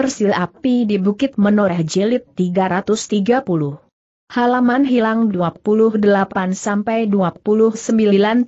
Sil Api di Bukit Menoreh Jelit 330. Halaman hilang 28 sampai 29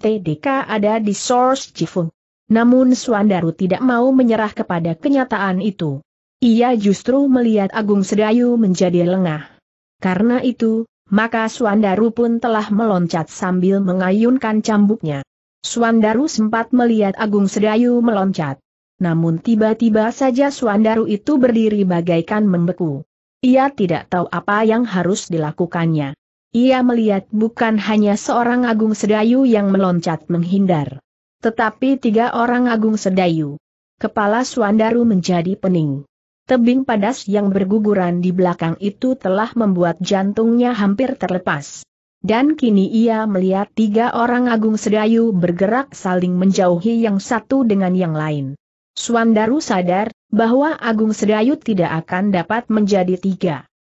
TDK ada di Source Cifung. Namun Suandaru tidak mau menyerah kepada kenyataan itu. Ia justru melihat Agung Sedayu menjadi lengah. Karena itu, maka Suandaru pun telah meloncat sambil mengayunkan cambuknya. Suandaru sempat melihat Agung Sedayu meloncat. Namun tiba-tiba saja Suandaru itu berdiri bagaikan membeku. Ia tidak tahu apa yang harus dilakukannya. Ia melihat bukan hanya seorang Agung Sedayu yang meloncat menghindar. Tetapi tiga orang Agung Sedayu. Kepala Suandaru menjadi pening. Tebing padas yang berguguran di belakang itu telah membuat jantungnya hampir terlepas. Dan kini ia melihat tiga orang Agung Sedayu bergerak saling menjauhi yang satu dengan yang lain. Suandaru sadar bahwa Agung Sedayu tidak akan dapat menjadi tiga.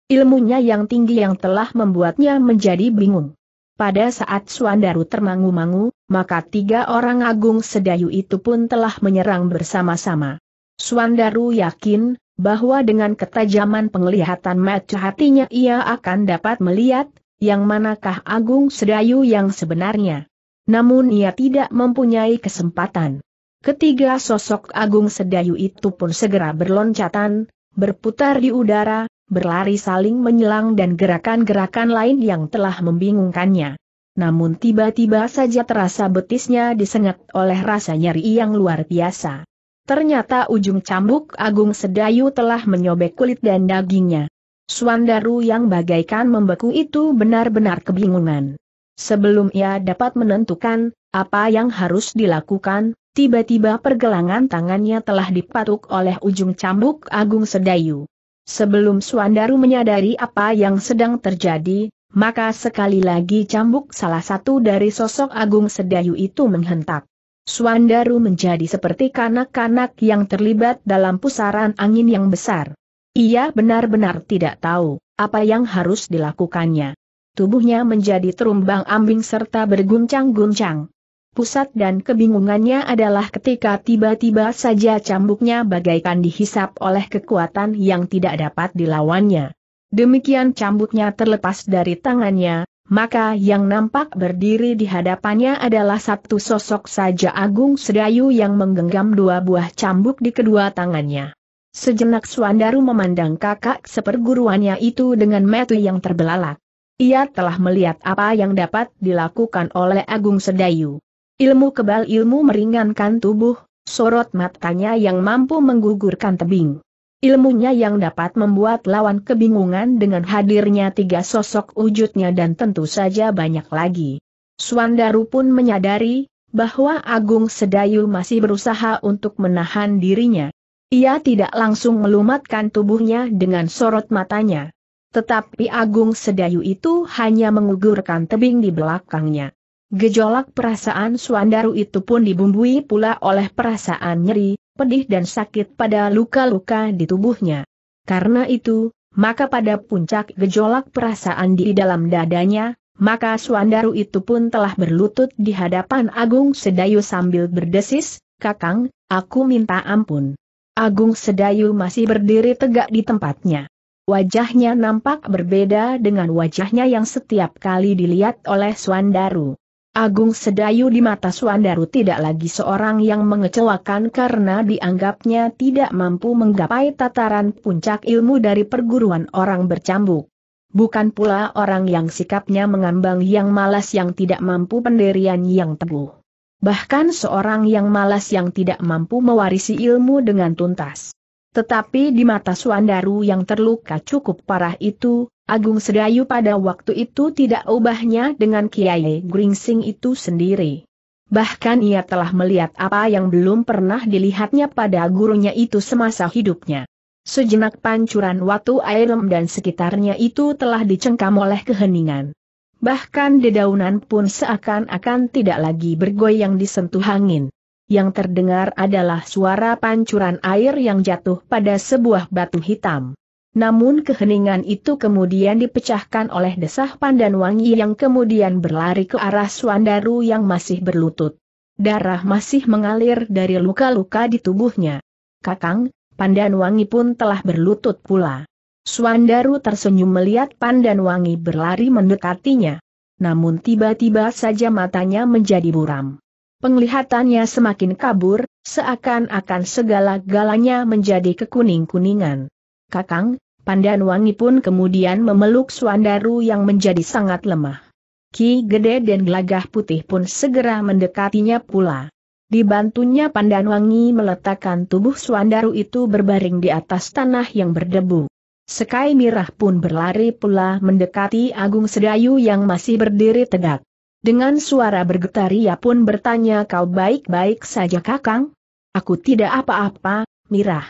Ilmunya yang tinggi yang telah membuatnya menjadi bingung. Pada saat Suandaru termangu-mangu, maka tiga orang Agung Sedayu itu pun telah menyerang bersama-sama. Suandaru yakin, bahwa dengan ketajaman penglihatan mata hatinya ia akan dapat melihat, yang manakah Agung Sedayu yang sebenarnya. Namun ia tidak mempunyai kesempatan. Ketiga sosok agung sedayu itu pun segera berloncatan, berputar di udara, berlari saling menyelang dan gerakan-gerakan lain yang telah membingungkannya. Namun tiba-tiba saja terasa betisnya disengat oleh rasa nyeri yang luar biasa. Ternyata ujung cambuk agung sedayu telah menyobek kulit dan dagingnya. Suandaru yang bagaikan membeku itu benar-benar kebingungan. Sebelum ia dapat menentukan apa yang harus dilakukan, tiba-tiba pergelangan tangannya telah dipatuk oleh ujung cambuk Agung Sedayu. Sebelum Suandaru menyadari apa yang sedang terjadi, maka sekali lagi cambuk salah satu dari sosok Agung Sedayu itu menghentak. Suandaru menjadi seperti kanak-kanak yang terlibat dalam pusaran angin yang besar. Ia benar-benar tidak tahu apa yang harus dilakukannya. Tubuhnya menjadi terumbang ambing serta berguncang-guncang. Pusat dan kebingungannya adalah ketika tiba-tiba saja cambuknya bagaikan dihisap oleh kekuatan yang tidak dapat dilawannya. Demikian cambuknya terlepas dari tangannya, maka yang nampak berdiri di hadapannya adalah satu sosok saja Agung Sedayu yang menggenggam dua buah cambuk di kedua tangannya. Sejenak Suandaru memandang kakak seperguruannya itu dengan metu yang terbelalak. Ia telah melihat apa yang dapat dilakukan oleh Agung Sedayu. Ilmu kebal ilmu meringankan tubuh, sorot matanya yang mampu menggugurkan tebing. Ilmunya yang dapat membuat lawan kebingungan dengan hadirnya tiga sosok wujudnya dan tentu saja banyak lagi. Suandaru pun menyadari, bahwa Agung Sedayu masih berusaha untuk menahan dirinya. Ia tidak langsung melumatkan tubuhnya dengan sorot matanya. Tetapi Agung Sedayu itu hanya mengugurkan tebing di belakangnya. Gejolak perasaan Suandaru itu pun dibumbui pula oleh perasaan nyeri, pedih dan sakit pada luka-luka di tubuhnya. Karena itu, maka pada puncak gejolak perasaan di dalam dadanya, maka Suandaru itu pun telah berlutut di hadapan Agung Sedayu sambil berdesis, Kakang, aku minta ampun. Agung Sedayu masih berdiri tegak di tempatnya. Wajahnya nampak berbeda dengan wajahnya yang setiap kali dilihat oleh Suandaru. Agung Sedayu di mata Suandaru tidak lagi seorang yang mengecewakan karena dianggapnya tidak mampu menggapai tataran puncak ilmu dari perguruan orang bercambuk. Bukan pula orang yang sikapnya mengambang yang malas yang tidak mampu pendirian yang teguh. Bahkan seorang yang malas yang tidak mampu mewarisi ilmu dengan tuntas. Tetapi di mata Suandaru yang terluka cukup parah itu, Agung Sedayu pada waktu itu tidak ubahnya dengan Kiai Gringsing itu sendiri. Bahkan ia telah melihat apa yang belum pernah dilihatnya pada gurunya itu semasa hidupnya. Sejenak pancuran Watu Airem dan sekitarnya itu telah dicengkam oleh keheningan. Bahkan dedaunan pun seakan-akan tidak lagi bergoyang disentuh angin yang terdengar adalah suara pancuran air yang jatuh pada sebuah batu hitam. Namun keheningan itu kemudian dipecahkan oleh desah pandan wangi yang kemudian berlari ke arah Suandaru yang masih berlutut. Darah masih mengalir dari luka-luka di tubuhnya. Kakang, pandan wangi pun telah berlutut pula. Suandaru tersenyum melihat pandan wangi berlari mendekatinya. Namun tiba-tiba saja matanya menjadi buram. Penglihatannya semakin kabur, seakan-akan segala-galanya menjadi kekuning-kuningan. Kakang, Pandan Wangi pun kemudian memeluk Suandaru yang menjadi sangat lemah. Ki Gede dan Gelagah Putih pun segera mendekatinya pula. Dibantunya Pandan Wangi meletakkan tubuh Suandaru itu berbaring di atas tanah yang berdebu. Sekai Mirah pun berlari pula mendekati Agung Sedayu yang masih berdiri tegak. Dengan suara bergetar ia pun bertanya kau baik-baik saja kakang? Aku tidak apa-apa, Mirah.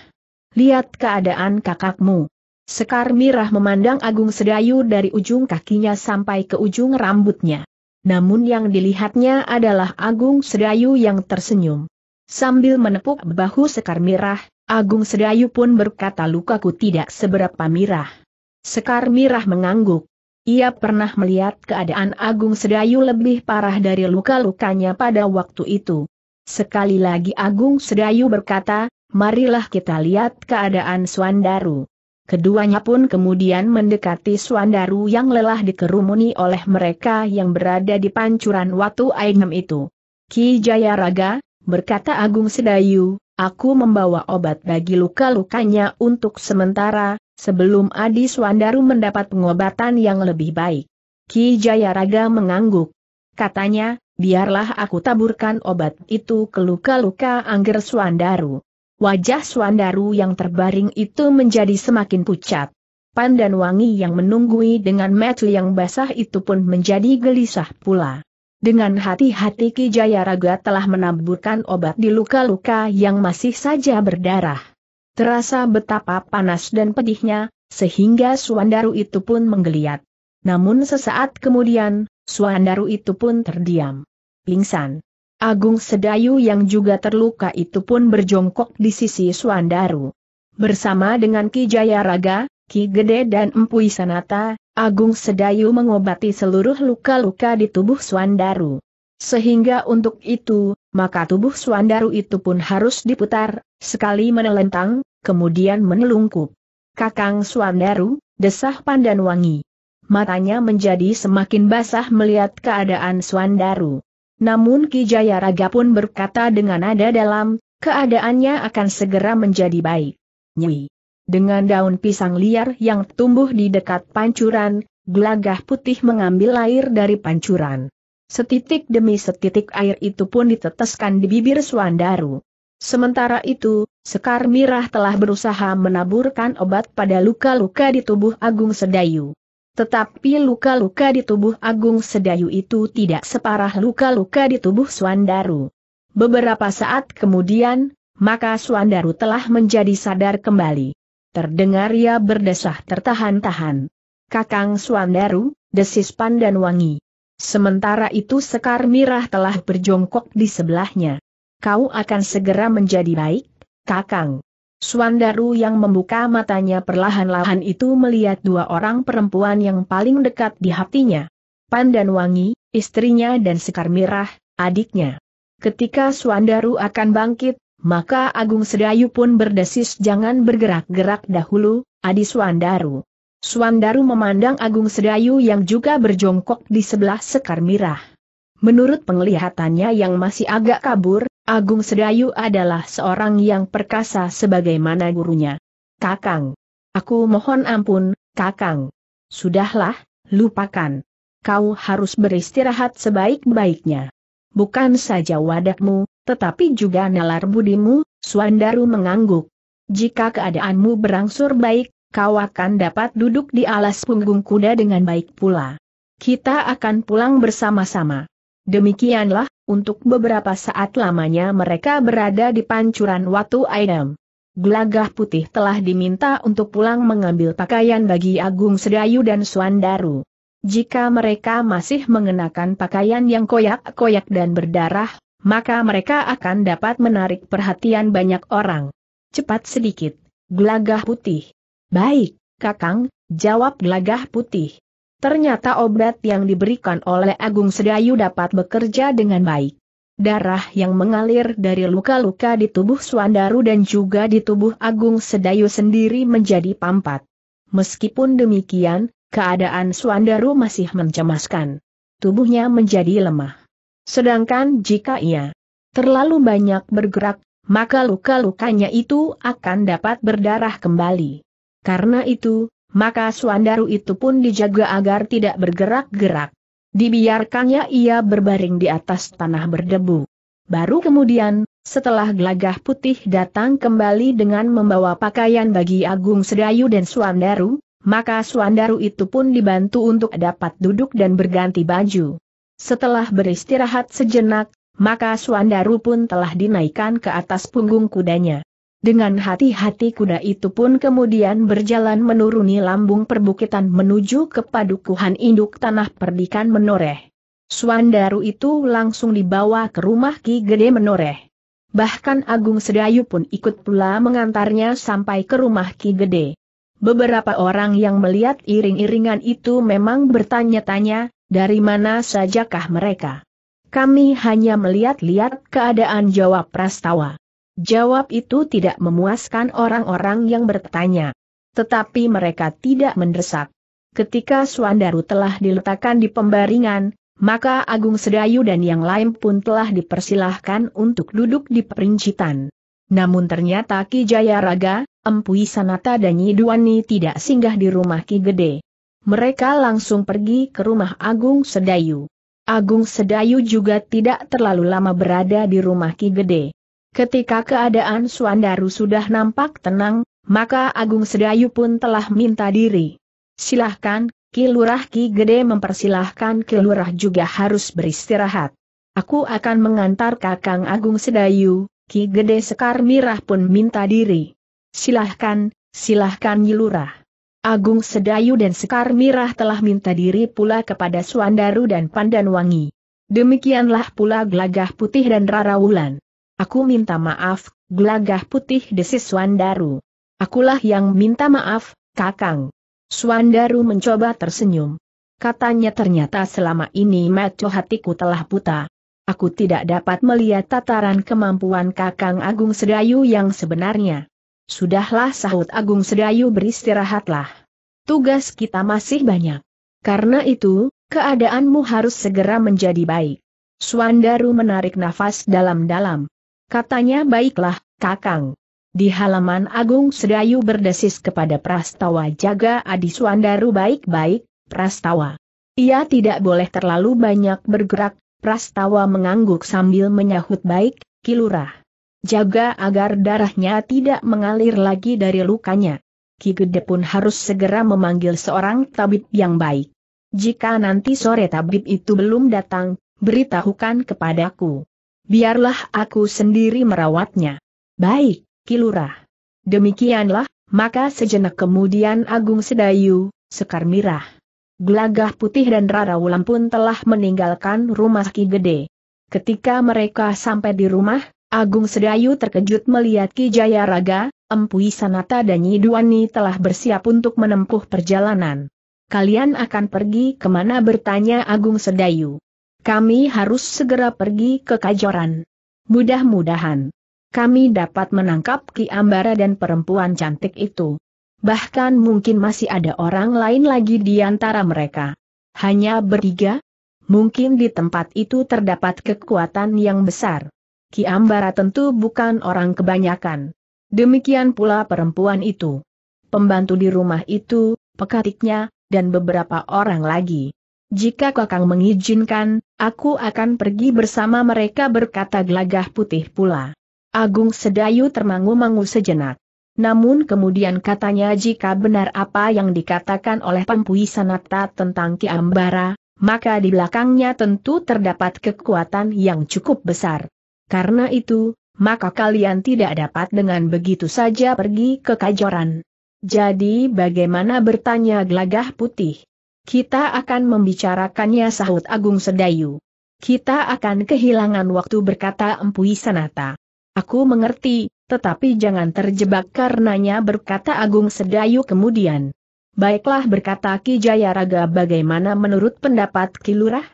Lihat keadaan kakakmu. Sekar Mirah memandang Agung Sedayu dari ujung kakinya sampai ke ujung rambutnya. Namun yang dilihatnya adalah Agung Sedayu yang tersenyum. Sambil menepuk bahu Sekar Mirah, Agung Sedayu pun berkata lukaku tidak seberapa mirah. Sekar Mirah mengangguk. Ia pernah melihat keadaan Agung Sedayu lebih parah dari luka-lukanya pada waktu itu. Sekali lagi Agung Sedayu berkata, marilah kita lihat keadaan Suandaru. Keduanya pun kemudian mendekati Suandaru yang lelah dikerumuni oleh mereka yang berada di pancuran Watu Aingem itu. Ki Jayaraga, berkata Agung Sedayu, aku membawa obat bagi luka-lukanya untuk sementara, Sebelum Adi Swandaru mendapat pengobatan yang lebih baik. Ki Jayaraga mengangguk. Katanya, biarlah aku taburkan obat itu ke luka-luka Angger Swandaru. Wajah Swandaru yang terbaring itu menjadi semakin pucat. Pandan wangi yang menunggui dengan metu yang basah itu pun menjadi gelisah pula. Dengan hati-hati Ki Jayaraga telah menaburkan obat di luka-luka yang masih saja berdarah. Terasa betapa panas dan pedihnya, sehingga Suandaru itu pun menggeliat. Namun sesaat kemudian, Suandaru itu pun terdiam. Pingsan. Agung Sedayu yang juga terluka itu pun berjongkok di sisi Suandaru. Bersama dengan Ki Jayaraga, Ki Gede dan Empu Sanata, Agung Sedayu mengobati seluruh luka-luka di tubuh Suandaru. Sehingga untuk itu, maka tubuh Suandaru itu pun harus diputar, sekali menelentang, kemudian menelungkup. Kakang Suandaru, desah pandan wangi. Matanya menjadi semakin basah melihat keadaan Suandaru. Namun Ki Raga pun berkata dengan nada dalam, keadaannya akan segera menjadi baik. Nyi. Dengan daun pisang liar yang tumbuh di dekat pancuran, gelagah putih mengambil air dari pancuran. Setitik demi setitik air itu pun diteteskan di bibir Suandaru. Sementara itu, Sekar Mirah telah berusaha menaburkan obat pada luka-luka di tubuh Agung Sedayu. Tetapi luka-luka di tubuh Agung Sedayu itu tidak separah luka-luka di tubuh Suandaru. Beberapa saat kemudian, maka Suandaru telah menjadi sadar kembali. Terdengar ia berdesah tertahan-tahan. Kakang Suandaru, desis pandan wangi. Sementara itu Sekar Mirah telah berjongkok di sebelahnya. Kau akan segera menjadi baik, Kakang. Suandaru yang membuka matanya perlahan-lahan itu melihat dua orang perempuan yang paling dekat di hatinya. Pandan Wangi, istrinya dan Sekar Mirah, adiknya. Ketika Suandaru akan bangkit, maka Agung Sedayu pun berdesis jangan bergerak-gerak dahulu, Adi Suandaru. Suandaru memandang Agung Sedayu yang juga berjongkok di sebelah Sekar Mirah. Menurut penglihatannya yang masih agak kabur, Agung Sedayu adalah seorang yang perkasa sebagaimana gurunya. Kakang. Aku mohon ampun, Kakang. Sudahlah, lupakan. Kau harus beristirahat sebaik-baiknya. Bukan saja wadakmu, tetapi juga nalar budimu, Suandaru mengangguk. Jika keadaanmu berangsur baik, kau akan dapat duduk di alas punggung kuda dengan baik pula. Kita akan pulang bersama-sama. Demikianlah, untuk beberapa saat lamanya mereka berada di pancuran Watu Aidam. Gelagah putih telah diminta untuk pulang mengambil pakaian bagi Agung Sedayu dan Suandaru. Jika mereka masih mengenakan pakaian yang koyak-koyak dan berdarah, maka mereka akan dapat menarik perhatian banyak orang. Cepat sedikit, gelagah putih. Baik, Kakang, jawab gelagah putih. Ternyata obat yang diberikan oleh Agung Sedayu dapat bekerja dengan baik. Darah yang mengalir dari luka-luka di tubuh Suandaru dan juga di tubuh Agung Sedayu sendiri menjadi pampat. Meskipun demikian, keadaan Suandaru masih mencemaskan. Tubuhnya menjadi lemah. Sedangkan jika ia terlalu banyak bergerak, maka luka-lukanya itu akan dapat berdarah kembali. Karena itu, maka Suandaru itu pun dijaga agar tidak bergerak-gerak. Dibiarkannya ia berbaring di atas tanah berdebu. Baru kemudian, setelah Glagah putih datang kembali dengan membawa pakaian bagi Agung Sedayu dan Suandaru, maka Suandaru itu pun dibantu untuk dapat duduk dan berganti baju. Setelah beristirahat sejenak, maka Suandaru pun telah dinaikkan ke atas punggung kudanya. Dengan hati-hati kuda itu pun kemudian berjalan menuruni lambung perbukitan menuju ke padukuhan induk tanah perdikan menoreh. Suandaru itu langsung dibawa ke rumah Ki Gede menoreh. Bahkan Agung Sedayu pun ikut pula mengantarnya sampai ke rumah Ki Gede. Beberapa orang yang melihat iring-iringan itu memang bertanya-tanya, dari mana sajakah mereka? Kami hanya melihat-lihat keadaan jawab Prastawa. Jawab itu tidak memuaskan orang-orang yang bertanya. Tetapi mereka tidak mendesak. Ketika Suandaru telah diletakkan di pembaringan, maka Agung Sedayu dan yang lain pun telah dipersilahkan untuk duduk di perincitan. Namun ternyata Ki Jayaraga, Empui Sanata dan Yiduani tidak singgah di rumah Ki Gede. Mereka langsung pergi ke rumah Agung Sedayu. Agung Sedayu juga tidak terlalu lama berada di rumah Ki Gede. Ketika keadaan Suandaru sudah nampak tenang, maka Agung Sedayu pun telah minta diri. Silahkan, Ki Lurah Ki Gede mempersilahkan Lurah juga harus beristirahat. Aku akan mengantar Kakang Agung Sedayu, Ki Gede Sekar Mirah pun minta diri. Silahkan, silahkan Lurah. Agung Sedayu dan Sekar Mirah telah minta diri pula kepada Suandaru dan Pandanwangi. Demikianlah pula Gelagah Putih dan Rara Wulan. Aku minta maaf, gelagah putih desis Swandaru. Akulah yang minta maaf, kakang. Swandaru mencoba tersenyum. Katanya ternyata selama ini maco hatiku telah buta. Aku tidak dapat melihat tataran kemampuan kakang Agung Sedayu yang sebenarnya. Sudahlah sahut Agung Sedayu beristirahatlah. Tugas kita masih banyak. Karena itu, keadaanmu harus segera menjadi baik. Swandaru menarik nafas dalam-dalam. Katanya baiklah, Kakang. Di halaman Agung Sedayu berdesis kepada Prastawa jaga Adi Suandaru baik-baik, Prastawa. Ia tidak boleh terlalu banyak bergerak, Prastawa mengangguk sambil menyahut baik, Kilurah. Jaga agar darahnya tidak mengalir lagi dari lukanya. Ki Gede pun harus segera memanggil seorang tabib yang baik. Jika nanti sore tabib itu belum datang, beritahukan kepadaku biarlah aku sendiri merawatnya. Baik, Kilurah. Demikianlah, maka sejenak kemudian Agung Sedayu, Sekar Mirah, Glagah Putih dan Rara Wulan pun telah meninggalkan rumah Ki Gede. Ketika mereka sampai di rumah, Agung Sedayu terkejut melihat Ki Jayaraga, Empui Sanata dan Yiduani telah bersiap untuk menempuh perjalanan. Kalian akan pergi kemana bertanya Agung Sedayu. Kami harus segera pergi ke Kajoran. Mudah-mudahan kami dapat menangkap Ki Ambara dan perempuan cantik itu. Bahkan mungkin masih ada orang lain lagi di antara mereka. Hanya bertiga? Mungkin di tempat itu terdapat kekuatan yang besar. Ki Ambara tentu bukan orang kebanyakan. Demikian pula perempuan itu. Pembantu di rumah itu, pekatiknya, dan beberapa orang lagi. Jika Kakang mengizinkan, aku akan pergi bersama mereka berkata gelagah putih pula. Agung Sedayu termangu-mangu sejenak. Namun kemudian katanya jika benar apa yang dikatakan oleh Pampui Sanata tentang Ki Ambara, maka di belakangnya tentu terdapat kekuatan yang cukup besar. Karena itu, maka kalian tidak dapat dengan begitu saja pergi ke Kajoran. Jadi bagaimana bertanya gelagah putih? Kita akan membicarakannya sahut Agung Sedayu. Kita akan kehilangan waktu berkata Empui Sanata. Aku mengerti, tetapi jangan terjebak karenanya berkata Agung Sedayu kemudian. Baiklah berkata Ki Jayaraga bagaimana menurut pendapat Kilurah?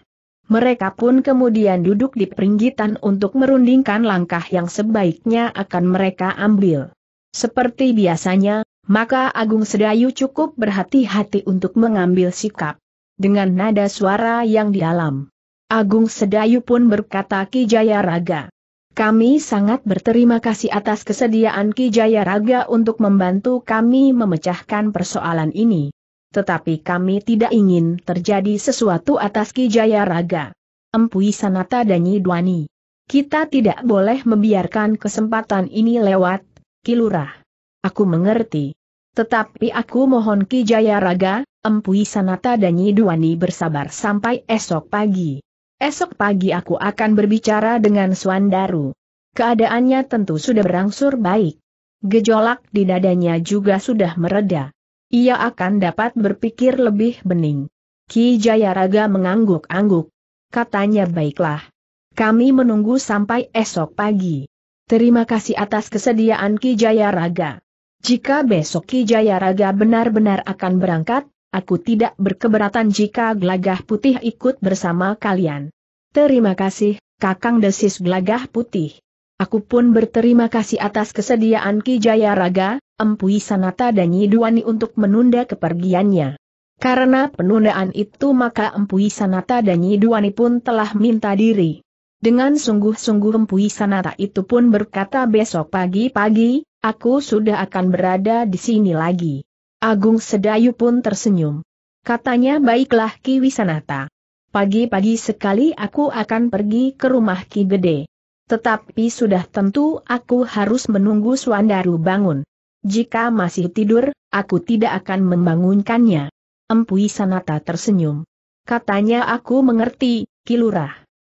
Mereka pun kemudian duduk di peringgitan untuk merundingkan langkah yang sebaiknya akan mereka ambil. Seperti biasanya, maka Agung Sedayu cukup berhati-hati untuk mengambil sikap. Dengan nada suara yang dalam. Agung Sedayu pun berkata Ki Jaya Raga. Kami sangat berterima kasih atas kesediaan Ki Jaya Raga untuk membantu kami memecahkan persoalan ini. Tetapi kami tidak ingin terjadi sesuatu atas Ki Jaya Raga. Empui Sanata dan Dwani, Kita tidak boleh membiarkan kesempatan ini lewat, Kilurah. Aku mengerti. Tetapi aku mohon Ki Jayaraga, Empui Sanata dan Nyiduani bersabar sampai esok pagi. Esok pagi aku akan berbicara dengan Suandaru. Keadaannya tentu sudah berangsur baik. Gejolak di dadanya juga sudah mereda. Ia akan dapat berpikir lebih bening. Ki Jayaraga mengangguk-angguk. Katanya baiklah. Kami menunggu sampai esok pagi. Terima kasih atas kesediaan Ki Jayaraga. Jika besok Ki Jayaraga benar-benar akan berangkat, aku tidak berkeberatan jika Gelagah Putih ikut bersama kalian. Terima kasih, Kakang Desis Gelagah Putih. Aku pun berterima kasih atas kesediaan Ki Jayaraga, Empui Sanata dan Yiduani untuk menunda kepergiannya. Karena penundaan itu maka Empui Sanata dan Yiduani pun telah minta diri. Dengan sungguh-sungguh Empui Sanata itu pun berkata besok pagi-pagi, Aku sudah akan berada di sini lagi. Agung Sedayu pun tersenyum. Katanya baiklah Ki Wisanata. Pagi-pagi sekali aku akan pergi ke rumah Ki Gede. Tetapi sudah tentu aku harus menunggu Suandaru bangun. Jika masih tidur, aku tidak akan membangunkannya. Empu Wisanata tersenyum. Katanya aku mengerti, Kilurah.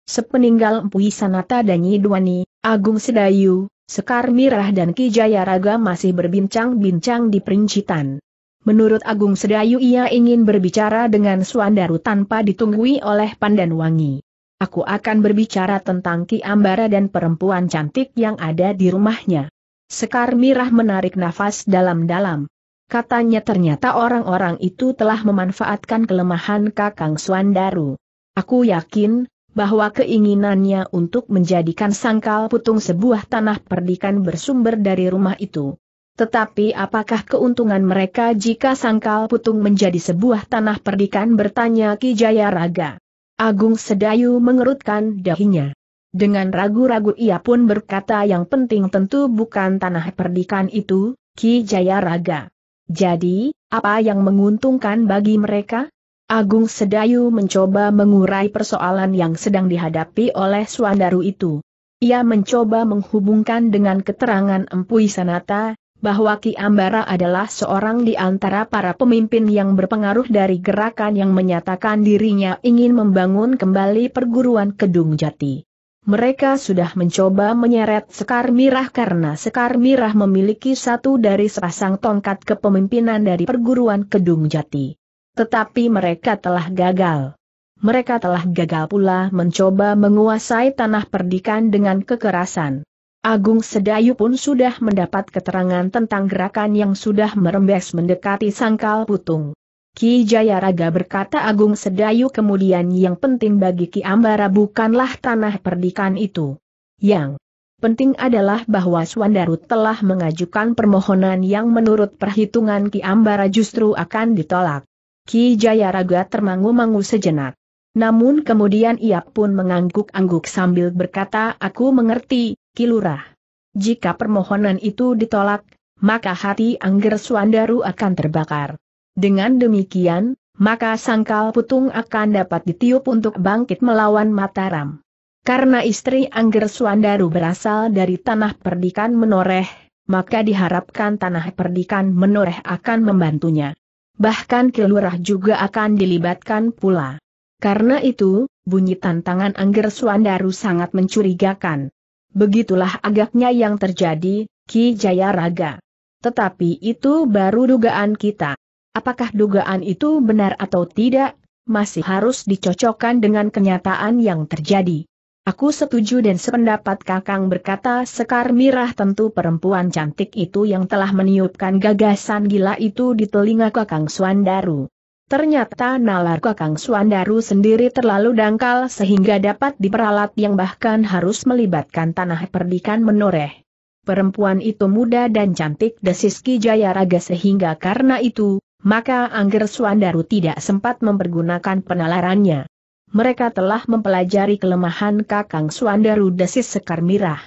Sepeninggal Empu Sanata dan Yidwani, Agung Sedayu, Sekar Mirah dan Kijaya Raga masih berbincang-bincang di perincitan. Menurut Agung Sedayu ia ingin berbicara dengan Suandaru tanpa ditunggui oleh Pandan Wangi. Aku akan berbicara tentang Ki Ambara dan perempuan cantik yang ada di rumahnya. Sekar Mirah menarik nafas dalam-dalam. Katanya ternyata orang-orang itu telah memanfaatkan kelemahan Kakang Suandaru. Aku yakin, bahwa keinginannya untuk menjadikan sangkal putung sebuah tanah perdikan bersumber dari rumah itu. Tetapi apakah keuntungan mereka jika sangkal putung menjadi sebuah tanah perdikan bertanya Ki Jaya Raga. Agung Sedayu mengerutkan dahinya. Dengan ragu-ragu ia pun berkata yang penting tentu bukan tanah perdikan itu, Ki Jaya Raga. Jadi, apa yang menguntungkan bagi mereka? Agung Sedayu mencoba mengurai persoalan yang sedang dihadapi oleh Suandaru itu. Ia mencoba menghubungkan dengan keterangan Empu Sanata, bahwa Ki Ambara adalah seorang di antara para pemimpin yang berpengaruh dari gerakan yang menyatakan dirinya ingin membangun kembali perguruan Kedung Jati. Mereka sudah mencoba menyeret Sekar Mirah karena Sekar Mirah memiliki satu dari sepasang tongkat kepemimpinan dari perguruan Kedung Jati. Tetapi mereka telah gagal. Mereka telah gagal pula mencoba menguasai tanah perdikan dengan kekerasan. Agung Sedayu pun sudah mendapat keterangan tentang gerakan yang sudah merembes mendekati sangkal putung. Ki Jayaraga berkata Agung Sedayu kemudian yang penting bagi Ki Ambara bukanlah tanah perdikan itu. Yang penting adalah bahwa Swandaru telah mengajukan permohonan yang menurut perhitungan Ki Ambara justru akan ditolak. Ki Jayaraga termangu-mangu sejenak. Namun kemudian ia pun mengangguk-angguk sambil berkata aku mengerti, Ki Jika permohonan itu ditolak, maka hati Angger Suandaru akan terbakar. Dengan demikian, maka sangkal putung akan dapat ditiup untuk bangkit melawan Mataram. Karena istri Angger Suandaru berasal dari tanah perdikan menoreh, maka diharapkan tanah perdikan menoreh akan membantunya bahkan Kilurah juga akan dilibatkan pula. Karena itu, bunyi tantangan Angger Suandaru sangat mencurigakan. Begitulah agaknya yang terjadi, Ki Jayaraga. Tetapi itu baru dugaan kita. Apakah dugaan itu benar atau tidak, masih harus dicocokkan dengan kenyataan yang terjadi. Aku setuju dan sependapat Kakang berkata Sekar Mirah tentu perempuan cantik itu yang telah meniupkan gagasan gila itu di telinga Kakang Suandaru. Ternyata nalar Kakang Suandaru sendiri terlalu dangkal sehingga dapat diperalat yang bahkan harus melibatkan tanah perdikan menoreh. Perempuan itu muda dan cantik desis Ki Jayaraga sehingga karena itu, maka Angger Suandaru tidak sempat mempergunakan penalarannya mereka telah mempelajari kelemahan Kakang Suandaru Desis Sekar Mirah.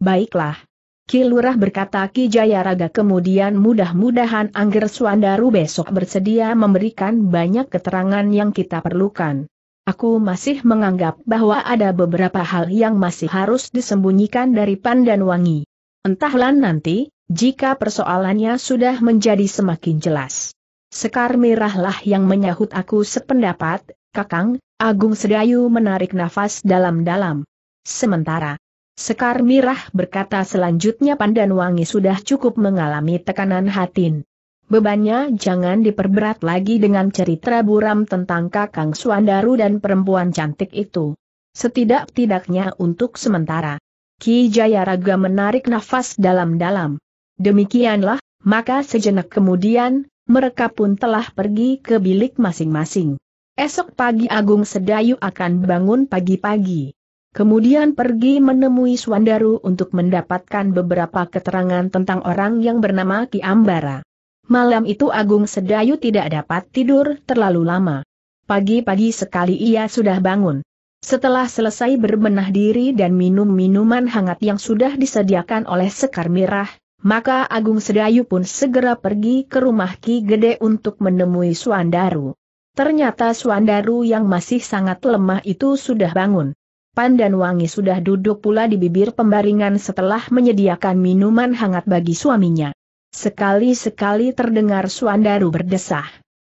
Baiklah. Kilurah berkata Ki Jayaraga kemudian mudah-mudahan Angger Suandaru besok bersedia memberikan banyak keterangan yang kita perlukan. Aku masih menganggap bahwa ada beberapa hal yang masih harus disembunyikan dari Pandan Wangi. Entahlah nanti, jika persoalannya sudah menjadi semakin jelas. Sekar Mirahlah yang menyahut aku sependapat, Kakang, Agung Sedayu menarik nafas dalam-dalam. Sementara, Sekar Mirah berkata selanjutnya Pandan Wangi sudah cukup mengalami tekanan hatin. Bebannya jangan diperberat lagi dengan cerita buram tentang Kakang Suandaru dan perempuan cantik itu. Setidak-tidaknya untuk sementara. Ki Jayaraga menarik nafas dalam-dalam. Demikianlah, maka sejenak kemudian, mereka pun telah pergi ke bilik masing-masing. Esok pagi Agung Sedayu akan bangun pagi-pagi. Kemudian pergi menemui Suandaru untuk mendapatkan beberapa keterangan tentang orang yang bernama Ki Ambara. Malam itu Agung Sedayu tidak dapat tidur terlalu lama. Pagi-pagi sekali ia sudah bangun. Setelah selesai berbenah diri dan minum minuman hangat yang sudah disediakan oleh Sekar Mirah, maka Agung Sedayu pun segera pergi ke rumah Ki Gede untuk menemui Suandaru. Ternyata Suandaru yang masih sangat lemah itu sudah bangun. Pandan Wangi sudah duduk pula di bibir pembaringan setelah menyediakan minuman hangat bagi suaminya. Sekali-sekali terdengar Suandaru berdesah.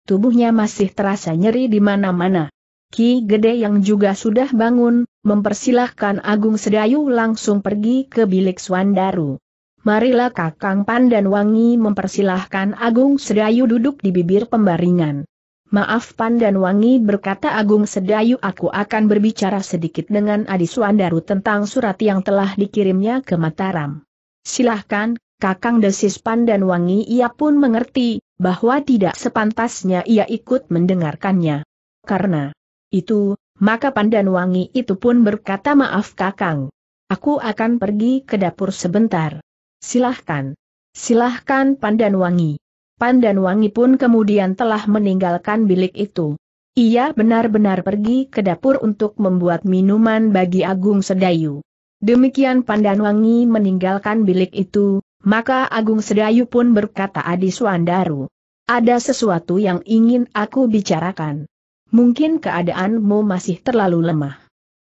Tubuhnya masih terasa nyeri di mana-mana. Ki Gede yang juga sudah bangun, mempersilahkan Agung Sedayu langsung pergi ke bilik Suandaru. Marilah Kakang Pandan Wangi mempersilahkan Agung Sedayu duduk di bibir pembaringan. Maaf Pandan Wangi berkata Agung Sedayu aku akan berbicara sedikit dengan Adi Suandaru tentang surat yang telah dikirimnya ke Mataram. Silahkan, Kakang Desis Pandan Wangi ia pun mengerti, bahwa tidak sepantasnya ia ikut mendengarkannya. Karena itu, maka Pandan Wangi itu pun berkata maaf Kakang. Aku akan pergi ke dapur sebentar. Silahkan. Silahkan Pandan Wangi. Pandan Wangi pun kemudian telah meninggalkan bilik itu. Ia benar-benar pergi ke dapur untuk membuat minuman bagi Agung Sedayu. Demikian Wangi meninggalkan bilik itu, maka Agung Sedayu pun berkata Adi Suandaru. Ada sesuatu yang ingin aku bicarakan. Mungkin keadaanmu masih terlalu lemah.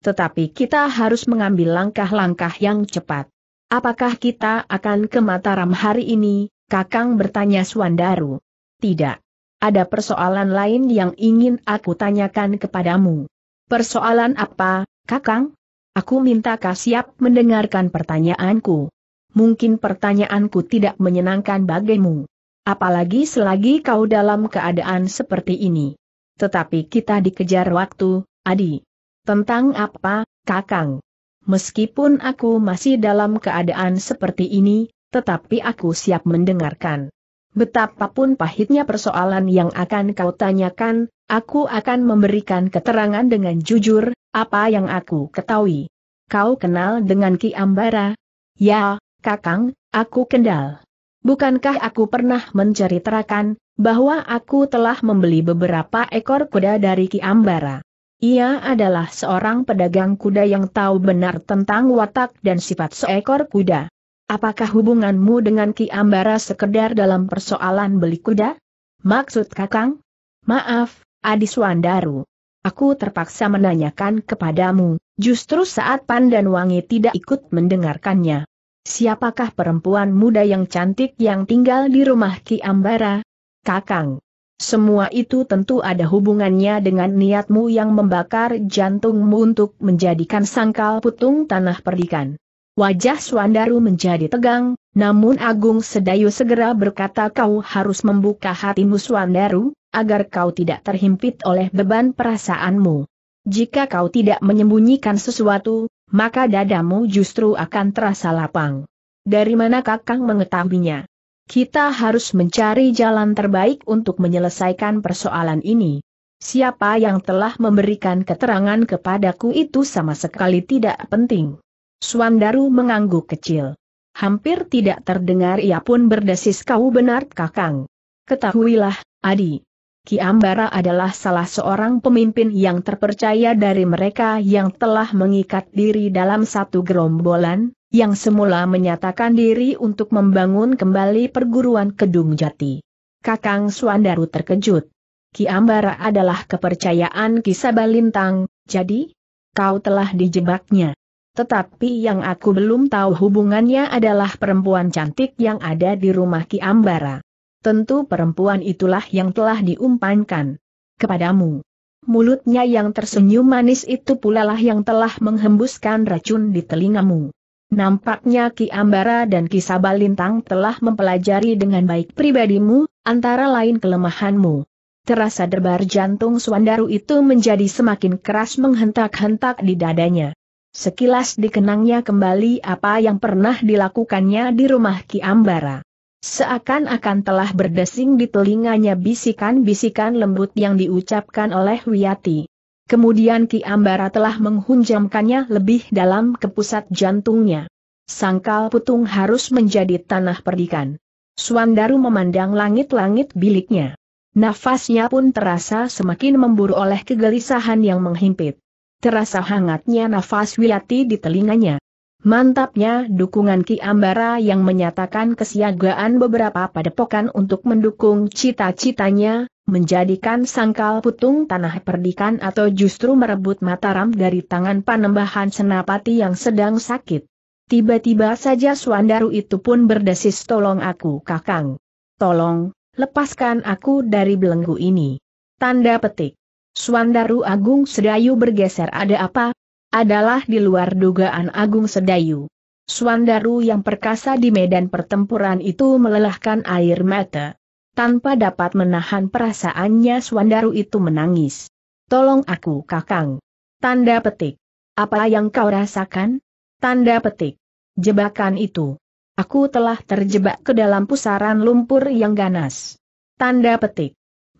Tetapi kita harus mengambil langkah-langkah yang cepat. Apakah kita akan ke Mataram hari ini, Kakang bertanya Suandaru. Tidak. Ada persoalan lain yang ingin aku tanyakan kepadamu. Persoalan apa, Kakang? Aku minta kau siap mendengarkan pertanyaanku. Mungkin pertanyaanku tidak menyenangkan bagimu. Apalagi selagi kau dalam keadaan seperti ini. Tetapi kita dikejar waktu, Adi. Tentang apa, Kakang? Meskipun aku masih dalam keadaan seperti ini, tetapi aku siap mendengarkan. Betapapun pahitnya persoalan yang akan kau tanyakan, aku akan memberikan keterangan dengan jujur, apa yang aku ketahui. Kau kenal dengan Ki Ambara? Ya, Kakang, aku kendal. Bukankah aku pernah menceritakan bahwa aku telah membeli beberapa ekor kuda dari Ki Ambara? Ia adalah seorang pedagang kuda yang tahu benar tentang watak dan sifat seekor kuda. Apakah hubunganmu dengan Ki Ambara sekedar dalam persoalan beli kuda? Maksud Kakang? Maaf, Adi Swandaru. Aku terpaksa menanyakan kepadamu, justru saat Pan dan Wangi tidak ikut mendengarkannya. Siapakah perempuan muda yang cantik yang tinggal di rumah Ki Ambara? Kakang. Semua itu tentu ada hubungannya dengan niatmu yang membakar jantungmu untuk menjadikan sangkal putung tanah perdikan. Wajah Swandaru menjadi tegang, namun Agung Sedayu segera berkata kau harus membuka hatimu Swandaru, agar kau tidak terhimpit oleh beban perasaanmu. Jika kau tidak menyembunyikan sesuatu, maka dadamu justru akan terasa lapang. Dari mana kakang mengetahuinya? Kita harus mencari jalan terbaik untuk menyelesaikan persoalan ini. Siapa yang telah memberikan keterangan kepadaku itu sama sekali tidak penting. Suandaru mengangguk kecil. Hampir tidak terdengar ia pun berdesis kau benar kakang. Ketahuilah, Adi. Ki Ambara adalah salah seorang pemimpin yang terpercaya dari mereka yang telah mengikat diri dalam satu gerombolan, yang semula menyatakan diri untuk membangun kembali perguruan Kedung Jati. Kakang Suandaru terkejut. Ki Ambara adalah kepercayaan Ki Sabalintang, jadi, kau telah dijebaknya. Tetapi yang aku belum tahu hubungannya adalah perempuan cantik yang ada di rumah Ki Ambara. Tentu perempuan itulah yang telah diumpankan kepadamu. Mulutnya yang tersenyum manis itu pula lah yang telah menghembuskan racun di telingamu. Nampaknya Ki Ambara dan Ki Sabalintang telah mempelajari dengan baik pribadimu, antara lain kelemahanmu. Terasa derbar jantung Suandaru itu menjadi semakin keras menghentak-hentak di dadanya. Sekilas dikenangnya kembali apa yang pernah dilakukannya di rumah Ki Ambara. Seakan-akan telah berdesing di telinganya bisikan-bisikan lembut yang diucapkan oleh Wiyati. Kemudian Ki Ambara telah menghunjamkannya lebih dalam ke pusat jantungnya. Sangkal putung harus menjadi tanah perdikan. Suandaru memandang langit-langit biliknya. Nafasnya pun terasa semakin memburu oleh kegelisahan yang menghimpit terasa hangatnya nafas Wilati di telinganya. Mantapnya dukungan Ki Ambara yang menyatakan kesiagaan beberapa padepokan untuk mendukung cita-citanya, menjadikan sangkal putung tanah perdikan atau justru merebut Mataram dari tangan panembahan senapati yang sedang sakit. Tiba-tiba saja Suandaru itu pun berdesis tolong aku kakang. Tolong, lepaskan aku dari belenggu ini. Tanda petik. Suandaru Agung Sedayu bergeser ada apa? Adalah di luar dugaan Agung Sedayu. Suandaru yang perkasa di medan pertempuran itu melelahkan air mata. Tanpa dapat menahan perasaannya Suandaru itu menangis. Tolong aku kakang. Tanda petik. Apa yang kau rasakan? Tanda petik. Jebakan itu. Aku telah terjebak ke dalam pusaran lumpur yang ganas. Tanda petik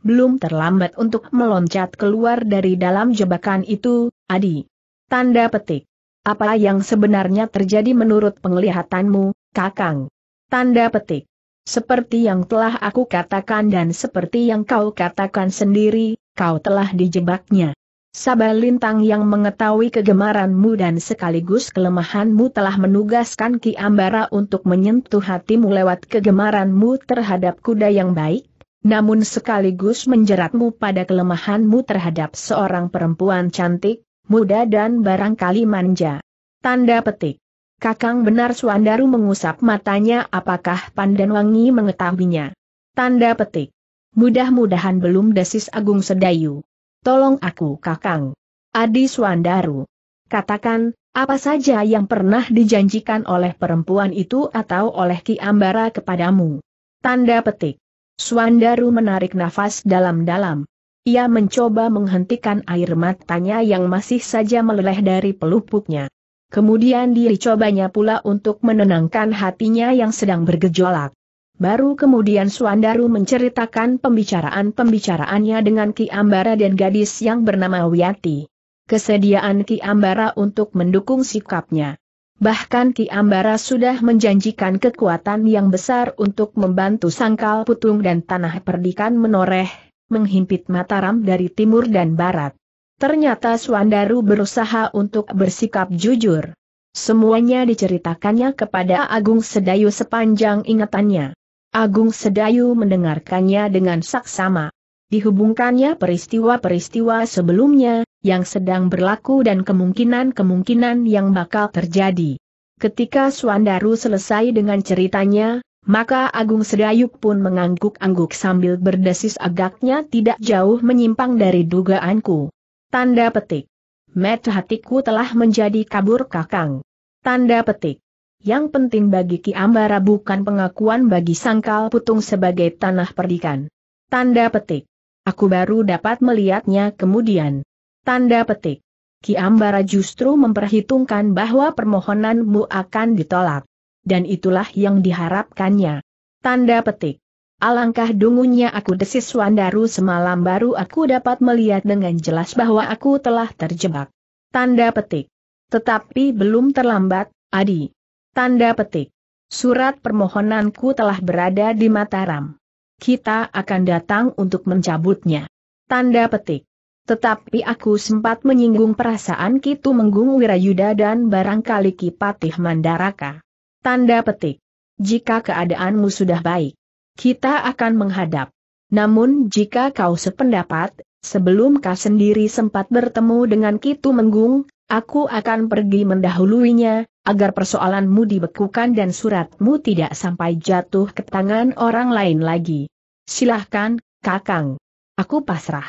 belum terlambat untuk meloncat keluar dari dalam jebakan itu, Adi. Tanda petik. Apa yang sebenarnya terjadi menurut penglihatanmu, Kakang? Tanda petik. Seperti yang telah aku katakan dan seperti yang kau katakan sendiri, kau telah dijebaknya. Sabah lintang yang mengetahui kegemaranmu dan sekaligus kelemahanmu telah menugaskan Ki Ambara untuk menyentuh hatimu lewat kegemaranmu terhadap kuda yang baik, namun sekaligus menjeratmu pada kelemahanmu terhadap seorang perempuan cantik, muda dan barangkali manja. Tanda petik. Kakang benar Suandaru mengusap matanya apakah Pandan Wangi mengetahuinya. Tanda petik. Mudah-mudahan belum desis Agung Sedayu. Tolong aku Kakang. Adi Suandaru. Katakan, apa saja yang pernah dijanjikan oleh perempuan itu atau oleh Ki Ambara kepadamu? Tanda petik. Suandaru menarik nafas dalam-dalam. Ia mencoba menghentikan air matanya yang masih saja meleleh dari pelupuknya. Kemudian dicobanya pula untuk menenangkan hatinya yang sedang bergejolak. Baru kemudian Suandaru menceritakan pembicaraan-pembicaraannya dengan Ki Ambara dan gadis yang bernama Wiyati. Kesediaan Ki Ambara untuk mendukung sikapnya. Bahkan Ki Ambara sudah menjanjikan kekuatan yang besar untuk membantu sangkal putung dan tanah perdikan menoreh, menghimpit Mataram dari timur dan barat. Ternyata Suandaru berusaha untuk bersikap jujur. Semuanya diceritakannya kepada Agung Sedayu sepanjang ingatannya. Agung Sedayu mendengarkannya dengan saksama. Dihubungkannya peristiwa-peristiwa sebelumnya, yang sedang berlaku dan kemungkinan-kemungkinan yang bakal terjadi. Ketika Suandaru selesai dengan ceritanya, maka Agung Sedayuk pun mengangguk-angguk sambil berdesis agaknya tidak jauh menyimpang dari dugaanku. Tanda petik. Met hatiku telah menjadi kabur kakang. Tanda petik. Yang penting bagi Ki Ambara bukan pengakuan bagi Sangkal Putung sebagai tanah perdikan. Tanda petik. Aku baru dapat melihatnya kemudian. Tanda petik. Ki Ambara justru memperhitungkan bahwa permohonanmu akan ditolak. Dan itulah yang diharapkannya. Tanda petik. Alangkah dungunya aku desis Wandaru semalam baru aku dapat melihat dengan jelas bahwa aku telah terjebak. Tanda petik. Tetapi belum terlambat, Adi. Tanda petik. Surat permohonanku telah berada di Mataram. Kita akan datang untuk mencabutnya. Tanda petik. Tetapi aku sempat menyinggung perasaan Kitu Menggung Wirayuda dan barangkali Kipatih Mandaraka. Tanda petik. Jika keadaanmu sudah baik, kita akan menghadap. Namun jika kau sependapat, sebelum kau sendiri sempat bertemu dengan Kitu Menggung, aku akan pergi mendahuluinya, agar persoalanmu dibekukan dan suratmu tidak sampai jatuh ke tangan orang lain lagi. Silahkan, Kakang. Aku pasrah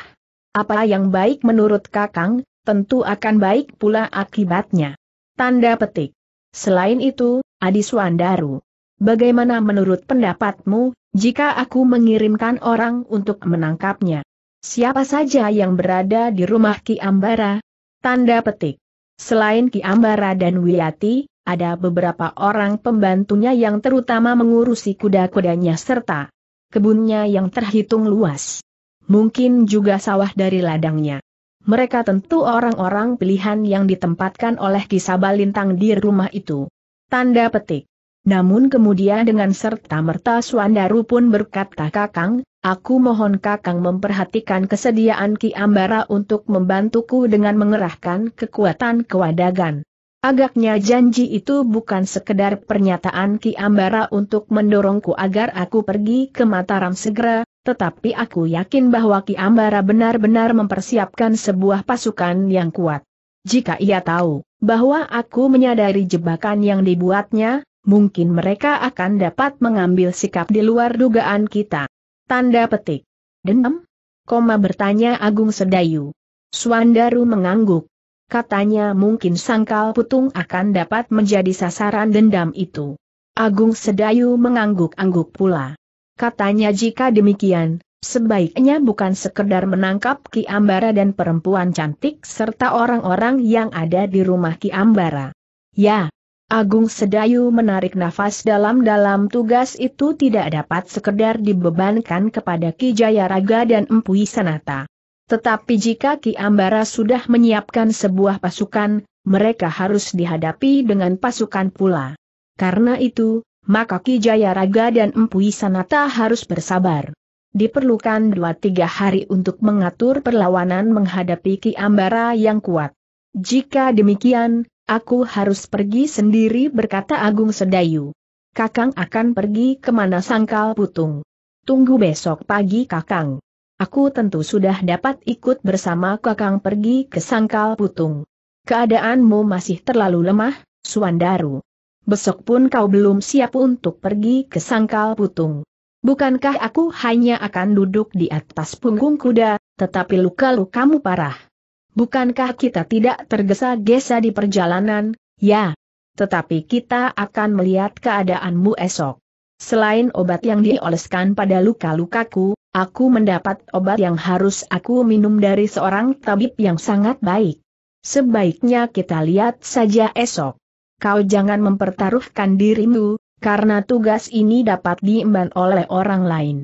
apa yang baik menurut Kakang, tentu akan baik pula akibatnya. Tanda petik. Selain itu, Adi Suandaru. Bagaimana menurut pendapatmu, jika aku mengirimkan orang untuk menangkapnya? Siapa saja yang berada di rumah Ki Ambara? Tanda petik. Selain Ki Ambara dan Wiyati, ada beberapa orang pembantunya yang terutama mengurusi kuda-kudanya serta kebunnya yang terhitung luas mungkin juga sawah dari ladangnya. Mereka tentu orang-orang pilihan yang ditempatkan oleh Kisaba Lintang di rumah itu. Tanda petik. Namun kemudian dengan serta-merta Suandaru pun berkata Kakang, aku mohon Kakang memperhatikan kesediaan Ki Ambara untuk membantuku dengan mengerahkan kekuatan kewadagan. Agaknya janji itu bukan sekedar pernyataan Ki Ambara untuk mendorongku agar aku pergi ke Mataram segera, tetapi aku yakin bahwa Ki Ambara benar-benar mempersiapkan sebuah pasukan yang kuat. Jika ia tahu bahwa aku menyadari jebakan yang dibuatnya, mungkin mereka akan dapat mengambil sikap di luar dugaan kita. Tanda petik. Dendam? Koma bertanya Agung Sedayu. Suandaru mengangguk. Katanya mungkin sangkal putung akan dapat menjadi sasaran dendam itu. Agung Sedayu mengangguk-angguk pula. Katanya jika demikian, sebaiknya bukan sekedar menangkap Ki Ambara dan perempuan cantik serta orang-orang yang ada di rumah Ki Ambara. Ya, Agung Sedayu menarik nafas dalam-dalam tugas itu tidak dapat sekedar dibebankan kepada Ki Jayaraga dan Empu Sanata. Tetapi jika Ki Ambara sudah menyiapkan sebuah pasukan, mereka harus dihadapi dengan pasukan pula. Karena itu, maka Kijaya Raga dan Empu Sanata harus bersabar. Diperlukan dua tiga hari untuk mengatur perlawanan menghadapi Ki Ambara yang kuat. Jika demikian, aku harus pergi sendiri berkata Agung Sedayu. Kakang akan pergi kemana sangkal putung. Tunggu besok pagi kakang. Aku tentu sudah dapat ikut bersama kakang pergi ke sangkal putung. Keadaanmu masih terlalu lemah, Suandaru besok pun kau belum siap untuk pergi ke sangkal putung. Bukankah aku hanya akan duduk di atas punggung kuda, tetapi luka-lukamu parah. Bukankah kita tidak tergesa-gesa di perjalanan, ya? Tetapi kita akan melihat keadaanmu esok. Selain obat yang dioleskan pada luka-lukaku, aku mendapat obat yang harus aku minum dari seorang tabib yang sangat baik. Sebaiknya kita lihat saja esok kau jangan mempertaruhkan dirimu, karena tugas ini dapat diemban oleh orang lain.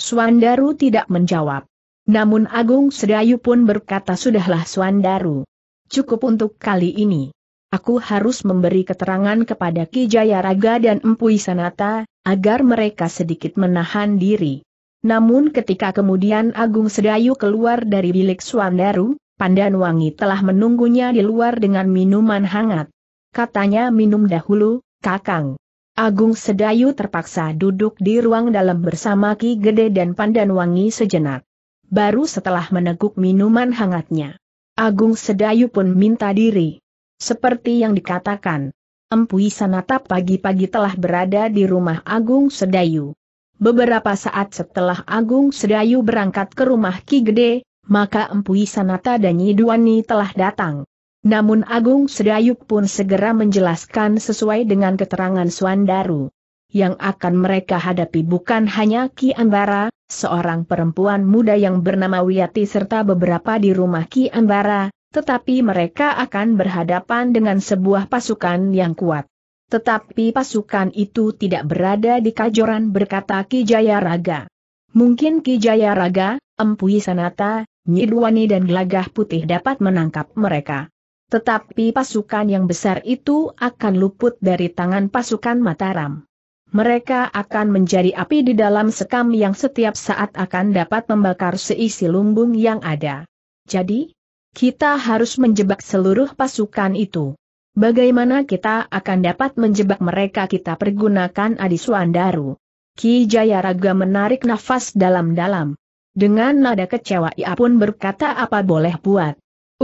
Suandaru tidak menjawab. Namun Agung Sedayu pun berkata sudahlah Suandaru. Cukup untuk kali ini. Aku harus memberi keterangan kepada Ki Jayaraga dan Empu Sanata, agar mereka sedikit menahan diri. Namun ketika kemudian Agung Sedayu keluar dari bilik Suandaru, Wangi telah menunggunya di luar dengan minuman hangat katanya minum dahulu, Kakang. Agung Sedayu terpaksa duduk di ruang dalam bersama Ki Gede dan Pandan Wangi sejenak. Baru setelah meneguk minuman hangatnya, Agung Sedayu pun minta diri. Seperti yang dikatakan, Empui Sanata pagi-pagi telah berada di rumah Agung Sedayu. Beberapa saat setelah Agung Sedayu berangkat ke rumah Ki Gede, maka Empui Sanata dan Yiduani telah datang. Namun Agung Sedayuk pun segera menjelaskan sesuai dengan keterangan Suandaru. Yang akan mereka hadapi bukan hanya Ki Ambara, seorang perempuan muda yang bernama Wiyati serta beberapa di rumah Ki Ambara, tetapi mereka akan berhadapan dengan sebuah pasukan yang kuat. Tetapi pasukan itu tidak berada di Kajoran berkata Ki Jayaraga. Mungkin Ki Jayaraga, Empuyi Sanata, Nyidwani dan Gelagah Putih dapat menangkap mereka. Tetapi pasukan yang besar itu akan luput dari tangan pasukan Mataram. Mereka akan menjadi api di dalam sekam yang setiap saat akan dapat membakar seisi lumbung yang ada. Jadi, kita harus menjebak seluruh pasukan itu. Bagaimana kita akan dapat menjebak mereka kita pergunakan Adiswandaru. Ki Jayaraga menarik nafas dalam-dalam. Dengan nada kecewa ia pun berkata apa boleh buat.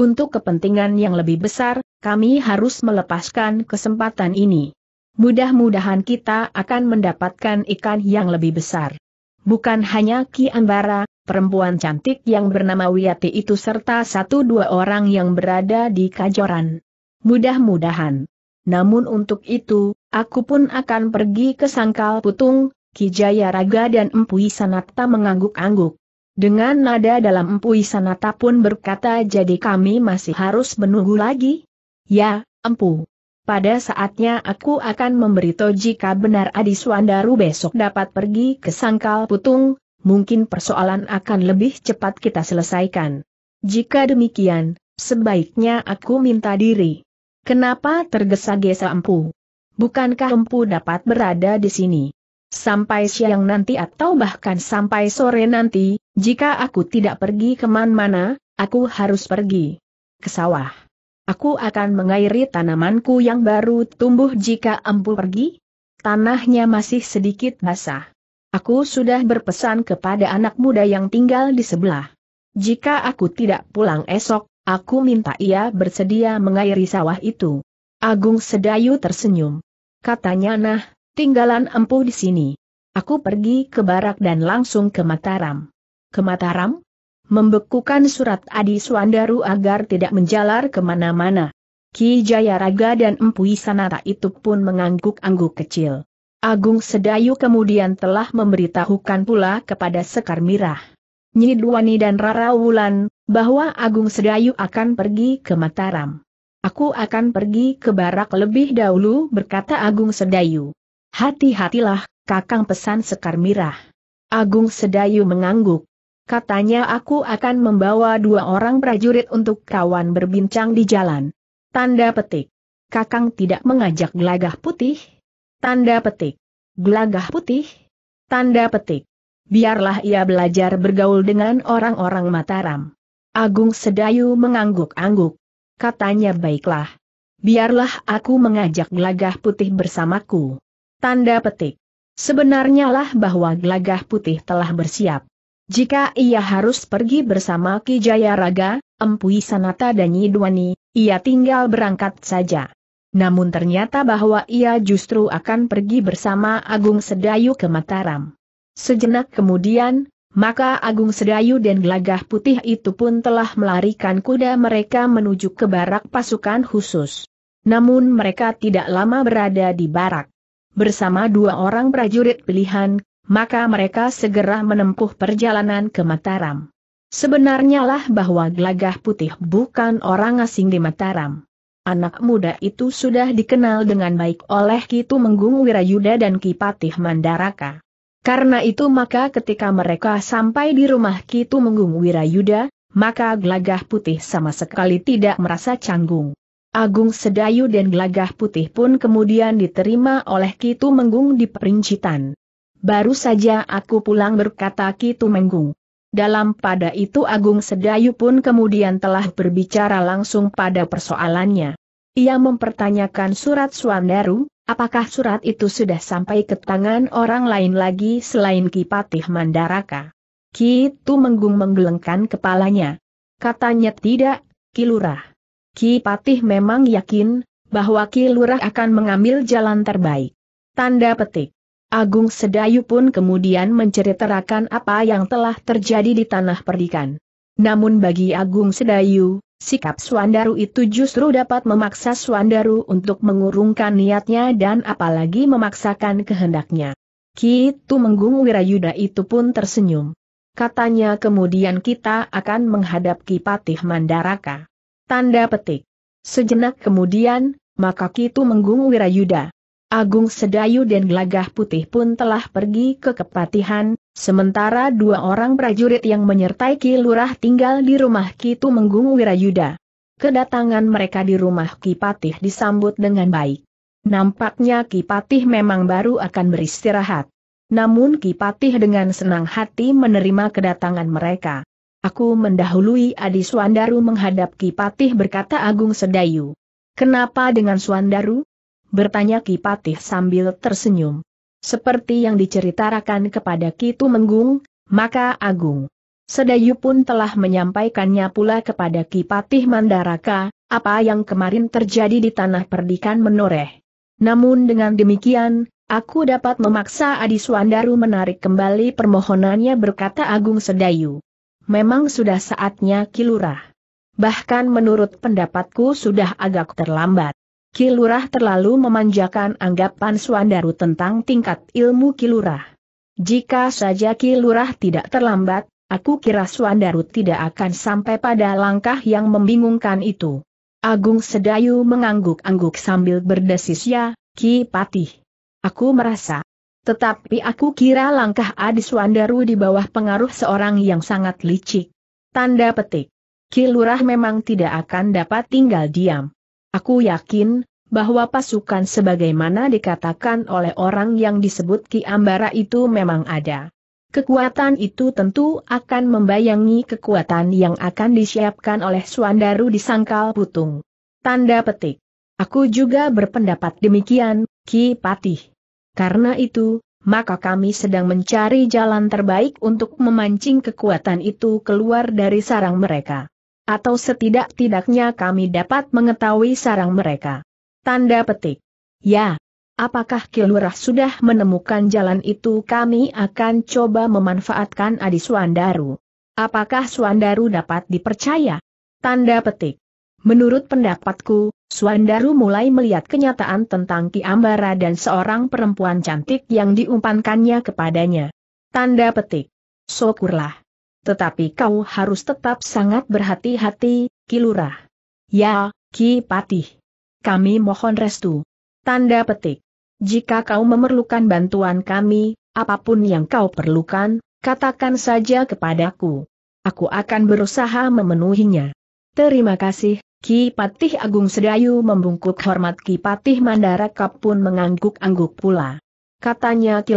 Untuk kepentingan yang lebih besar, kami harus melepaskan kesempatan ini. Mudah-mudahan kita akan mendapatkan ikan yang lebih besar. Bukan hanya Ki Ambara, perempuan cantik yang bernama Wiyati itu serta satu dua orang yang berada di Kajoran. Mudah-mudahan. Namun untuk itu, aku pun akan pergi ke Sangkal Putung, Ki Jaya Raga dan Empu Sanata mengangguk-angguk. Dengan nada dalam Empu Isanata pun berkata jadi kami masih harus menunggu lagi? Ya, Empu. Pada saatnya aku akan memberitahu jika benar Adi Suandaru besok dapat pergi ke Sangkal Putung, mungkin persoalan akan lebih cepat kita selesaikan. Jika demikian, sebaiknya aku minta diri. Kenapa tergesa-gesa Empu? Bukankah Empu dapat berada di sini? sampai siang nanti atau bahkan sampai sore nanti, jika aku tidak pergi kemana-mana, aku harus pergi ke sawah. Aku akan mengairi tanamanku yang baru tumbuh jika empu pergi. Tanahnya masih sedikit basah. Aku sudah berpesan kepada anak muda yang tinggal di sebelah. Jika aku tidak pulang esok, aku minta ia bersedia mengairi sawah itu. Agung Sedayu tersenyum. Katanya nah, Tinggalan empuh di sini. Aku pergi ke barak dan langsung ke Mataram. Ke Mataram? Membekukan surat Adi Suandaru agar tidak menjalar kemana-mana. Ki Jayaraga dan Empu Isanata itu pun mengangguk-angguk kecil. Agung Sedayu kemudian telah memberitahukan pula kepada Sekar Mirah, Nyidwani dan Rara Wulan, bahwa Agung Sedayu akan pergi ke Mataram. Aku akan pergi ke barak lebih dahulu berkata Agung Sedayu. Hati-hatilah, kakang pesan Sekar Mirah. Agung Sedayu mengangguk. Katanya aku akan membawa dua orang prajurit untuk kawan berbincang di jalan. Tanda petik. Kakang tidak mengajak gelagah putih. Tanda petik. Gelagah putih. Tanda petik. Biarlah ia belajar bergaul dengan orang-orang Mataram. Agung Sedayu mengangguk-angguk. Katanya baiklah. Biarlah aku mengajak gelagah putih bersamaku. Tanda petik. Sebenarnya lah bahwa Glagah putih telah bersiap. Jika ia harus pergi bersama Ki Jayaraga, Empui Sanata dan Yidwani, ia tinggal berangkat saja. Namun ternyata bahwa ia justru akan pergi bersama Agung Sedayu ke Mataram. Sejenak kemudian, maka Agung Sedayu dan Glagah Putih itu pun telah melarikan kuda mereka menuju ke barak pasukan khusus. Namun mereka tidak lama berada di barak bersama dua orang prajurit pilihan, maka mereka segera menempuh perjalanan ke Mataram. Sebenarnya lah bahwa Glagah Putih bukan orang asing di Mataram. Anak muda itu sudah dikenal dengan baik oleh Kitu Menggung Wirayuda dan Kipatih Mandaraka. Karena itu maka ketika mereka sampai di rumah Kitu Menggung Wirayuda, maka Glagah Putih sama sekali tidak merasa canggung. Agung Sedayu dan Glagah Putih pun kemudian diterima oleh Kitu Menggung di perincitan. Baru saja aku pulang berkata Kitu Menggung. Dalam pada itu Agung Sedayu pun kemudian telah berbicara langsung pada persoalannya. Ia mempertanyakan surat Suandaru, apakah surat itu sudah sampai ke tangan orang lain lagi selain Kipatih Mandaraka. Kitu Menggung menggelengkan kepalanya. Katanya tidak, Kilurah. Ki Patih memang yakin, bahwa Ki Lurah akan mengambil jalan terbaik. Tanda petik. Agung Sedayu pun kemudian menceritakan apa yang telah terjadi di tanah perdikan. Namun bagi Agung Sedayu, sikap Suandaru itu justru dapat memaksa Suandaru untuk mengurungkan niatnya dan apalagi memaksakan kehendaknya. Ki Tumenggung Wirayuda itu pun tersenyum. Katanya kemudian kita akan menghadap Ki Patih Mandaraka. Tanda petik. Sejenak kemudian, maka Kitu Menggung Wirayuda. Agung Sedayu dan Gelagah Putih pun telah pergi ke Kepatihan, sementara dua orang prajurit yang menyertai Ki Lurah tinggal di rumah Kitu Menggung Wirayuda. Kedatangan mereka di rumah Ki Patih disambut dengan baik. Nampaknya Ki Patih memang baru akan beristirahat. Namun Ki Patih dengan senang hati menerima kedatangan mereka. Aku mendahului Adi Suandaru menghadap Ki Patih berkata Agung Sedayu. Kenapa dengan Suandaru? Bertanya Kipatih sambil tersenyum. Seperti yang diceritakan kepada Ki Tumenggung, maka Agung Sedayu pun telah menyampaikannya pula kepada Kipatih Mandaraka, apa yang kemarin terjadi di tanah perdikan menoreh. Namun dengan demikian, aku dapat memaksa Adi Suandaru menarik kembali permohonannya berkata Agung Sedayu memang sudah saatnya Kilurah. Bahkan menurut pendapatku sudah agak terlambat. Kilurah terlalu memanjakan anggapan Swandaru tentang tingkat ilmu Kilurah. Jika saja Kilurah tidak terlambat, aku kira Swandaru tidak akan sampai pada langkah yang membingungkan itu. Agung Sedayu mengangguk-angguk sambil berdesis ya, Ki Patih. Aku merasa, tetapi aku kira langkah Swandaru di bawah pengaruh seorang yang sangat licik. Tanda petik. Kilurah memang tidak akan dapat tinggal diam. Aku yakin, bahwa pasukan sebagaimana dikatakan oleh orang yang disebut Ki Ambara itu memang ada. Kekuatan itu tentu akan membayangi kekuatan yang akan disiapkan oleh Suandaru di Sangkal Putung. Tanda petik. Aku juga berpendapat demikian, Ki Patih. Karena itu, maka kami sedang mencari jalan terbaik untuk memancing kekuatan itu keluar dari sarang mereka. Atau setidak-tidaknya kami dapat mengetahui sarang mereka. Tanda petik. Ya, apakah Kilurah sudah menemukan jalan itu kami akan coba memanfaatkan Adi Suandaru. Apakah Suandaru dapat dipercaya? Tanda petik. Menurut pendapatku, Suandaru mulai melihat kenyataan tentang Ki Ambara dan seorang perempuan cantik yang diumpankannya kepadanya. Tanda petik. Syukurlah. Tetapi kau harus tetap sangat berhati-hati, Ki Lurah. Ya, Ki Patih. Kami mohon restu. Tanda petik. Jika kau memerlukan bantuan kami, apapun yang kau perlukan, katakan saja kepadaku. Aku akan berusaha memenuhinya. Terima kasih, Ki Patih Agung Sedayu membungkuk hormat Ki Patih Mandaraka pun mengangguk-angguk pula. Katanya Ki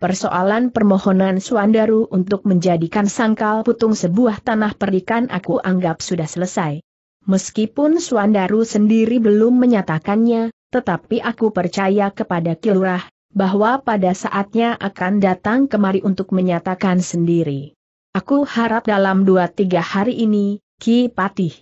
persoalan permohonan Suandaru untuk menjadikan sangkal putung sebuah tanah perikan aku anggap sudah selesai. Meskipun Suandaru sendiri belum menyatakannya, tetapi aku percaya kepada Ki bahwa pada saatnya akan datang kemari untuk menyatakan sendiri. Aku harap dalam dua tiga hari ini, Ki Patih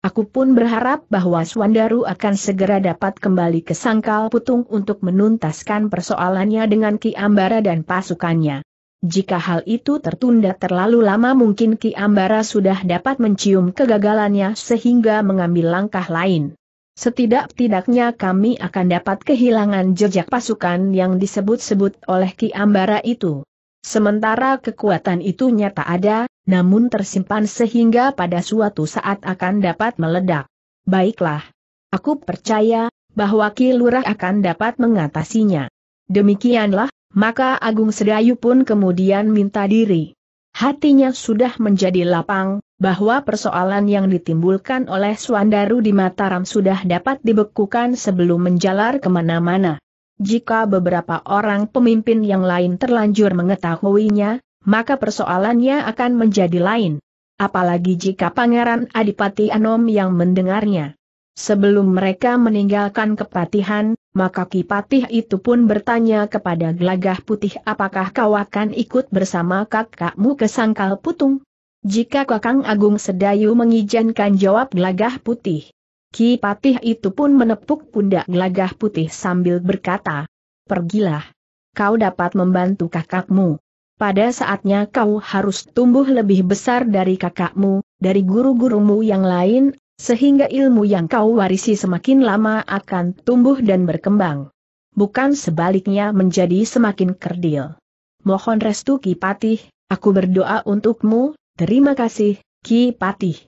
Aku pun berharap bahwa Swandaru akan segera dapat kembali ke Sangkal Putung untuk menuntaskan persoalannya dengan Ki Ambara dan pasukannya. Jika hal itu tertunda terlalu lama mungkin Ki Ambara sudah dapat mencium kegagalannya sehingga mengambil langkah lain. Setidak-tidaknya kami akan dapat kehilangan jejak pasukan yang disebut-sebut oleh Ki Ambara itu. Sementara kekuatan itu nyata ada, namun tersimpan sehingga pada suatu saat akan dapat meledak. Baiklah. Aku percaya, bahwa Kilurah akan dapat mengatasinya. Demikianlah, maka Agung Sedayu pun kemudian minta diri. Hatinya sudah menjadi lapang, bahwa persoalan yang ditimbulkan oleh Suandaru di Mataram sudah dapat dibekukan sebelum menjalar kemana-mana. Jika beberapa orang pemimpin yang lain terlanjur mengetahuinya, maka persoalannya akan menjadi lain. Apalagi jika Pangeran Adipati Anom yang mendengarnya. Sebelum mereka meninggalkan kepatihan, maka Kipatih itu pun bertanya kepada Gelagah Putih apakah kau akan ikut bersama kakakmu ke Sangkal Putung? Jika Kakang Agung Sedayu mengizinkan jawab Gelagah Putih. Ki Patih itu pun menepuk pundak Glagah putih sambil berkata, Pergilah. Kau dapat membantu kakakmu. Pada saatnya kau harus tumbuh lebih besar dari kakakmu, dari guru-gurumu yang lain, sehingga ilmu yang kau warisi semakin lama akan tumbuh dan berkembang. Bukan sebaliknya menjadi semakin kerdil. Mohon restu Ki Patih, aku berdoa untukmu, terima kasih, Ki Patih.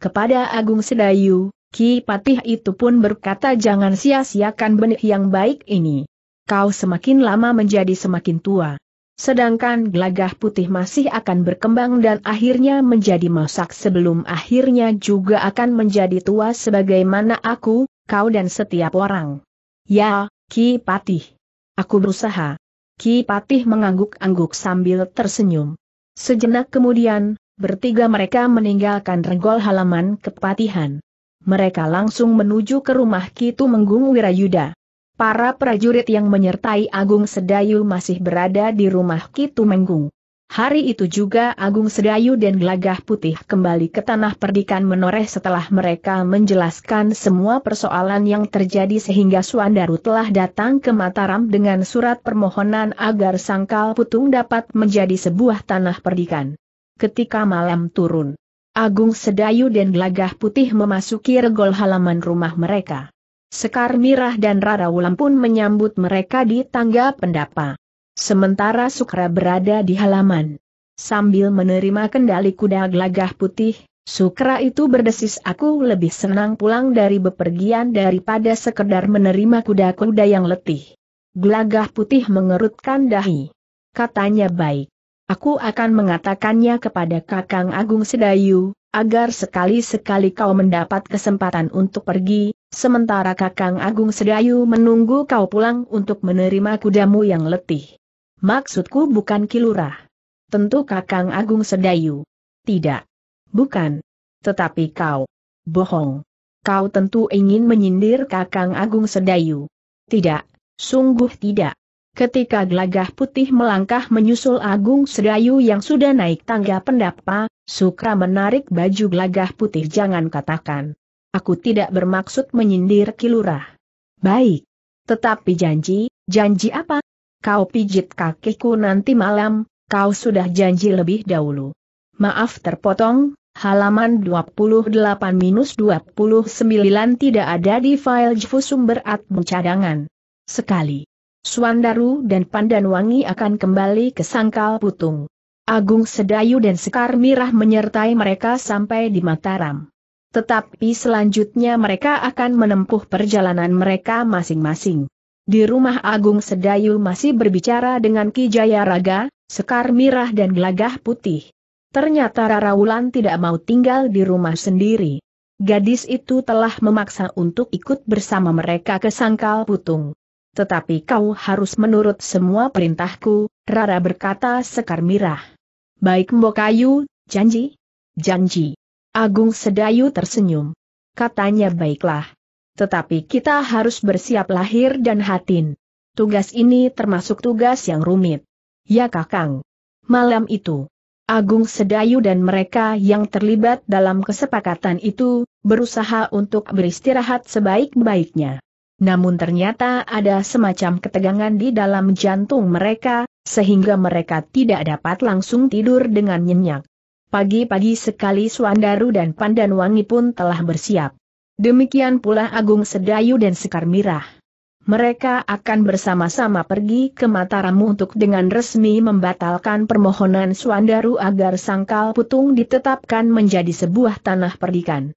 Kepada Agung Sedayu, Ki Patih itu pun berkata jangan sia-siakan benih yang baik ini. Kau semakin lama menjadi semakin tua. Sedangkan gelagah putih masih akan berkembang dan akhirnya menjadi masak sebelum akhirnya juga akan menjadi tua sebagaimana aku, kau dan setiap orang. Ya, Ki Patih. Aku berusaha. Ki Patih mengangguk-angguk sambil tersenyum. Sejenak kemudian, bertiga mereka meninggalkan regol halaman kepatihan mereka langsung menuju ke rumah Kitu Menggung Wirayuda. Para prajurit yang menyertai Agung Sedayu masih berada di rumah Kitu Menggung. Hari itu juga Agung Sedayu dan Gelagah Putih kembali ke tanah perdikan menoreh setelah mereka menjelaskan semua persoalan yang terjadi sehingga Suandaru telah datang ke Mataram dengan surat permohonan agar Sangkal Putung dapat menjadi sebuah tanah perdikan. Ketika malam turun, Agung Sedayu dan Gelagah Putih memasuki regol halaman rumah mereka. Sekar Mirah dan Rara Wulan pun menyambut mereka di tangga pendapa. Sementara Sukra berada di halaman. Sambil menerima kendali kuda Gelagah Putih, Sukra itu berdesis aku lebih senang pulang dari bepergian daripada sekedar menerima kuda-kuda yang letih. Gelagah Putih mengerutkan dahi. Katanya baik. Aku akan mengatakannya kepada Kakang Agung Sedayu, agar sekali-sekali kau mendapat kesempatan untuk pergi, sementara Kakang Agung Sedayu menunggu kau pulang untuk menerima kudamu yang letih. Maksudku bukan kilurah. Tentu Kakang Agung Sedayu. Tidak. Bukan. Tetapi kau. Bohong. Kau tentu ingin menyindir Kakang Agung Sedayu. Tidak, sungguh tidak. Ketika gelagah putih melangkah menyusul Agung Sedayu yang sudah naik tangga pendapa, Sukra menarik baju gelagah putih jangan katakan. Aku tidak bermaksud menyindir kilurah. Baik. Tetapi janji, janji apa? Kau pijit kakiku nanti malam, kau sudah janji lebih dahulu. Maaf terpotong, halaman 28-29 tidak ada di file Jfu sumber at cadangan. Sekali. Suandaru dan Pandanwangi akan kembali ke Sangkal Putung. Agung Sedayu dan Sekar Mirah menyertai mereka sampai di Mataram. Tetapi selanjutnya mereka akan menempuh perjalanan mereka masing-masing. Di rumah Agung Sedayu masih berbicara dengan Ki Jayaraga, Sekar Mirah dan Gelagah Putih. Ternyata Rara Wulan tidak mau tinggal di rumah sendiri. Gadis itu telah memaksa untuk ikut bersama mereka ke Sangkal Putung. Tetapi kau harus menurut semua perintahku, Rara berkata sekar mirah. Baik Mbokayu, janji? Janji. Agung Sedayu tersenyum. Katanya baiklah. Tetapi kita harus bersiap lahir dan hatin. Tugas ini termasuk tugas yang rumit. Ya kakang. Malam itu, Agung Sedayu dan mereka yang terlibat dalam kesepakatan itu, berusaha untuk beristirahat sebaik-baiknya. Namun ternyata ada semacam ketegangan di dalam jantung mereka, sehingga mereka tidak dapat langsung tidur dengan nyenyak. Pagi-pagi sekali Suandaru dan Pandanwangi pun telah bersiap. Demikian pula Agung Sedayu dan Sekar Mirah. Mereka akan bersama-sama pergi ke Mataram untuk dengan resmi membatalkan permohonan Suandaru agar Sangkal Putung ditetapkan menjadi sebuah tanah perdikan.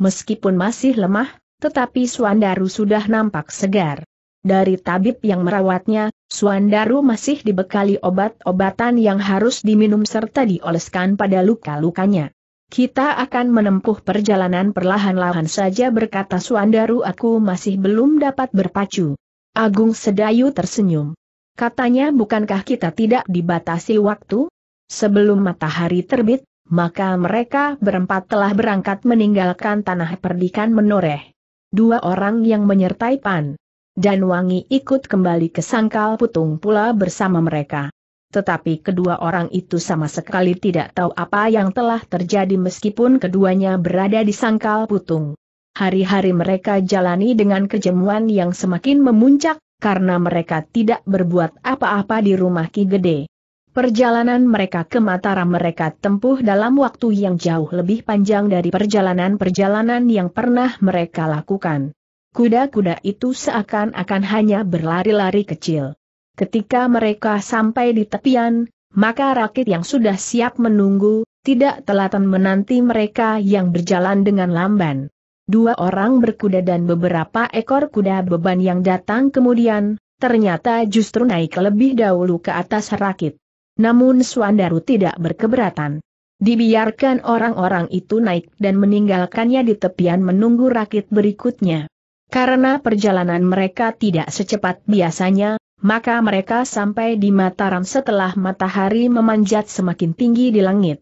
Meskipun masih lemah, tetapi Suandaru sudah nampak segar. Dari tabib yang merawatnya, Suandaru masih dibekali obat-obatan yang harus diminum serta dioleskan pada luka-lukanya. Kita akan menempuh perjalanan perlahan-lahan saja berkata Suandaru aku masih belum dapat berpacu. Agung Sedayu tersenyum. Katanya bukankah kita tidak dibatasi waktu? Sebelum matahari terbit, maka mereka berempat telah berangkat meninggalkan tanah perdikan menoreh dua orang yang menyertai Pan. Dan Wangi ikut kembali ke sangkal putung pula bersama mereka. Tetapi kedua orang itu sama sekali tidak tahu apa yang telah terjadi meskipun keduanya berada di sangkal putung. Hari-hari mereka jalani dengan kejemuan yang semakin memuncak, karena mereka tidak berbuat apa-apa di rumah Ki Gede. Perjalanan mereka ke Mataram mereka tempuh dalam waktu yang jauh lebih panjang dari perjalanan-perjalanan yang pernah mereka lakukan. Kuda-kuda itu seakan-akan hanya berlari-lari kecil. Ketika mereka sampai di tepian, maka rakit yang sudah siap menunggu, tidak telatan menanti mereka yang berjalan dengan lamban. Dua orang berkuda dan beberapa ekor kuda beban yang datang kemudian, ternyata justru naik lebih dahulu ke atas rakit. Namun Suandaru tidak berkeberatan. Dibiarkan orang-orang itu naik dan meninggalkannya di tepian menunggu rakit berikutnya. Karena perjalanan mereka tidak secepat biasanya, maka mereka sampai di Mataram setelah matahari memanjat semakin tinggi di langit.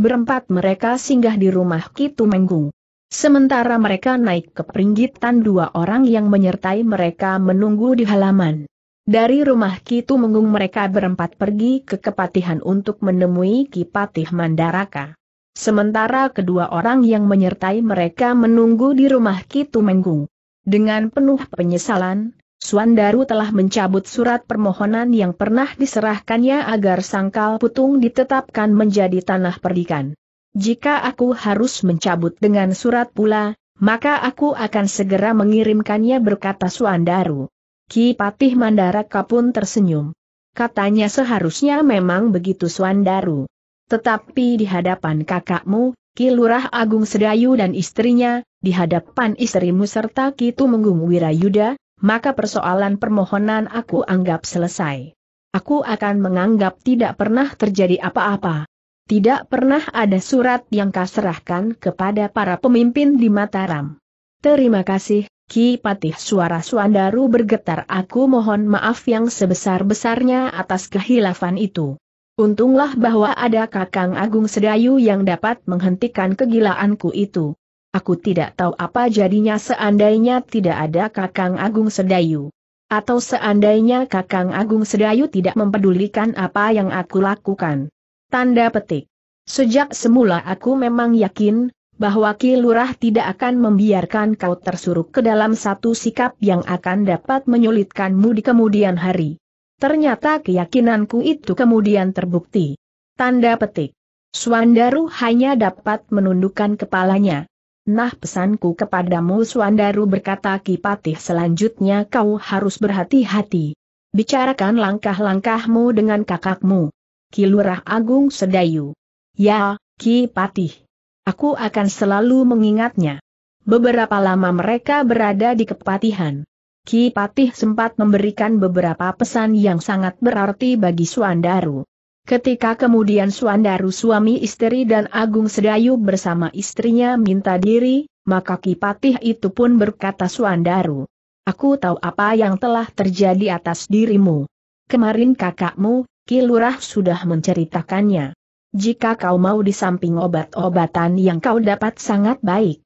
Berempat mereka singgah di rumah Kitu Menggung. Sementara mereka naik ke peringgitan dua orang yang menyertai mereka menunggu di halaman. Dari rumah Kitu Mengung mereka berempat pergi ke Kepatihan untuk menemui Kipatih Mandaraka. Sementara kedua orang yang menyertai mereka menunggu di rumah Kitu Menggung. Dengan penuh penyesalan, Suandaru telah mencabut surat permohonan yang pernah diserahkannya agar Sangkal Putung ditetapkan menjadi tanah perdikan. Jika aku harus mencabut dengan surat pula, maka aku akan segera mengirimkannya berkata Suandaru. Ki Patih Mandaraka pun tersenyum. Katanya seharusnya memang begitu Suandaru. Tetapi di hadapan kakakmu, Ki Lurah Agung Sedayu dan istrinya, di hadapan istrimu serta Ki Tumenggung Wirayuda, maka persoalan permohonan aku anggap selesai. Aku akan menganggap tidak pernah terjadi apa-apa. Tidak pernah ada surat yang kaserahkan kepada para pemimpin di Mataram. Terima kasih, Ki Patih suara Suandaru bergetar aku mohon maaf yang sebesar-besarnya atas kehilafan itu. Untunglah bahwa ada Kakang Agung Sedayu yang dapat menghentikan kegilaanku itu. Aku tidak tahu apa jadinya seandainya tidak ada Kakang Agung Sedayu. Atau seandainya Kakang Agung Sedayu tidak mempedulikan apa yang aku lakukan. Tanda petik. Sejak semula aku memang yakin, bahwa Ki Lurah tidak akan membiarkan kau tersuruk ke dalam satu sikap yang akan dapat menyulitkanmu di kemudian hari. Ternyata keyakinanku itu kemudian terbukti. Tanda petik. Suandaru hanya dapat menundukkan kepalanya. Nah pesanku kepadamu Swandaru berkata Kipatih selanjutnya kau harus berhati-hati. Bicarakan langkah-langkahmu dengan kakakmu. Kilurah Agung Sedayu. Ya, Ki Patih. Aku akan selalu mengingatnya. Beberapa lama mereka berada di kepatihan. Ki Patih sempat memberikan beberapa pesan yang sangat berarti bagi Suandaru. Ketika kemudian Suandaru suami istri dan Agung Sedayu bersama istrinya minta diri, maka Ki Patih itu pun berkata Suandaru, Aku tahu apa yang telah terjadi atas dirimu. Kemarin kakakmu, Ki Lurah sudah menceritakannya. Jika kau mau di samping obat-obatan yang kau dapat sangat baik.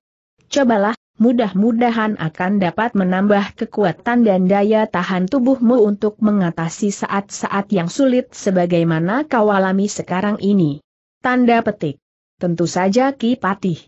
Cobalah, mudah-mudahan akan dapat menambah kekuatan dan daya tahan tubuhmu untuk mengatasi saat-saat yang sulit sebagaimana kau alami sekarang ini. Tanda petik. Tentu saja Ki Patih.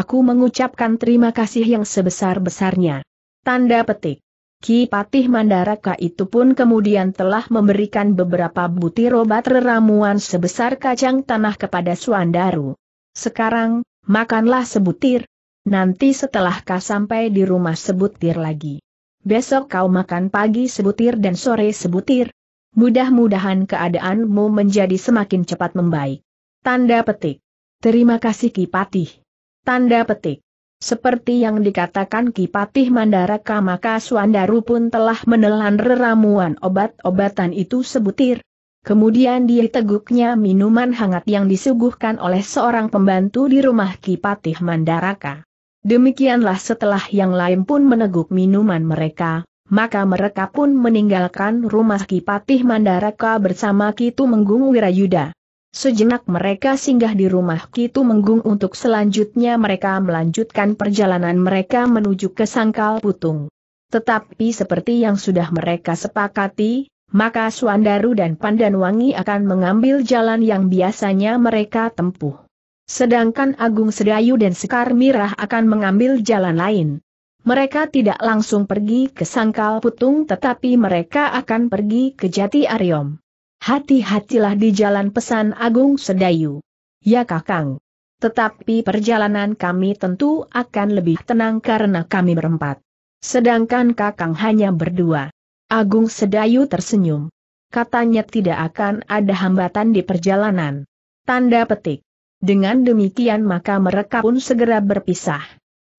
Aku mengucapkan terima kasih yang sebesar-besarnya. Tanda petik. Ki Patih Mandaraka itu pun kemudian telah memberikan beberapa butir obat ramuan sebesar kacang tanah kepada Suandaru. Sekarang, makanlah sebutir. Nanti setelah kau sampai di rumah sebutir lagi. Besok kau makan pagi sebutir dan sore sebutir. Mudah-mudahan keadaanmu menjadi semakin cepat membaik. Tanda petik. Terima kasih Ki Patih. Tanda petik. Seperti yang dikatakan Kipatih Mandaraka maka Suandaru pun telah menelan reramuan obat-obatan itu sebutir. Kemudian dia teguknya minuman hangat yang disuguhkan oleh seorang pembantu di rumah Kipatih Mandaraka. Demikianlah setelah yang lain pun meneguk minuman mereka, maka mereka pun meninggalkan rumah Kipatih Mandaraka bersama Kitu Menggung Wirayuda. Sejenak mereka singgah di rumah Kitu Menggung untuk selanjutnya mereka melanjutkan perjalanan mereka menuju ke Sangkal Putung. Tetapi seperti yang sudah mereka sepakati, maka Suandaru dan Pandanwangi akan mengambil jalan yang biasanya mereka tempuh. Sedangkan Agung Sedayu dan Sekar Mirah akan mengambil jalan lain. Mereka tidak langsung pergi ke Sangkal Putung tetapi mereka akan pergi ke Jati Aryom hati-hatilah di jalan pesan Agung Sedayu. Ya kakang. Tetapi perjalanan kami tentu akan lebih tenang karena kami berempat. Sedangkan kakang hanya berdua. Agung Sedayu tersenyum. Katanya tidak akan ada hambatan di perjalanan. Tanda petik. Dengan demikian maka mereka pun segera berpisah.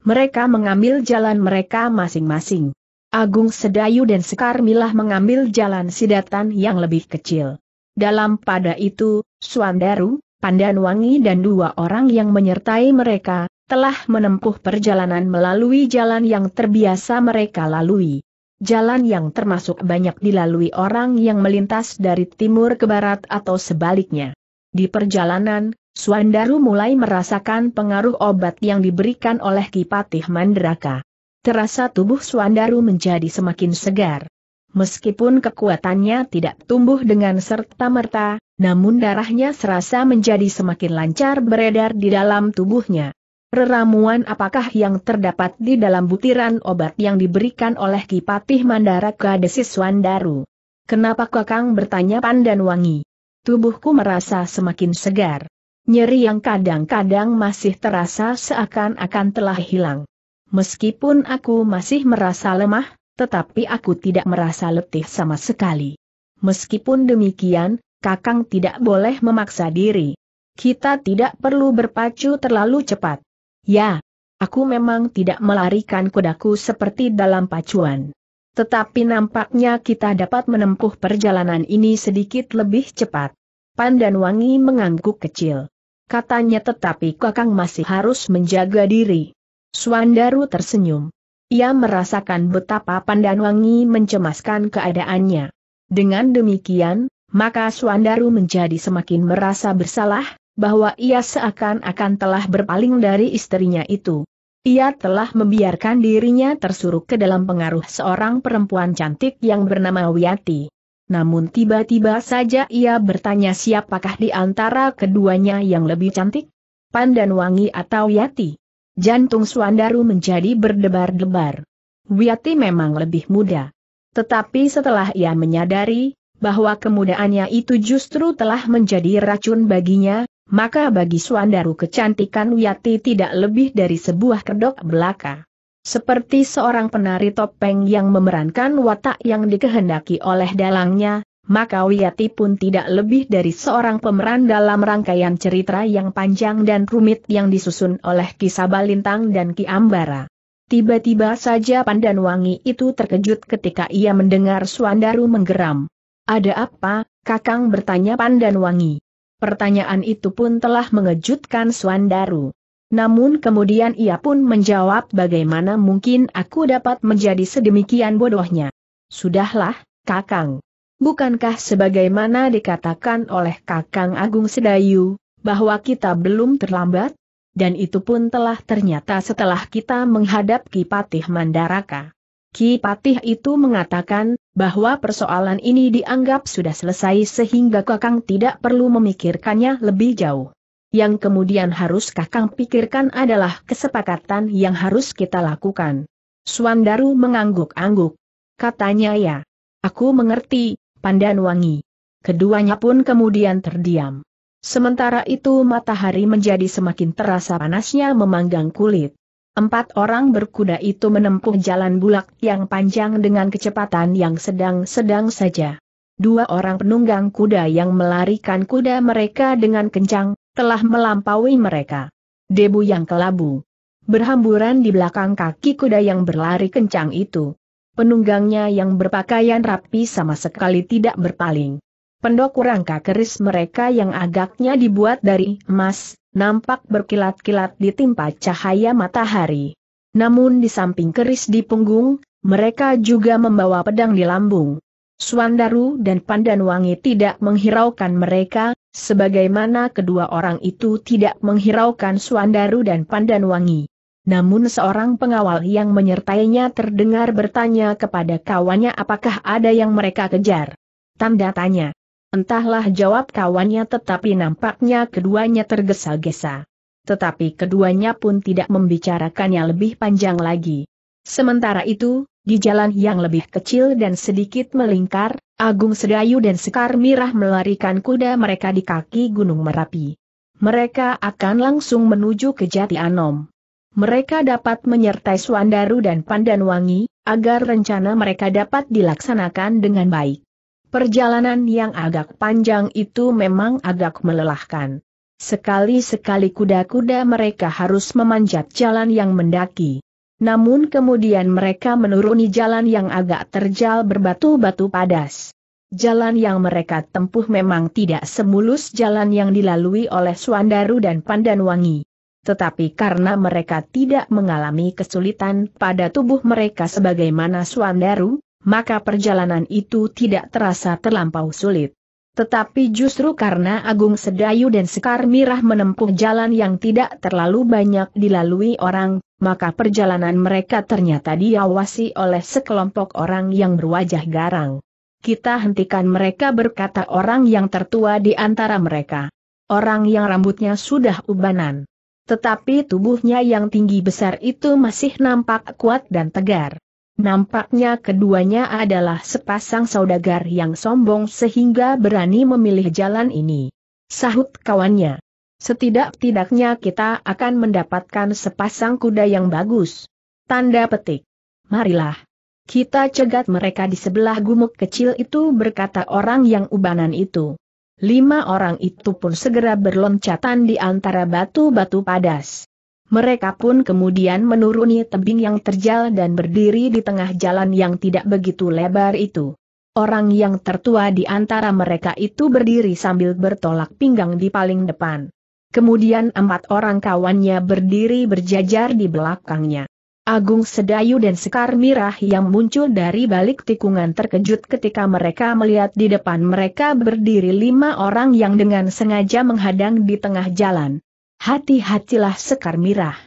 Mereka mengambil jalan mereka masing-masing. Agung Sedayu dan Sekar Milah mengambil jalan sidatan yang lebih kecil. Dalam pada itu, Suandaru, Pandanwangi dan dua orang yang menyertai mereka, telah menempuh perjalanan melalui jalan yang terbiasa mereka lalui. Jalan yang termasuk banyak dilalui orang yang melintas dari timur ke barat atau sebaliknya. Di perjalanan, Suandaru mulai merasakan pengaruh obat yang diberikan oleh Kipatih Mandraka terasa tubuh Suandaru menjadi semakin segar. Meskipun kekuatannya tidak tumbuh dengan serta-merta, namun darahnya serasa menjadi semakin lancar beredar di dalam tubuhnya. Reramuan apakah yang terdapat di dalam butiran obat yang diberikan oleh Kipatih Mandara Desis Swandaru? Kenapa Kakang bertanya Pandan Wangi? Tubuhku merasa semakin segar. Nyeri yang kadang-kadang masih terasa seakan-akan telah hilang. Meskipun aku masih merasa lemah, tetapi aku tidak merasa letih sama sekali. Meskipun demikian, Kakang tidak boleh memaksa diri. Kita tidak perlu berpacu terlalu cepat. Ya, aku memang tidak melarikan kudaku seperti dalam pacuan. Tetapi nampaknya kita dapat menempuh perjalanan ini sedikit lebih cepat. Wangi mengangguk kecil. Katanya tetapi Kakang masih harus menjaga diri. Suandaru tersenyum. Ia merasakan betapa pandan wangi mencemaskan keadaannya. Dengan demikian, maka Suandaru menjadi semakin merasa bersalah, bahwa ia seakan-akan telah berpaling dari istrinya itu. Ia telah membiarkan dirinya tersuruk ke dalam pengaruh seorang perempuan cantik yang bernama Wiyati. Namun tiba-tiba saja ia bertanya siapakah di antara keduanya yang lebih cantik? Pandan Wangi atau Wiyati? Jantung Suandaru menjadi berdebar-debar. Wiyati memang lebih muda. Tetapi setelah ia menyadari, bahwa kemudaannya itu justru telah menjadi racun baginya, maka bagi Suandaru kecantikan Wiyati tidak lebih dari sebuah kedok belaka. Seperti seorang penari topeng yang memerankan watak yang dikehendaki oleh dalangnya, maka Wiyati pun tidak lebih dari seorang pemeran dalam rangkaian cerita yang panjang dan rumit yang disusun oleh Balintang dan Ki Ambara. Tiba-tiba saja Pandan Wangi itu terkejut ketika ia mendengar Suandaru menggeram. Ada apa, Kakang bertanya Pandan Wangi. Pertanyaan itu pun telah mengejutkan Suandaru. Namun kemudian ia pun menjawab bagaimana mungkin aku dapat menjadi sedemikian bodohnya. Sudahlah, Kakang. Bukankah sebagaimana dikatakan oleh Kakang Agung Sedayu, bahwa kita belum terlambat? Dan itu pun telah ternyata setelah kita menghadap Patih Mandaraka. Patih itu mengatakan, bahwa persoalan ini dianggap sudah selesai sehingga Kakang tidak perlu memikirkannya lebih jauh. Yang kemudian harus Kakang pikirkan adalah kesepakatan yang harus kita lakukan. Suandaru mengangguk-angguk. Katanya ya. Aku mengerti, Pandan Wangi. Keduanya pun kemudian terdiam. Sementara itu matahari menjadi semakin terasa panasnya memanggang kulit. Empat orang berkuda itu menempuh jalan bulak yang panjang dengan kecepatan yang sedang-sedang saja. Dua orang penunggang kuda yang melarikan kuda mereka dengan kencang, telah melampaui mereka. Debu yang kelabu. Berhamburan di belakang kaki kuda yang berlari kencang itu. Penunggangnya yang berpakaian rapi sama sekali tidak berpaling. Pendok rangka keris mereka yang agaknya dibuat dari emas, nampak berkilat-kilat ditimpa cahaya matahari. Namun di samping keris di punggung, mereka juga membawa pedang di lambung. Suandaru dan Pandanwangi tidak menghiraukan mereka, sebagaimana kedua orang itu tidak menghiraukan Suandaru dan Pandanwangi. Namun seorang pengawal yang menyertainya terdengar bertanya kepada kawannya apakah ada yang mereka kejar. Tanda tanya. Entahlah jawab kawannya tetapi nampaknya keduanya tergesa-gesa. Tetapi keduanya pun tidak membicarakannya lebih panjang lagi. Sementara itu, di jalan yang lebih kecil dan sedikit melingkar, Agung Sedayu dan Sekar Mirah melarikan kuda mereka di kaki Gunung Merapi. Mereka akan langsung menuju ke Jati Anom mereka dapat menyertai Suandaru dan Pandanwangi, agar rencana mereka dapat dilaksanakan dengan baik. Perjalanan yang agak panjang itu memang agak melelahkan. Sekali-sekali kuda-kuda mereka harus memanjat jalan yang mendaki. Namun kemudian mereka menuruni jalan yang agak terjal berbatu-batu padas. Jalan yang mereka tempuh memang tidak semulus jalan yang dilalui oleh Suandaru dan Pandanwangi tetapi karena mereka tidak mengalami kesulitan pada tubuh mereka sebagaimana Suandaru, maka perjalanan itu tidak terasa terlampau sulit. Tetapi justru karena Agung Sedayu dan Sekar Mirah menempuh jalan yang tidak terlalu banyak dilalui orang, maka perjalanan mereka ternyata diawasi oleh sekelompok orang yang berwajah garang. Kita hentikan mereka berkata orang yang tertua di antara mereka. Orang yang rambutnya sudah ubanan. Tetapi tubuhnya yang tinggi besar itu masih nampak kuat dan tegar. Nampaknya keduanya adalah sepasang saudagar yang sombong sehingga berani memilih jalan ini. Sahut kawannya. Setidak-tidaknya kita akan mendapatkan sepasang kuda yang bagus. Tanda petik. Marilah. Kita cegat mereka di sebelah gumuk kecil itu berkata orang yang ubanan itu. Lima orang itu pun segera berloncatan di antara batu-batu padas. Mereka pun kemudian menuruni tebing yang terjal dan berdiri di tengah jalan yang tidak begitu lebar itu. Orang yang tertua di antara mereka itu berdiri sambil bertolak pinggang di paling depan. Kemudian empat orang kawannya berdiri berjajar di belakangnya. Agung Sedayu dan Sekar Mirah yang muncul dari balik tikungan terkejut ketika mereka melihat di depan mereka berdiri lima orang yang dengan sengaja menghadang di tengah jalan. Hati-hatilah Sekar Mirah.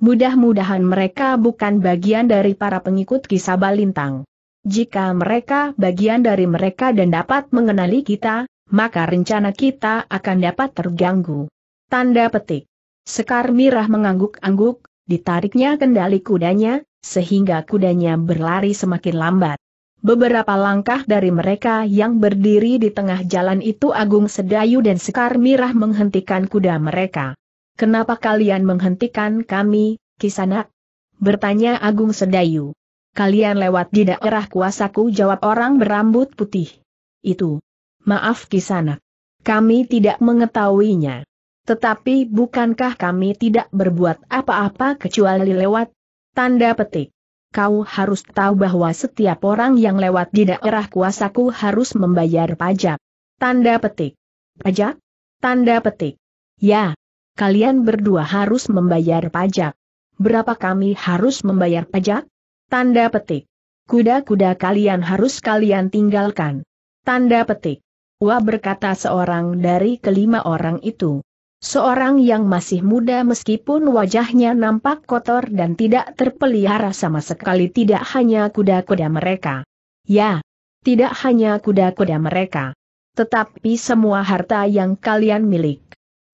Mudah-mudahan mereka bukan bagian dari para pengikut kisah Balintang. Jika mereka bagian dari mereka dan dapat mengenali kita, maka rencana kita akan dapat terganggu. Tanda petik. Sekar Mirah mengangguk-angguk, ditariknya kendali kudanya, sehingga kudanya berlari semakin lambat. Beberapa langkah dari mereka yang berdiri di tengah jalan itu Agung Sedayu dan Sekar Mirah menghentikan kuda mereka. Kenapa kalian menghentikan kami, Kisanak? Bertanya Agung Sedayu. Kalian lewat di daerah kuasaku jawab orang berambut putih. Itu. Maaf Kisanak. Kami tidak mengetahuinya. Tetapi bukankah kami tidak berbuat apa-apa kecuali lewat? Tanda petik. Kau harus tahu bahwa setiap orang yang lewat di daerah kuasaku harus membayar pajak. Tanda petik. Pajak? Tanda petik. Ya. Kalian berdua harus membayar pajak. Berapa kami harus membayar pajak? Tanda petik. Kuda-kuda kalian harus kalian tinggalkan. Tanda petik. Wah berkata seorang dari kelima orang itu. Seorang yang masih muda meskipun wajahnya nampak kotor dan tidak terpelihara sama sekali tidak hanya kuda-kuda mereka. Ya, tidak hanya kuda-kuda mereka. Tetapi semua harta yang kalian milik.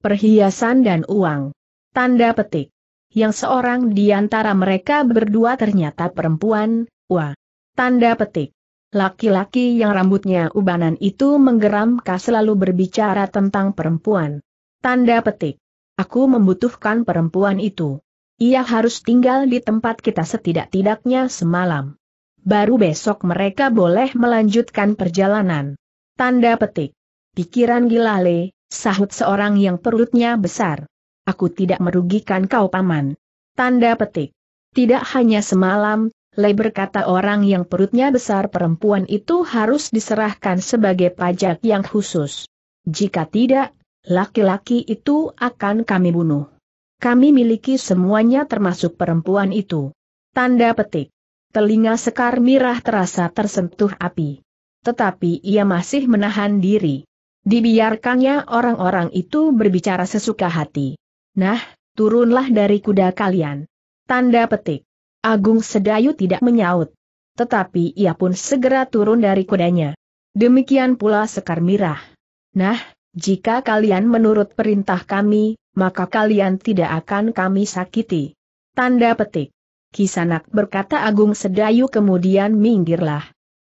Perhiasan dan uang. Tanda petik. Yang seorang di antara mereka berdua ternyata perempuan, wah. Tanda petik. Laki-laki yang rambutnya ubanan itu menggeramkah selalu berbicara tentang perempuan. Tanda petik. Aku membutuhkan perempuan itu. Ia harus tinggal di tempat kita setidak-tidaknya semalam. Baru besok mereka boleh melanjutkan perjalanan. Tanda petik. Pikiran gila le sahut seorang yang perutnya besar. Aku tidak merugikan kau paman. Tanda petik. Tidak hanya semalam, Le berkata orang yang perutnya besar perempuan itu harus diserahkan sebagai pajak yang khusus. Jika tidak, Laki-laki itu akan kami bunuh. Kami miliki semuanya termasuk perempuan itu. Tanda petik. Telinga Sekar Mirah terasa tersentuh api. Tetapi ia masih menahan diri. Dibiarkannya orang-orang itu berbicara sesuka hati. Nah, turunlah dari kuda kalian. Tanda petik. Agung Sedayu tidak menyaut. Tetapi ia pun segera turun dari kudanya. Demikian pula Sekar Mirah. Nah, jika kalian menurut perintah kami, maka kalian tidak akan kami sakiti. Tanda petik. Kisanak berkata Agung Sedayu kemudian minggirlah.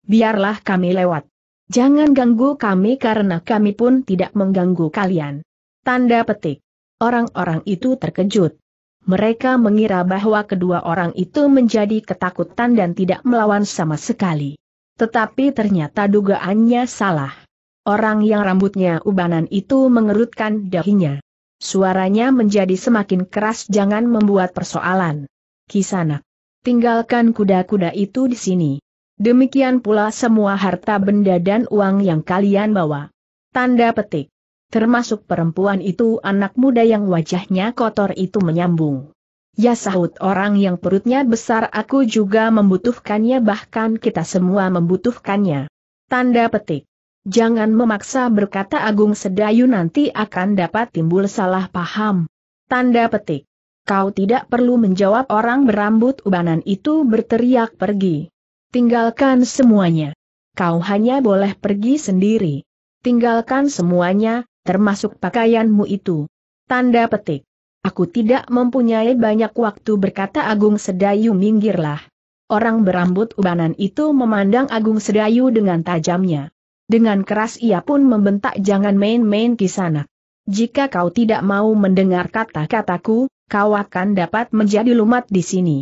Biarlah kami lewat. Jangan ganggu kami karena kami pun tidak mengganggu kalian. Tanda petik. Orang-orang itu terkejut. Mereka mengira bahwa kedua orang itu menjadi ketakutan dan tidak melawan sama sekali. Tetapi ternyata dugaannya salah. Orang yang rambutnya ubanan itu mengerutkan dahinya. Suaranya menjadi semakin keras jangan membuat persoalan. Kisanak. Tinggalkan kuda-kuda itu di sini. Demikian pula semua harta benda dan uang yang kalian bawa. Tanda petik. Termasuk perempuan itu anak muda yang wajahnya kotor itu menyambung. Ya sahut orang yang perutnya besar aku juga membutuhkannya bahkan kita semua membutuhkannya. Tanda petik. Jangan memaksa berkata Agung Sedayu nanti akan dapat timbul salah paham. Tanda petik. Kau tidak perlu menjawab orang berambut ubanan itu berteriak pergi. Tinggalkan semuanya. Kau hanya boleh pergi sendiri. Tinggalkan semuanya, termasuk pakaianmu itu. Tanda petik. Aku tidak mempunyai banyak waktu berkata Agung Sedayu minggirlah. Orang berambut ubanan itu memandang Agung Sedayu dengan tajamnya. Dengan keras ia pun membentak jangan main-main sana. Jika kau tidak mau mendengar kata-kataku, kau akan dapat menjadi lumat di sini.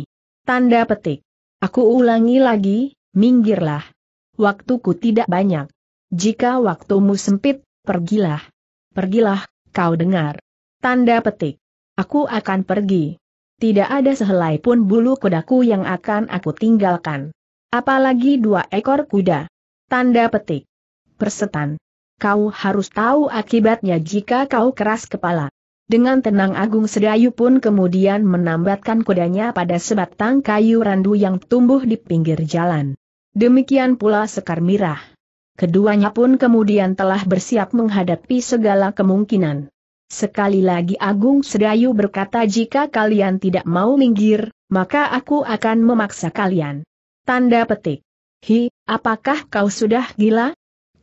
Tanda petik. Aku ulangi lagi, minggirlah. Waktuku tidak banyak. Jika waktumu sempit, pergilah. Pergilah, kau dengar. Tanda petik. Aku akan pergi. Tidak ada sehelai pun bulu kudaku yang akan aku tinggalkan. Apalagi dua ekor kuda. Tanda petik persetan. Kau harus tahu akibatnya jika kau keras kepala. Dengan tenang Agung Sedayu pun kemudian menambatkan kudanya pada sebatang kayu randu yang tumbuh di pinggir jalan. Demikian pula Sekar Mirah. Keduanya pun kemudian telah bersiap menghadapi segala kemungkinan. Sekali lagi Agung Sedayu berkata jika kalian tidak mau minggir, maka aku akan memaksa kalian. Tanda petik. Hi, apakah kau sudah gila?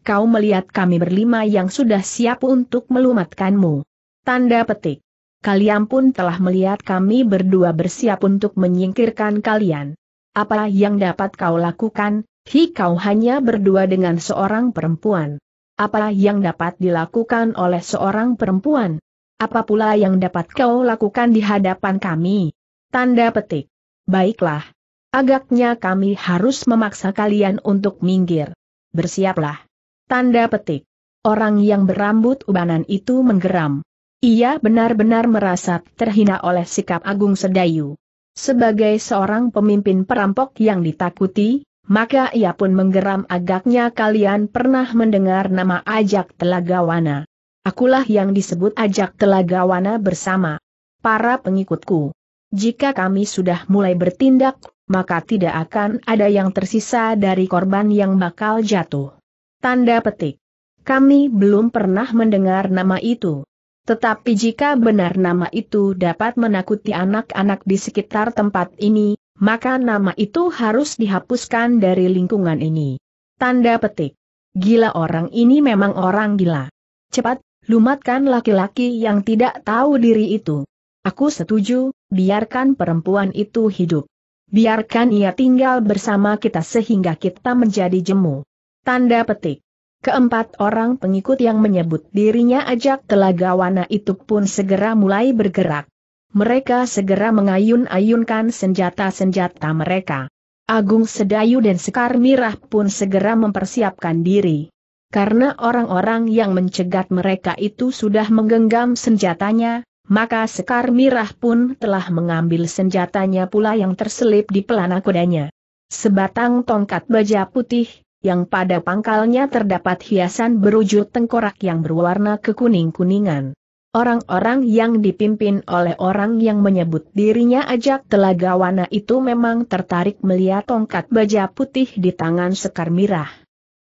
kau melihat kami berlima yang sudah siap untuk melumatkanmu. Tanda petik. Kalian pun telah melihat kami berdua bersiap untuk menyingkirkan kalian. Apa yang dapat kau lakukan, hi kau hanya berdua dengan seorang perempuan. Apa yang dapat dilakukan oleh seorang perempuan? Apa pula yang dapat kau lakukan di hadapan kami? Tanda petik. Baiklah. Agaknya kami harus memaksa kalian untuk minggir. Bersiaplah. Tanda petik. Orang yang berambut ubanan itu menggeram. Ia benar-benar merasa terhina oleh sikap Agung Sedayu. Sebagai seorang pemimpin perampok yang ditakuti, maka ia pun menggeram agaknya kalian pernah mendengar nama Ajak Telagawana. Akulah yang disebut Ajak Telagawana bersama para pengikutku. Jika kami sudah mulai bertindak, maka tidak akan ada yang tersisa dari korban yang bakal jatuh. Tanda petik. Kami belum pernah mendengar nama itu. Tetapi jika benar nama itu dapat menakuti anak-anak di sekitar tempat ini, maka nama itu harus dihapuskan dari lingkungan ini. Tanda petik. Gila orang ini memang orang gila. Cepat, lumatkan laki-laki yang tidak tahu diri itu. Aku setuju, biarkan perempuan itu hidup. Biarkan ia tinggal bersama kita sehingga kita menjadi jemu. Tanda petik. Keempat orang pengikut yang menyebut dirinya ajak telagawana itu pun segera mulai bergerak. Mereka segera mengayun-ayunkan senjata-senjata mereka. Agung Sedayu dan Sekar Mirah pun segera mempersiapkan diri. Karena orang-orang yang mencegat mereka itu sudah menggenggam senjatanya, maka Sekar Mirah pun telah mengambil senjatanya pula yang terselip di pelana kudanya. Sebatang tongkat baja putih, yang pada pangkalnya terdapat hiasan berujud tengkorak yang berwarna kekuning-kuningan. Orang-orang yang dipimpin oleh orang yang menyebut dirinya ajak telaga telagawana itu memang tertarik melihat tongkat baja putih di tangan Sekar Mirah.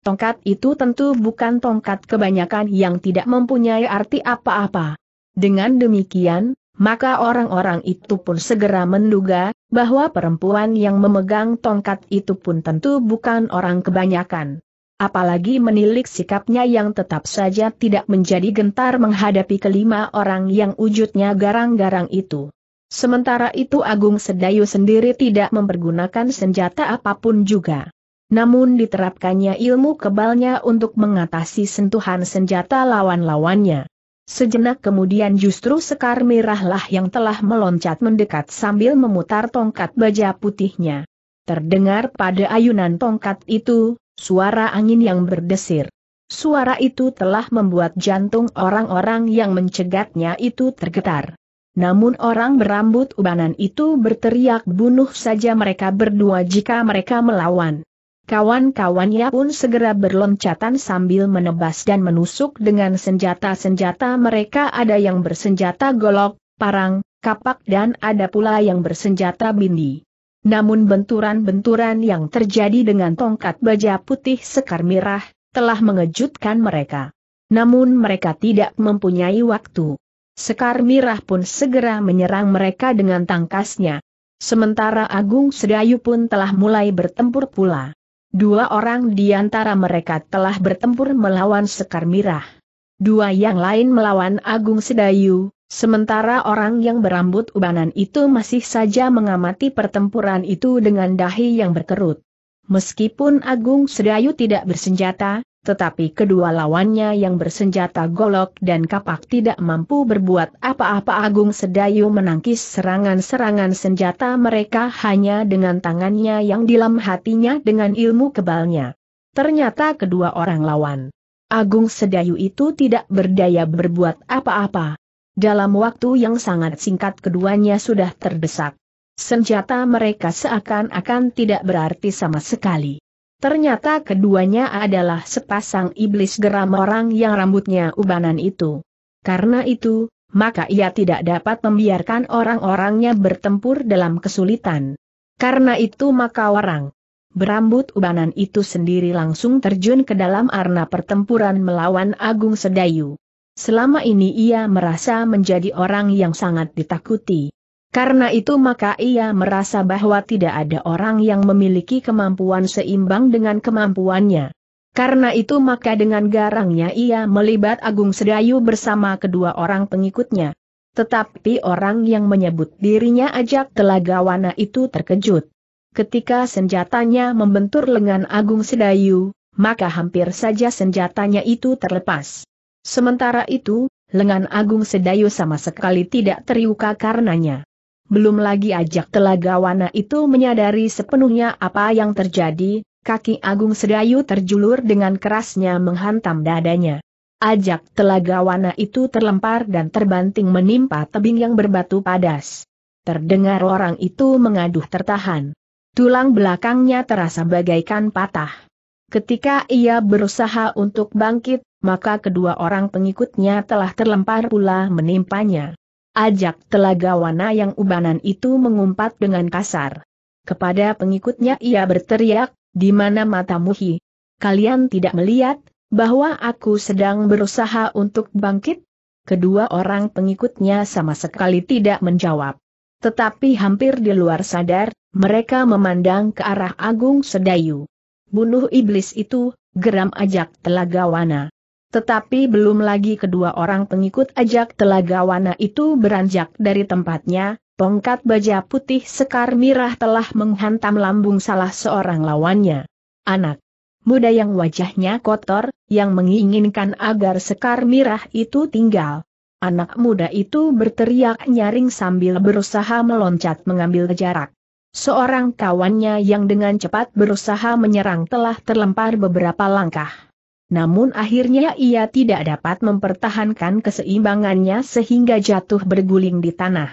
Tongkat itu tentu bukan tongkat kebanyakan yang tidak mempunyai arti apa-apa. Dengan demikian, maka orang-orang itu pun segera menduga, bahwa perempuan yang memegang tongkat itu pun tentu bukan orang kebanyakan. Apalagi menilik sikapnya yang tetap saja tidak menjadi gentar menghadapi kelima orang yang wujudnya garang-garang itu. Sementara itu Agung Sedayu sendiri tidak mempergunakan senjata apapun juga. Namun diterapkannya ilmu kebalnya untuk mengatasi sentuhan senjata lawan-lawannya. Sejenak kemudian justru Sekar Merahlah yang telah meloncat mendekat sambil memutar tongkat baja putihnya. Terdengar pada ayunan tongkat itu, suara angin yang berdesir. Suara itu telah membuat jantung orang-orang yang mencegatnya itu tergetar. Namun orang berambut ubanan itu berteriak bunuh saja mereka berdua jika mereka melawan. Kawan-kawannya pun segera berloncatan sambil menebas dan menusuk dengan senjata-senjata mereka ada yang bersenjata golok, parang, kapak dan ada pula yang bersenjata bindi. Namun benturan-benturan yang terjadi dengan tongkat baja putih sekar mirah, telah mengejutkan mereka. Namun mereka tidak mempunyai waktu. Sekar Mirah pun segera menyerang mereka dengan tangkasnya. Sementara Agung Sedayu pun telah mulai bertempur pula. Dua orang di antara mereka telah bertempur melawan Sekar Mirah. Dua yang lain melawan Agung Sedayu, sementara orang yang berambut ubanan itu masih saja mengamati pertempuran itu dengan dahi yang berkerut. Meskipun Agung Sedayu tidak bersenjata, tetapi kedua lawannya yang bersenjata golok dan kapak tidak mampu berbuat apa-apa Agung Sedayu menangkis serangan-serangan senjata mereka hanya dengan tangannya yang dalam hatinya dengan ilmu kebalnya. Ternyata kedua orang lawan. Agung Sedayu itu tidak berdaya berbuat apa-apa. Dalam waktu yang sangat singkat keduanya sudah terdesak. Senjata mereka seakan-akan tidak berarti sama sekali. Ternyata keduanya adalah sepasang iblis geram orang yang rambutnya ubanan itu. Karena itu, maka ia tidak dapat membiarkan orang-orangnya bertempur dalam kesulitan. Karena itu maka orang berambut ubanan itu sendiri langsung terjun ke dalam arena pertempuran melawan Agung Sedayu. Selama ini ia merasa menjadi orang yang sangat ditakuti. Karena itu maka ia merasa bahwa tidak ada orang yang memiliki kemampuan seimbang dengan kemampuannya. Karena itu maka dengan garangnya ia melibat Agung Sedayu bersama kedua orang pengikutnya. Tetapi orang yang menyebut dirinya ajak telagawana itu terkejut. Ketika senjatanya membentur lengan Agung Sedayu, maka hampir saja senjatanya itu terlepas. Sementara itu, lengan Agung Sedayu sama sekali tidak teriuka karenanya. Belum lagi ajak telaga wana itu menyadari sepenuhnya apa yang terjadi, kaki Agung Sedayu terjulur dengan kerasnya menghantam dadanya. Ajak telaga wana itu terlempar dan terbanting menimpa tebing yang berbatu padas. Terdengar orang itu mengaduh tertahan. Tulang belakangnya terasa bagaikan patah. Ketika ia berusaha untuk bangkit, maka kedua orang pengikutnya telah terlempar pula menimpanya. Ajak telaga wana yang ubanan itu mengumpat dengan kasar. Kepada pengikutnya ia berteriak, di mana matamu hi? Kalian tidak melihat, bahwa aku sedang berusaha untuk bangkit? Kedua orang pengikutnya sama sekali tidak menjawab. Tetapi hampir di luar sadar, mereka memandang ke arah Agung Sedayu. Bunuh iblis itu, geram ajak telaga wana. Tetapi belum lagi kedua orang pengikut ajak telaga wana itu beranjak dari tempatnya, tongkat baja putih sekar mirah telah menghantam lambung salah seorang lawannya. Anak muda yang wajahnya kotor, yang menginginkan agar sekar mirah itu tinggal. Anak muda itu berteriak nyaring sambil berusaha meloncat mengambil jarak. Seorang kawannya yang dengan cepat berusaha menyerang telah terlempar beberapa langkah. Namun akhirnya ia tidak dapat mempertahankan keseimbangannya sehingga jatuh berguling di tanah.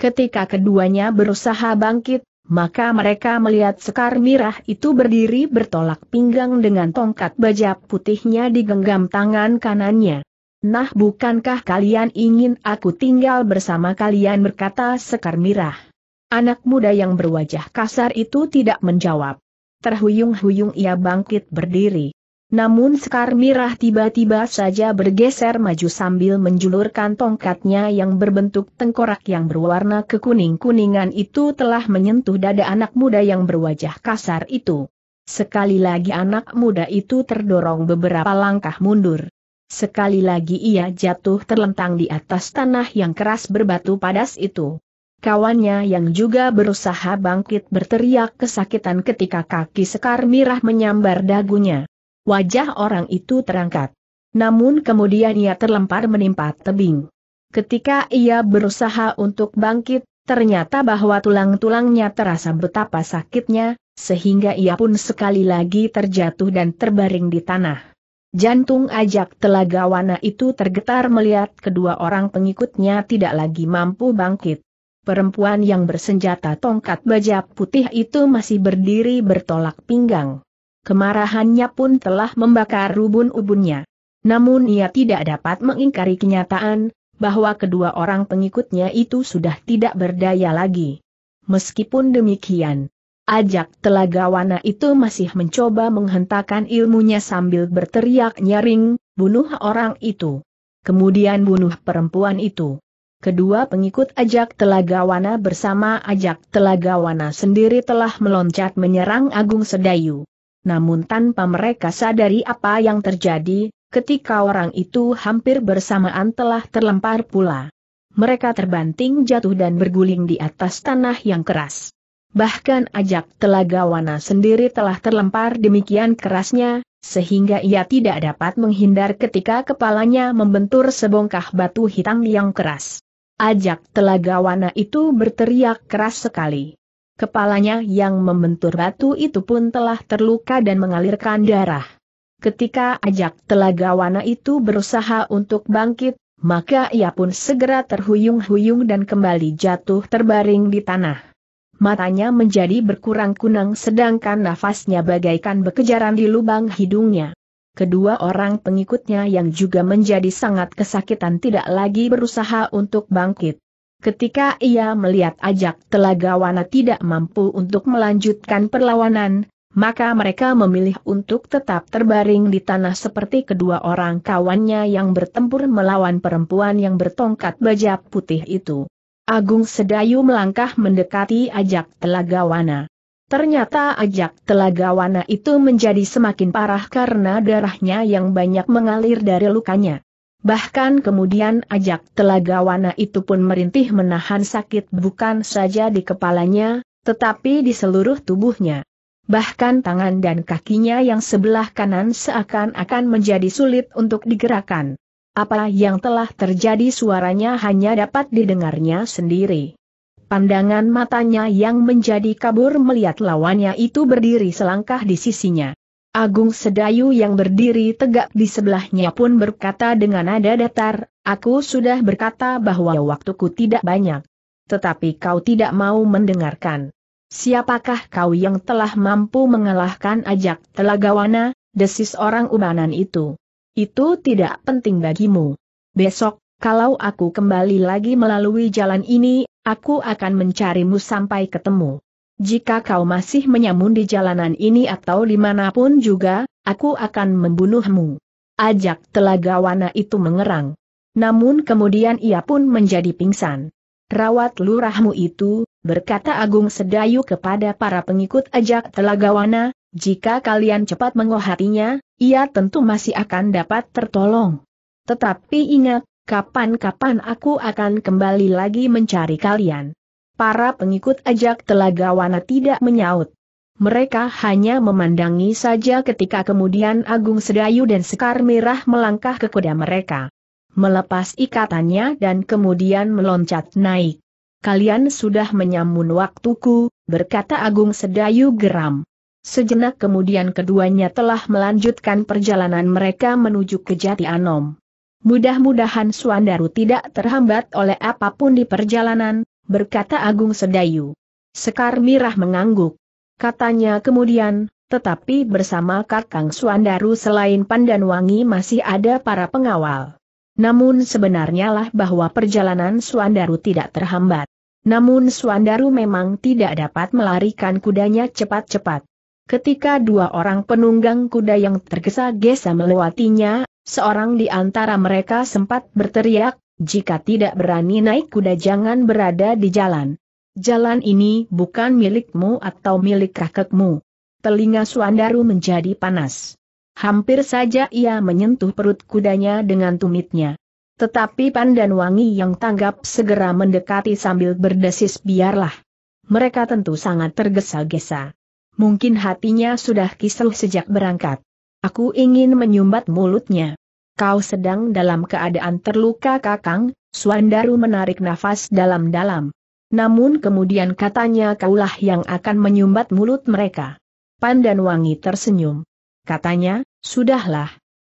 Ketika keduanya berusaha bangkit, maka mereka melihat Sekar Mirah itu berdiri bertolak pinggang dengan tongkat baja putihnya di genggam tangan kanannya. Nah bukankah kalian ingin aku tinggal bersama kalian berkata Sekar Mirah. Anak muda yang berwajah kasar itu tidak menjawab. Terhuyung-huyung ia bangkit berdiri. Namun Sekar Mirah tiba-tiba saja bergeser maju sambil menjulurkan tongkatnya yang berbentuk tengkorak yang berwarna kekuning-kuningan itu telah menyentuh dada anak muda yang berwajah kasar itu. Sekali lagi anak muda itu terdorong beberapa langkah mundur. Sekali lagi ia jatuh terlentang di atas tanah yang keras berbatu padas itu. Kawannya yang juga berusaha bangkit berteriak kesakitan ketika kaki Sekar Mirah menyambar dagunya. Wajah orang itu terangkat. Namun kemudian ia terlempar menimpa tebing. Ketika ia berusaha untuk bangkit, ternyata bahwa tulang-tulangnya terasa betapa sakitnya, sehingga ia pun sekali lagi terjatuh dan terbaring di tanah. Jantung ajak telaga wana itu tergetar melihat kedua orang pengikutnya tidak lagi mampu bangkit. Perempuan yang bersenjata tongkat baja putih itu masih berdiri bertolak pinggang. Kemarahannya pun telah membakar rubun ubunnya. Namun ia tidak dapat mengingkari kenyataan, bahwa kedua orang pengikutnya itu sudah tidak berdaya lagi. Meskipun demikian, ajak Telaga Wana itu masih mencoba menghentakkan ilmunya sambil berteriak nyaring, bunuh orang itu. Kemudian bunuh perempuan itu. Kedua pengikut ajak Telaga Wana bersama ajak Telaga Wana sendiri telah meloncat menyerang Agung Sedayu namun tanpa mereka sadari apa yang terjadi, ketika orang itu hampir bersamaan telah terlempar pula. Mereka terbanting jatuh dan berguling di atas tanah yang keras. Bahkan ajak telaga wana sendiri telah terlempar demikian kerasnya, sehingga ia tidak dapat menghindar ketika kepalanya membentur sebongkah batu hitam yang keras. Ajak Telagawana itu berteriak keras sekali. Kepalanya yang membentur batu itu pun telah terluka dan mengalirkan darah. Ketika ajak telaga wana itu berusaha untuk bangkit, maka ia pun segera terhuyung-huyung dan kembali jatuh terbaring di tanah. Matanya menjadi berkurang kunang sedangkan nafasnya bagaikan bekejaran di lubang hidungnya. Kedua orang pengikutnya yang juga menjadi sangat kesakitan tidak lagi berusaha untuk bangkit. Ketika ia melihat ajak telaga wana tidak mampu untuk melanjutkan perlawanan, maka mereka memilih untuk tetap terbaring di tanah seperti kedua orang kawannya yang bertempur melawan perempuan yang bertongkat baja putih itu. Agung Sedayu melangkah mendekati ajak telaga wana. Ternyata ajak telaga wana itu menjadi semakin parah karena darahnya yang banyak mengalir dari lukanya. Bahkan kemudian ajak telaga wana itu pun merintih menahan sakit bukan saja di kepalanya, tetapi di seluruh tubuhnya. Bahkan tangan dan kakinya yang sebelah kanan seakan-akan menjadi sulit untuk digerakkan. Apa yang telah terjadi suaranya hanya dapat didengarnya sendiri. Pandangan matanya yang menjadi kabur melihat lawannya itu berdiri selangkah di sisinya. Agung Sedayu yang berdiri tegak di sebelahnya pun berkata dengan nada datar, aku sudah berkata bahwa waktuku tidak banyak. Tetapi kau tidak mau mendengarkan. Siapakah kau yang telah mampu mengalahkan ajak telagawana, desis orang ubanan itu? Itu tidak penting bagimu. Besok, kalau aku kembali lagi melalui jalan ini, aku akan mencarimu sampai ketemu. Jika kau masih menyamun di jalanan ini atau dimanapun juga, aku akan membunuhmu. Ajak telaga wana itu mengerang. Namun kemudian ia pun menjadi pingsan. Rawat lurahmu itu, berkata Agung Sedayu kepada para pengikut ajak telaga wana, jika kalian cepat mengohatinya, ia tentu masih akan dapat tertolong. Tetapi ingat, kapan-kapan aku akan kembali lagi mencari kalian para pengikut ajak telaga wana tidak menyaut. Mereka hanya memandangi saja ketika kemudian Agung Sedayu dan Sekar Merah melangkah ke kuda mereka. Melepas ikatannya dan kemudian meloncat naik. Kalian sudah menyamun waktuku, berkata Agung Sedayu geram. Sejenak kemudian keduanya telah melanjutkan perjalanan mereka menuju ke Jati Anom. Mudah-mudahan Suandaru tidak terhambat oleh apapun di perjalanan, berkata Agung Sedayu. Sekar Mirah mengangguk. Katanya kemudian, tetapi bersama Kakang Suandaru selain pandan wangi masih ada para pengawal. Namun sebenarnya lah bahwa perjalanan Suandaru tidak terhambat. Namun Suandaru memang tidak dapat melarikan kudanya cepat-cepat. Ketika dua orang penunggang kuda yang tergesa-gesa melewatinya, seorang di antara mereka sempat berteriak, jika tidak berani naik kuda jangan berada di jalan. Jalan ini bukan milikmu atau milik kakekmu. Telinga Suandaru menjadi panas. Hampir saja ia menyentuh perut kudanya dengan tumitnya. Tetapi Wangi yang tanggap segera mendekati sambil berdesis biarlah. Mereka tentu sangat tergesa-gesa. Mungkin hatinya sudah kisruh sejak berangkat. Aku ingin menyumbat mulutnya kau sedang dalam keadaan terluka kakang, Suandaru menarik nafas dalam-dalam. Namun kemudian katanya kaulah yang akan menyumbat mulut mereka. Pandan Wangi tersenyum. Katanya, sudahlah.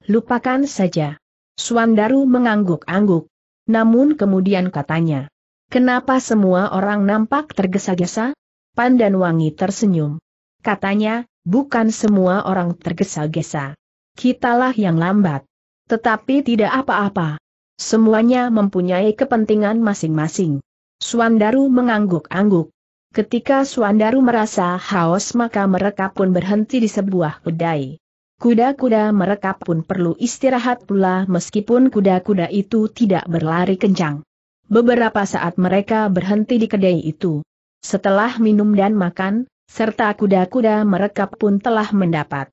Lupakan saja. Suandaru mengangguk-angguk. Namun kemudian katanya, kenapa semua orang nampak tergesa-gesa? Pandan Wangi tersenyum. Katanya, bukan semua orang tergesa-gesa. Kitalah yang lambat. Tetapi tidak apa-apa. Semuanya mempunyai kepentingan masing-masing. Suandaru mengangguk-angguk. Ketika Suandaru merasa haus maka mereka pun berhenti di sebuah kedai. Kuda-kuda mereka pun perlu istirahat pula meskipun kuda-kuda itu tidak berlari kencang. Beberapa saat mereka berhenti di kedai itu. Setelah minum dan makan, serta kuda-kuda mereka pun telah mendapat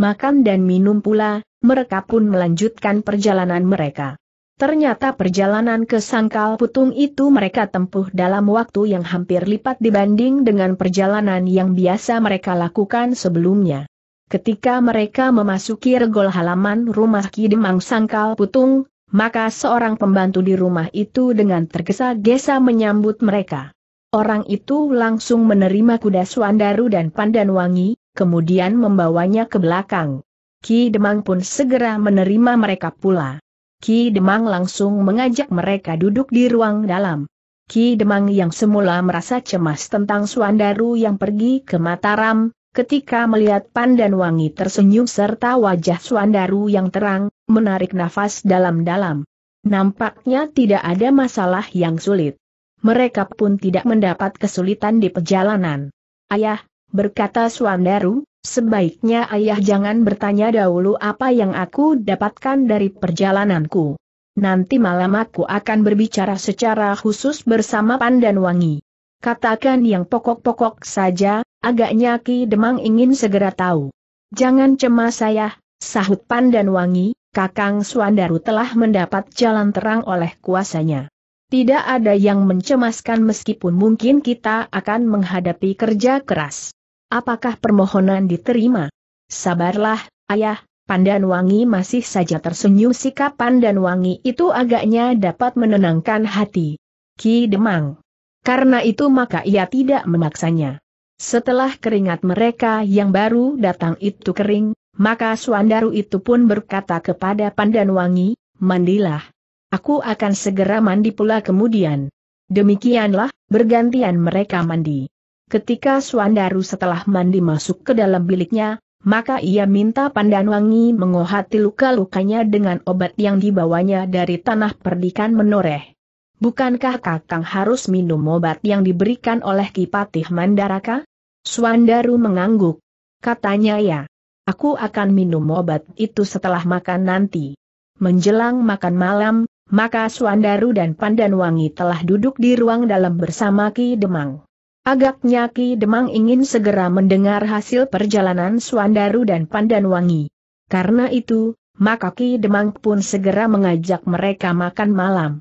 makan dan minum pula, mereka pun melanjutkan perjalanan mereka. Ternyata perjalanan ke Sangkal Putung itu mereka tempuh dalam waktu yang hampir lipat dibanding dengan perjalanan yang biasa mereka lakukan sebelumnya. Ketika mereka memasuki regol halaman rumah Kidemang Sangkal Putung, maka seorang pembantu di rumah itu dengan tergesa-gesa menyambut mereka. Orang itu langsung menerima kuda Suandaru dan Pandanwangi, kemudian membawanya ke belakang. Ki Demang pun segera menerima mereka pula. Ki Demang langsung mengajak mereka duduk di ruang dalam. Ki Demang yang semula merasa cemas tentang Suandaru yang pergi ke Mataram, ketika melihat Pandan Wangi tersenyum serta wajah Suandaru yang terang, menarik nafas dalam-dalam. Nampaknya tidak ada masalah yang sulit. Mereka pun tidak mendapat kesulitan di perjalanan. Ayah, berkata Suandaru, Sebaiknya ayah jangan bertanya dahulu apa yang aku dapatkan dari perjalananku. Nanti malam aku akan berbicara secara khusus bersama Pandan Wangi. Katakan yang pokok-pokok saja, agaknya Ki Demang ingin segera tahu. Jangan cemas saya, sahut Pandan Wangi. Kakang Suandaru telah mendapat jalan terang oleh kuasanya. Tidak ada yang mencemaskan meskipun mungkin kita akan menghadapi kerja keras. Apakah permohonan diterima? Sabarlah, ayah, pandan wangi masih saja tersenyum sikap pandan wangi itu agaknya dapat menenangkan hati. Ki Demang. Karena itu maka ia tidak memaksanya. Setelah keringat mereka yang baru datang itu kering, maka Suandaru itu pun berkata kepada pandan wangi, mandilah. Aku akan segera mandi pula kemudian. Demikianlah, bergantian mereka mandi. Ketika Suandaru setelah mandi masuk ke dalam biliknya, maka ia minta Pandan Wangi mengohati luka-lukanya dengan obat yang dibawanya dari tanah perdikan menoreh. Bukankah Kakang harus minum obat yang diberikan oleh Kipatih Mandaraka? Suandaru mengangguk. Katanya ya. Aku akan minum obat itu setelah makan nanti. Menjelang makan malam, maka Suandaru dan Pandanwangi telah duduk di ruang dalam bersama Ki Demang. Agaknya Ki Demang ingin segera mendengar hasil perjalanan Suandaru dan Pandanwangi. Karena itu, maka Ki Demang pun segera mengajak mereka makan malam.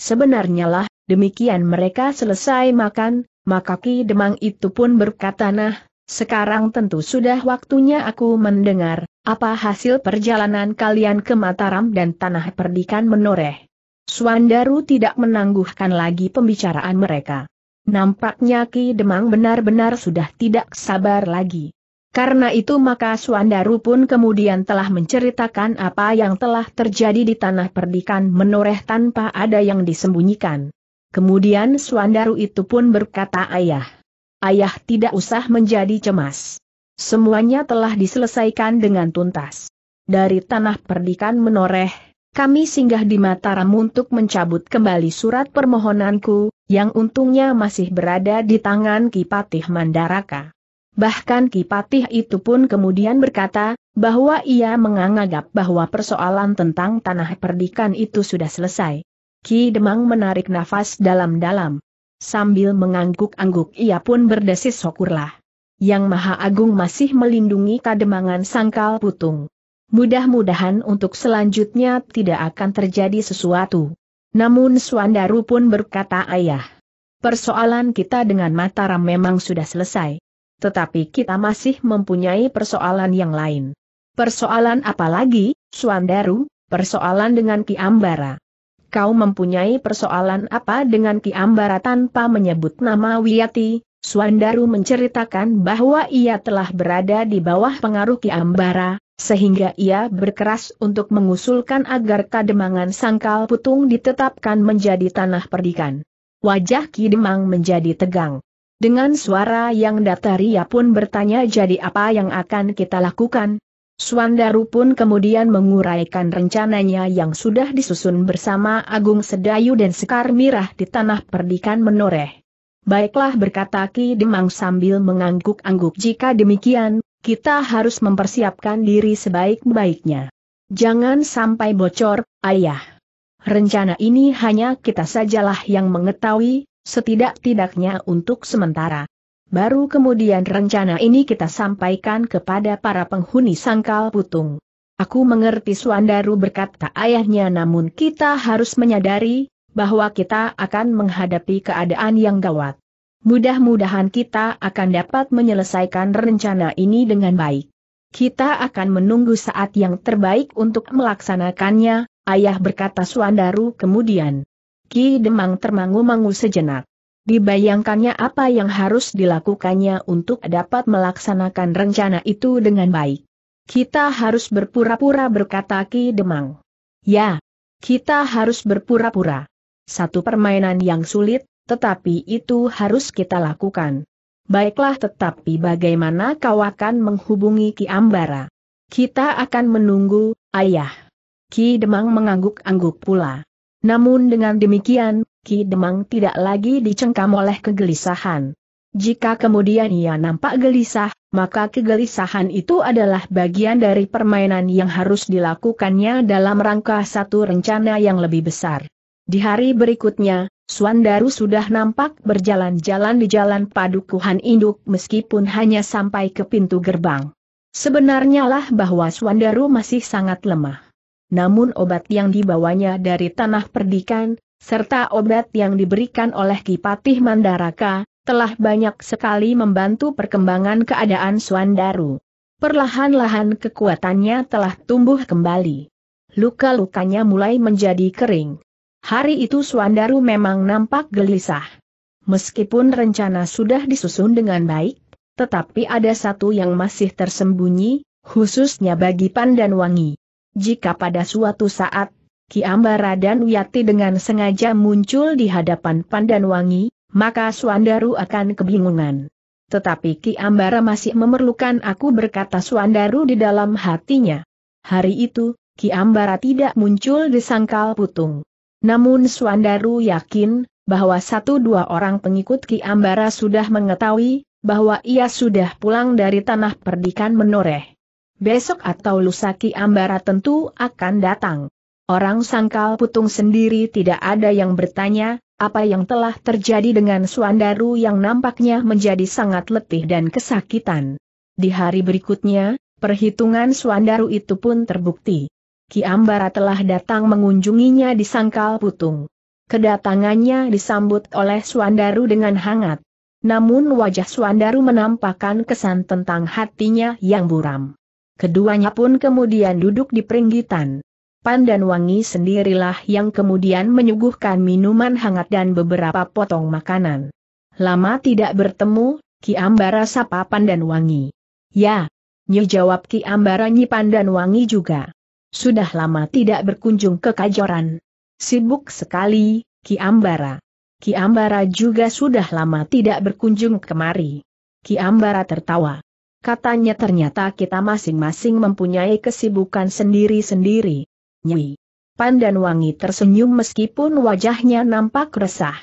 Sebenarnya lah, demikian mereka selesai makan, maka Ki Demang itu pun berkata nah, sekarang tentu sudah waktunya aku mendengar, apa hasil perjalanan kalian ke Mataram dan Tanah Perdikan menoreh. Suandaru tidak menangguhkan lagi pembicaraan mereka. Nampaknya Ki Demang benar-benar sudah tidak sabar lagi. Karena itu maka Suandaru pun kemudian telah menceritakan apa yang telah terjadi di tanah perdikan menoreh tanpa ada yang disembunyikan. Kemudian Suandaru itu pun berkata ayah. Ayah tidak usah menjadi cemas. Semuanya telah diselesaikan dengan tuntas. Dari tanah perdikan menoreh, kami singgah di Mataram untuk mencabut kembali surat permohonanku, yang untungnya masih berada di tangan Kipatih Mandaraka. Bahkan Kipatih itu pun kemudian berkata, bahwa ia menganggap bahwa persoalan tentang tanah perdikan itu sudah selesai. Ki Demang menarik nafas dalam-dalam. Sambil mengangguk-angguk ia pun berdesis syukurlah. Yang Maha Agung masih melindungi kademangan sangkal putung. Mudah-mudahan untuk selanjutnya tidak akan terjadi sesuatu. Namun Suandaru pun berkata ayah. Persoalan kita dengan Mataram memang sudah selesai. Tetapi kita masih mempunyai persoalan yang lain. Persoalan apa lagi, Suandaru? Persoalan dengan Ki Ambara. Kau mempunyai persoalan apa dengan Ki Ambara tanpa menyebut nama Wiyati? Suandaru menceritakan bahwa ia telah berada di bawah pengaruh Ki Ambara, sehingga ia berkeras untuk mengusulkan agar Kademangan Sangkal Putung ditetapkan menjadi tanah perdikan. Wajah Ki Demang menjadi tegang. Dengan suara yang datar ia pun bertanya jadi apa yang akan kita lakukan? Suandaru pun kemudian menguraikan rencananya yang sudah disusun bersama Agung Sedayu dan Sekar Mirah di Tanah Perdikan Menoreh. Baiklah berkata Ki Demang sambil mengangguk-angguk jika demikian, kita harus mempersiapkan diri sebaik-baiknya. Jangan sampai bocor, ayah. Rencana ini hanya kita sajalah yang mengetahui, setidak-tidaknya untuk sementara. Baru kemudian rencana ini kita sampaikan kepada para penghuni sangkal putung. Aku mengerti Suandaru berkata ayahnya namun kita harus menyadari, bahwa kita akan menghadapi keadaan yang gawat. Mudah-mudahan kita akan dapat menyelesaikan rencana ini dengan baik. Kita akan menunggu saat yang terbaik untuk melaksanakannya, ayah berkata Suandaru kemudian. Ki Demang termangu-mangu sejenak. Dibayangkannya apa yang harus dilakukannya untuk dapat melaksanakan rencana itu dengan baik. Kita harus berpura-pura berkata Ki Demang. Ya, kita harus berpura-pura. Satu permainan yang sulit, tetapi itu harus kita lakukan. Baiklah tetapi bagaimana kau akan menghubungi Ki Ambara? Kita akan menunggu, ayah. Ki Demang mengangguk-angguk pula. Namun dengan demikian, Ki Demang tidak lagi dicengkam oleh kegelisahan. Jika kemudian ia nampak gelisah, maka kegelisahan itu adalah bagian dari permainan yang harus dilakukannya dalam rangka satu rencana yang lebih besar. Di hari berikutnya, Suandaru sudah nampak berjalan-jalan di jalan padukuhan induk meskipun hanya sampai ke pintu gerbang. Sebenarnya lah bahwa Suandaru masih sangat lemah. Namun obat yang dibawanya dari tanah perdikan, serta obat yang diberikan oleh Kipatih Mandaraka, telah banyak sekali membantu perkembangan keadaan Suandaru. Perlahan-lahan kekuatannya telah tumbuh kembali. Luka-lukanya mulai menjadi kering. Hari itu Suandaru memang nampak gelisah. Meskipun rencana sudah disusun dengan baik, tetapi ada satu yang masih tersembunyi, khususnya bagi Pandan Wangi. Jika pada suatu saat, Ki Ambara dan Wiyati dengan sengaja muncul di hadapan Pandan Wangi, maka Suandaru akan kebingungan. Tetapi Ki Ambara masih memerlukan aku berkata Suandaru di dalam hatinya. Hari itu, Ki Ambara tidak muncul di sangkal putung. Namun Suandaru yakin, bahwa satu dua orang pengikut Ki Ambara sudah mengetahui, bahwa ia sudah pulang dari tanah perdikan menoreh. Besok atau lusa Ki Ambara tentu akan datang. Orang sangkal putung sendiri tidak ada yang bertanya, apa yang telah terjadi dengan Suandaru yang nampaknya menjadi sangat letih dan kesakitan. Di hari berikutnya, perhitungan Suandaru itu pun terbukti. Ki Ambara telah datang mengunjunginya di Sangkal Putung. Kedatangannya disambut oleh Suandaru dengan hangat. Namun wajah Suandaru menampakkan kesan tentang hatinya yang buram. Keduanya pun kemudian duduk di peringgitan. Pandan Wangi sendirilah yang kemudian menyuguhkan minuman hangat dan beberapa potong makanan. Lama tidak bertemu, Ki Ambara sapa Pandan Wangi. Ya, Nyi Ki Ambara Nyi Pandan Wangi juga. Sudah lama tidak berkunjung ke Kajoran. Sibuk sekali, Ki Ambara. Ki Ambara juga sudah lama tidak berkunjung kemari. Ki Ambara tertawa. Katanya ternyata kita masing-masing mempunyai kesibukan sendiri-sendiri. Nyi. Pandan Wangi tersenyum meskipun wajahnya nampak resah.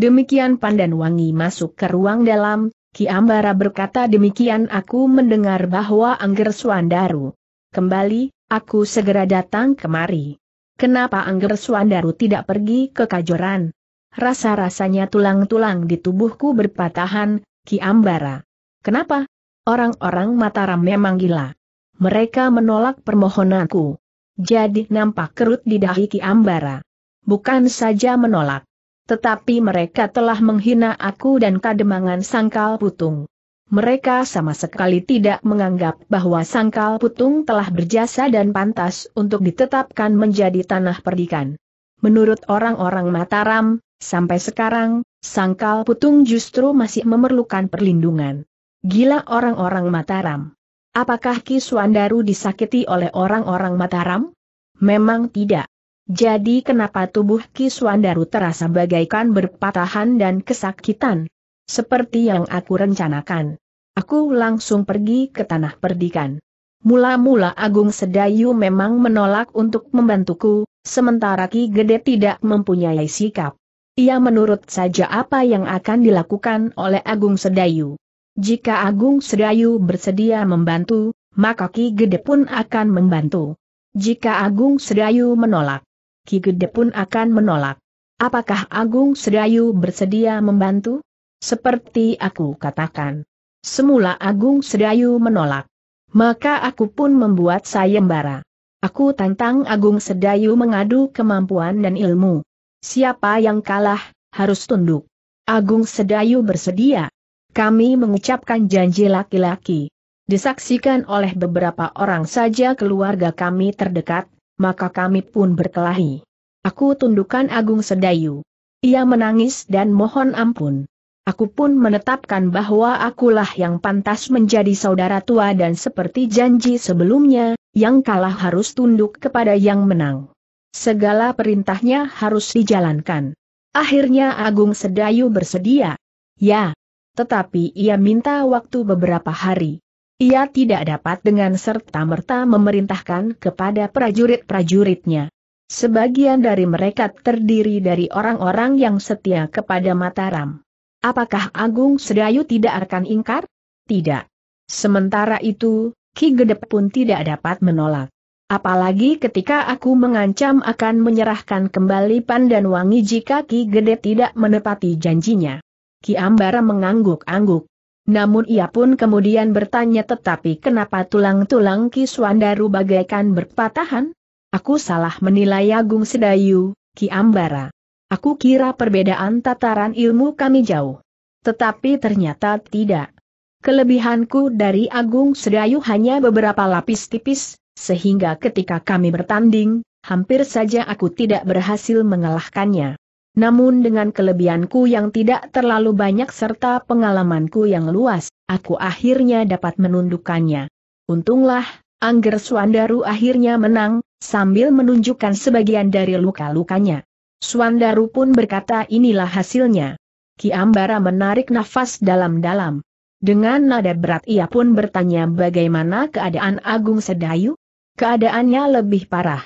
Demikian Pandan Wangi masuk ke ruang dalam, Ki Ambara berkata demikian aku mendengar bahwa Angger Suandaru kembali Aku segera datang kemari. Kenapa Angger Suandaru tidak pergi ke Kajoran? Rasa-rasanya tulang-tulang di tubuhku berpatahan, Ki Ambara. Kenapa? Orang-orang Mataram memang gila. Mereka menolak permohonanku. Jadi nampak kerut di dahi Ki Ambara. Bukan saja menolak. Tetapi mereka telah menghina aku dan kademangan sangkal putung. Mereka sama sekali tidak menganggap bahwa Sangkal Putung telah berjasa dan pantas untuk ditetapkan menjadi tanah perdikan. Menurut orang-orang Mataram, sampai sekarang, Sangkal Putung justru masih memerlukan perlindungan. Gila orang-orang Mataram. Apakah Ki Suandaru disakiti oleh orang-orang Mataram? Memang tidak. Jadi kenapa tubuh Ki Suandaru terasa bagaikan berpatahan dan kesakitan? Seperti yang aku rencanakan. Aku langsung pergi ke tanah perdikan. Mula-mula Agung Sedayu memang menolak untuk membantuku, sementara Ki Gede tidak mempunyai sikap. Ia menurut saja apa yang akan dilakukan oleh Agung Sedayu. Jika Agung Sedayu bersedia membantu, maka Ki Gede pun akan membantu. Jika Agung Sedayu menolak, Ki Gede pun akan menolak. Apakah Agung Sedayu bersedia membantu? Seperti aku katakan. Semula Agung Sedayu menolak. Maka aku pun membuat sayembara. Aku tantang Agung Sedayu mengadu kemampuan dan ilmu. Siapa yang kalah, harus tunduk. Agung Sedayu bersedia. Kami mengucapkan janji laki-laki. Disaksikan oleh beberapa orang saja keluarga kami terdekat, maka kami pun berkelahi. Aku tundukkan Agung Sedayu. Ia menangis dan mohon ampun. Aku pun menetapkan bahwa akulah yang pantas menjadi saudara tua dan seperti janji sebelumnya, yang kalah harus tunduk kepada yang menang. Segala perintahnya harus dijalankan. Akhirnya Agung Sedayu bersedia. Ya, tetapi ia minta waktu beberapa hari. Ia tidak dapat dengan serta-merta memerintahkan kepada prajurit-prajuritnya. Sebagian dari mereka terdiri dari orang-orang yang setia kepada Mataram. Apakah Agung Sedayu tidak akan ingkar? Tidak. Sementara itu, Ki Gedep pun tidak dapat menolak. Apalagi ketika aku mengancam akan menyerahkan kembali pandan wangi jika Ki Gede tidak menepati janjinya. Ki Ambara mengangguk-angguk. Namun ia pun kemudian bertanya tetapi kenapa tulang-tulang Ki Swandaru bagaikan berpatahan? Aku salah menilai Agung Sedayu, Ki Ambara. Aku kira perbedaan tataran ilmu kami jauh. Tetapi ternyata tidak. Kelebihanku dari Agung Sedayu hanya beberapa lapis tipis, sehingga ketika kami bertanding, hampir saja aku tidak berhasil mengalahkannya. Namun dengan kelebihanku yang tidak terlalu banyak serta pengalamanku yang luas, aku akhirnya dapat menundukkannya. Untunglah, Angger Suandaru akhirnya menang, sambil menunjukkan sebagian dari luka-lukanya. Suandaru pun berkata inilah hasilnya. Ki Ambara menarik nafas dalam-dalam. Dengan nada berat ia pun bertanya bagaimana keadaan Agung Sedayu? Keadaannya lebih parah.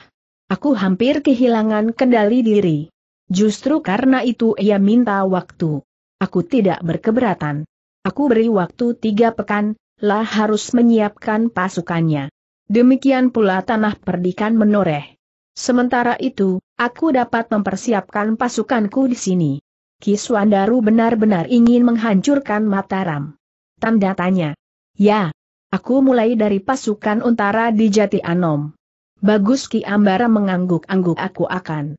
Aku hampir kehilangan kendali diri. Justru karena itu ia minta waktu. Aku tidak berkeberatan. Aku beri waktu tiga pekan, lah harus menyiapkan pasukannya. Demikian pula tanah perdikan menoreh. Sementara itu, aku dapat mempersiapkan pasukanku di sini. Kiswandaru benar-benar ingin menghancurkan Mataram. Tanda tanya. Ya, aku mulai dari pasukan untara di Jati Anom. Bagus Ki Ambara mengangguk-angguk aku akan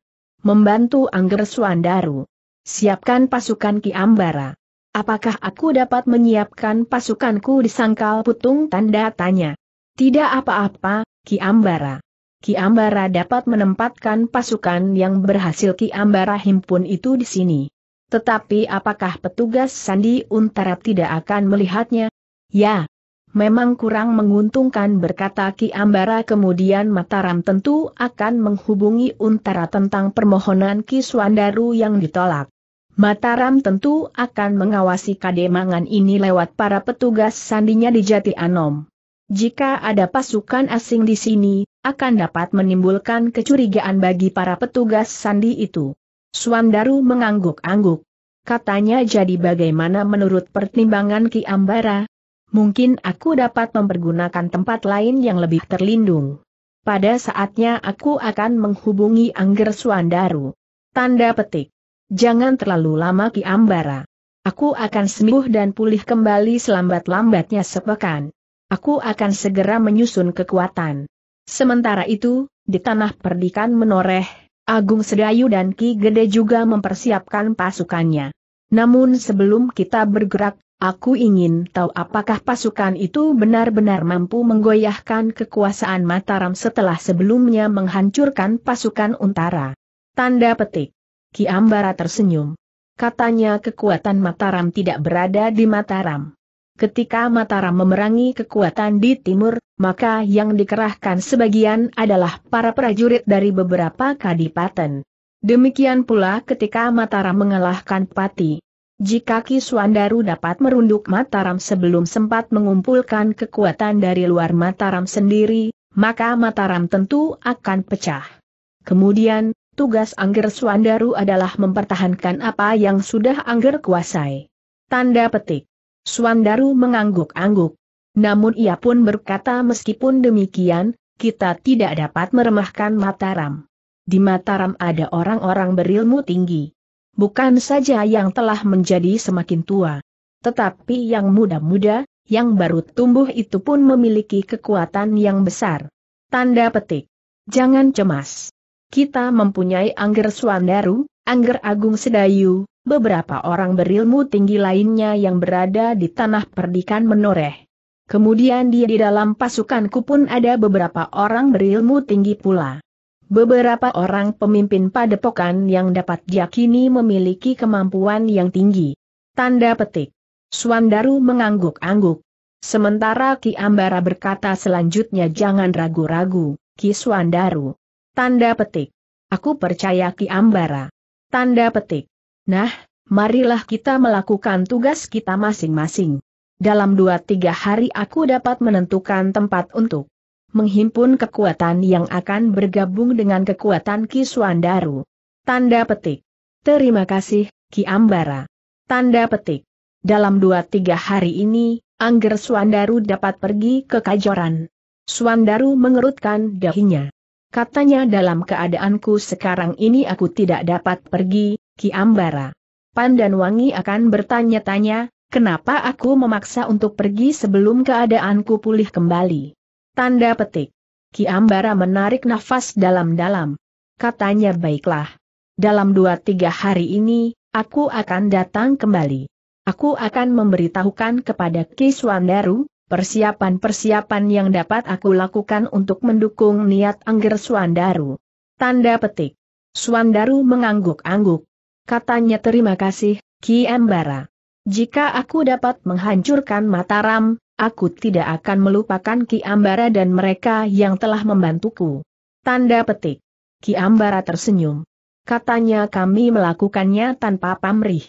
membantu Angger Swandaru. Siapkan pasukan Ki Ambara. Apakah aku dapat menyiapkan pasukanku di sangkal putung tanda tanya? Tidak apa-apa, Ki Ambara. Ki Ambara dapat menempatkan pasukan yang berhasil Ki Ambara himpun itu di sini. Tetapi apakah petugas Sandi Untara tidak akan melihatnya? Ya, memang kurang menguntungkan berkata Ki Ambara kemudian Mataram tentu akan menghubungi Untara tentang permohonan Ki Suandaru yang ditolak. Mataram tentu akan mengawasi kademangan ini lewat para petugas sandinya di Jati Anom. Jika ada pasukan asing di sini, akan dapat menimbulkan kecurigaan bagi para petugas sandi itu. Suandaru mengangguk-angguk. Katanya jadi bagaimana menurut pertimbangan Ki Ambara? Mungkin aku dapat mempergunakan tempat lain yang lebih terlindung. Pada saatnya aku akan menghubungi Angger Suandaru. Tanda petik. Jangan terlalu lama Ki Ambara. Aku akan sembuh dan pulih kembali selambat-lambatnya sepekan. Aku akan segera menyusun kekuatan. Sementara itu, di tanah perdikan menoreh, Agung Sedayu dan Ki Gede juga mempersiapkan pasukannya. Namun sebelum kita bergerak, aku ingin tahu apakah pasukan itu benar-benar mampu menggoyahkan kekuasaan Mataram setelah sebelumnya menghancurkan pasukan Untara. Tanda petik. Ki Ambara tersenyum. Katanya kekuatan Mataram tidak berada di Mataram ketika Mataram memerangi kekuatan di timur, maka yang dikerahkan sebagian adalah para prajurit dari beberapa kadipaten. Demikian pula ketika Mataram mengalahkan Pati. Jika Kiswandaru dapat merunduk Mataram sebelum sempat mengumpulkan kekuatan dari luar Mataram sendiri, maka Mataram tentu akan pecah. Kemudian, tugas Angger Suandaru adalah mempertahankan apa yang sudah Angger kuasai. Tanda petik. Suandaru mengangguk-angguk. Namun ia pun berkata meskipun demikian, kita tidak dapat meremahkan Mataram. Di Mataram ada orang-orang berilmu tinggi. Bukan saja yang telah menjadi semakin tua. Tetapi yang muda-muda, yang baru tumbuh itu pun memiliki kekuatan yang besar. Tanda petik. Jangan cemas. Kita mempunyai Angger Suandaru, Angger Agung Sedayu, beberapa orang berilmu tinggi lainnya yang berada di tanah perdikan menoreh. Kemudian di dalam pasukanku pun ada beberapa orang berilmu tinggi pula. Beberapa orang pemimpin padepokan yang dapat diyakini memiliki kemampuan yang tinggi. Tanda petik. Suandaru mengangguk-angguk. Sementara Ki Ambara berkata selanjutnya jangan ragu-ragu, Ki Suandaru. Tanda petik. Aku percaya Ki Ambara. Tanda petik. Nah, marilah kita melakukan tugas kita masing-masing. Dalam dua tiga hari aku dapat menentukan tempat untuk menghimpun kekuatan yang akan bergabung dengan kekuatan Ki Suandaru. Tanda petik. Terima kasih, Ki Ambara. Tanda petik. Dalam dua tiga hari ini, Angger Suandaru dapat pergi ke Kajoran. Suandaru mengerutkan dahinya. Katanya dalam keadaanku sekarang ini aku tidak dapat pergi, Ki Ambara. Wangi akan bertanya-tanya, kenapa aku memaksa untuk pergi sebelum keadaanku pulih kembali. Tanda petik. Ki Ambara menarik nafas dalam-dalam. Katanya baiklah. Dalam dua tiga hari ini, aku akan datang kembali. Aku akan memberitahukan kepada Ki Swandaru, persiapan-persiapan yang dapat aku lakukan untuk mendukung niat Angger Swandaru. Tanda petik. Swandaru mengangguk-angguk, katanya terima kasih, Ki Ambara. Jika aku dapat menghancurkan Mataram, aku tidak akan melupakan Ki Ambara dan mereka yang telah membantuku. Tanda petik. Ki Ambara tersenyum. Katanya kami melakukannya tanpa pamrih.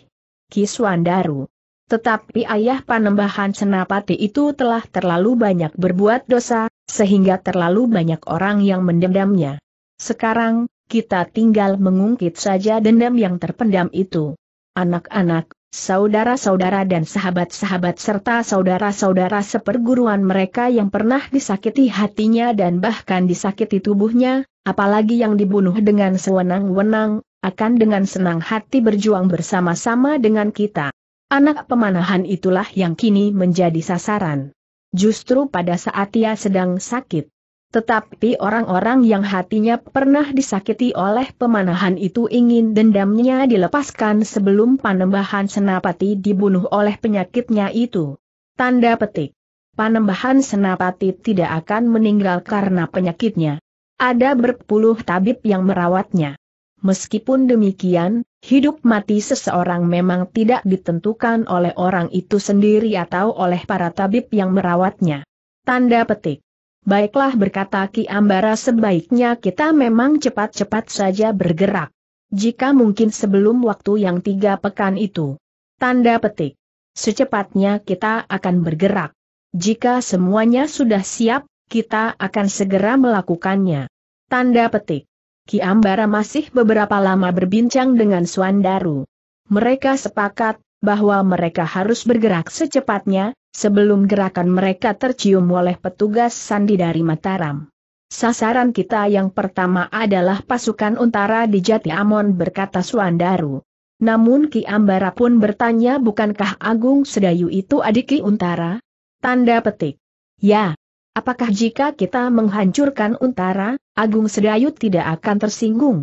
Ki Swandaru. Tetapi ayah panembahan Senapati itu telah terlalu banyak berbuat dosa, sehingga terlalu banyak orang yang mendendamnya. Sekarang, kita tinggal mengungkit saja dendam yang terpendam itu. Anak-anak, saudara-saudara dan sahabat-sahabat serta saudara-saudara seperguruan mereka yang pernah disakiti hatinya dan bahkan disakiti tubuhnya, apalagi yang dibunuh dengan sewenang-wenang, akan dengan senang hati berjuang bersama-sama dengan kita. Anak pemanahan itulah yang kini menjadi sasaran. Justru pada saat ia sedang sakit, tetapi orang-orang yang hatinya pernah disakiti oleh pemanahan itu ingin dendamnya dilepaskan sebelum Panembahan Senapati dibunuh oleh penyakitnya itu. Tanda petik. Panembahan Senapati tidak akan meninggal karena penyakitnya. Ada berpuluh tabib yang merawatnya. Meskipun demikian, hidup mati seseorang memang tidak ditentukan oleh orang itu sendiri atau oleh para tabib yang merawatnya. Tanda petik. Baiklah berkata Ki Ambara sebaiknya kita memang cepat-cepat saja bergerak. Jika mungkin sebelum waktu yang tiga pekan itu. Tanda petik. Secepatnya kita akan bergerak. Jika semuanya sudah siap, kita akan segera melakukannya. Tanda petik. Ki Ambara masih beberapa lama berbincang dengan Suandaru. Mereka sepakat, bahwa mereka harus bergerak secepatnya, sebelum gerakan mereka tercium oleh petugas sandi dari Mataram. Sasaran kita yang pertama adalah pasukan untara di Jati Amon berkata Suandaru. Namun Ki Ambara pun bertanya bukankah Agung Sedayu itu adik Ki Untara? Tanda petik. Ya. Apakah jika kita menghancurkan Untara, Agung Sedayu tidak akan tersinggung?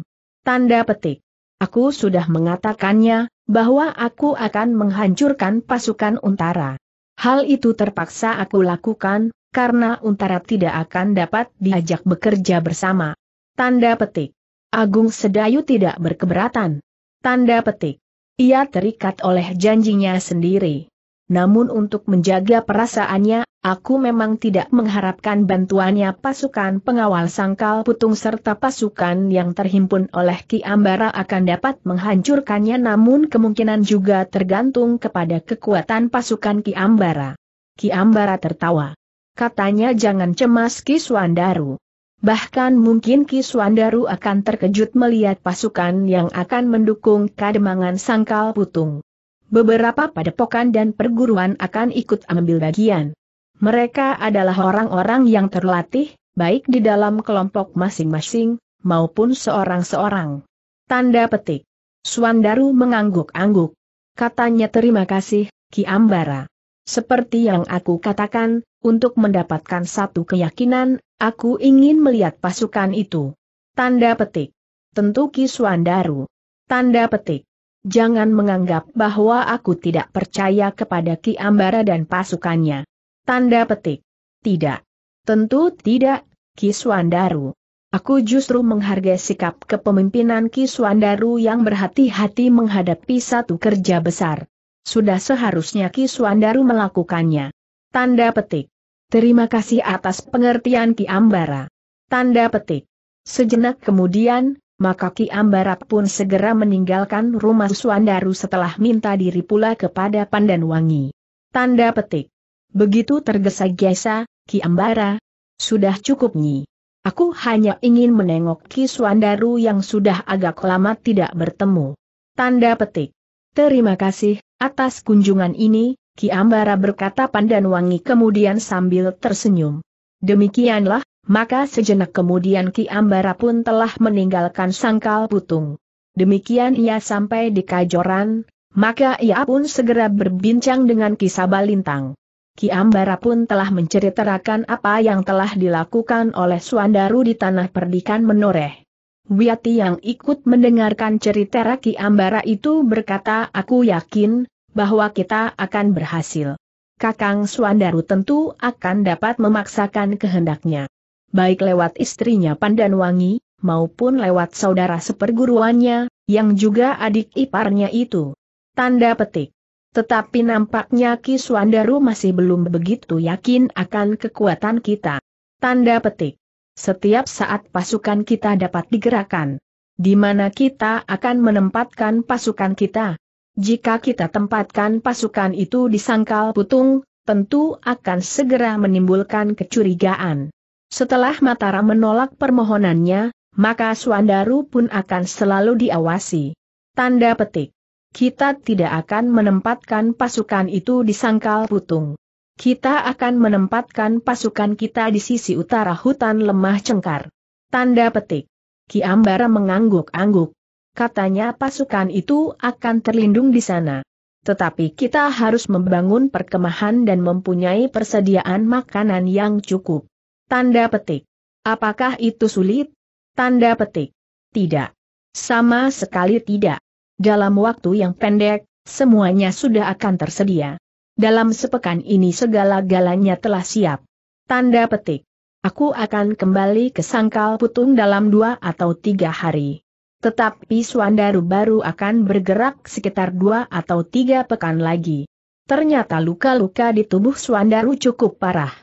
Tanda petik. Aku sudah mengatakannya, bahwa aku akan menghancurkan pasukan Untara. Hal itu terpaksa aku lakukan, karena Untara tidak akan dapat diajak bekerja bersama. Tanda petik. Agung Sedayu tidak berkeberatan. Tanda petik. Ia terikat oleh janjinya sendiri. Namun untuk menjaga perasaannya, Aku memang tidak mengharapkan bantuannya pasukan pengawal sangkal putung serta pasukan yang terhimpun oleh Ki Ambara akan dapat menghancurkannya namun kemungkinan juga tergantung kepada kekuatan pasukan Ki Ambara. Ki Ambara tertawa. Katanya jangan cemas Ki Suandaru. Bahkan mungkin Ki Suandaru akan terkejut melihat pasukan yang akan mendukung kademangan sangkal putung. Beberapa padepokan dan perguruan akan ikut ambil bagian. Mereka adalah orang-orang yang terlatih, baik di dalam kelompok masing-masing, maupun seorang-seorang. Tanda petik. Suandaru mengangguk-angguk. Katanya terima kasih, Ki Ambara. Seperti yang aku katakan, untuk mendapatkan satu keyakinan, aku ingin melihat pasukan itu. Tanda petik. Tentu Ki Suandaru. Tanda petik. Jangan menganggap bahwa aku tidak percaya kepada Ki Ambara dan pasukannya. Tanda petik. Tidak. Tentu tidak, Kiswandaru. Aku justru menghargai sikap kepemimpinan Kiswandaru yang berhati-hati menghadapi satu kerja besar. Sudah seharusnya Kiswandaru melakukannya. Tanda petik. Terima kasih atas pengertian Ki Ambara. Tanda petik. Sejenak kemudian, maka Ki Ambara pun segera meninggalkan rumah Suandaru setelah minta diri pula kepada Pandanwangi. Tanda petik. Begitu tergesa-gesa, Ki Ambara, sudah cukup nyi. Aku hanya ingin menengok Ki Suandaru yang sudah agak lama tidak bertemu. Tanda petik. Terima kasih, atas kunjungan ini, Ki Ambara berkata pandan wangi kemudian sambil tersenyum. Demikianlah, maka sejenak kemudian Ki Ambara pun telah meninggalkan sangkal putung. Demikian ia sampai di Kajoran, maka ia pun segera berbincang dengan Ki Sabalintang. Ki Ambara pun telah menceritakan apa yang telah dilakukan oleh Suandaru di tanah perdikan menoreh. Wiati yang ikut mendengarkan cerita Ki Ambara itu berkata aku yakin, bahwa kita akan berhasil. Kakang Suandaru tentu akan dapat memaksakan kehendaknya. Baik lewat istrinya Pandanwangi, maupun lewat saudara seperguruannya, yang juga adik iparnya itu. Tanda petik. Tetapi nampaknya Ki Kiswandaru masih belum begitu yakin akan kekuatan kita. Tanda petik. Setiap saat pasukan kita dapat digerakkan. Di mana kita akan menempatkan pasukan kita? Jika kita tempatkan pasukan itu di sangkal putung, tentu akan segera menimbulkan kecurigaan. Setelah Matara menolak permohonannya, maka Suandaru pun akan selalu diawasi. Tanda petik kita tidak akan menempatkan pasukan itu di sangkal putung. Kita akan menempatkan pasukan kita di sisi utara hutan lemah cengkar. Tanda petik. Ki Ambara mengangguk-angguk. Katanya pasukan itu akan terlindung di sana. Tetapi kita harus membangun perkemahan dan mempunyai persediaan makanan yang cukup. Tanda petik. Apakah itu sulit? Tanda petik. Tidak. Sama sekali tidak. Dalam waktu yang pendek, semuanya sudah akan tersedia. Dalam sepekan ini segala-galanya telah siap. Tanda petik. Aku akan kembali ke Sangkal Putung dalam dua atau tiga hari. Tetapi Suandaru baru akan bergerak sekitar dua atau tiga pekan lagi. Ternyata luka-luka di tubuh Suandaru cukup parah.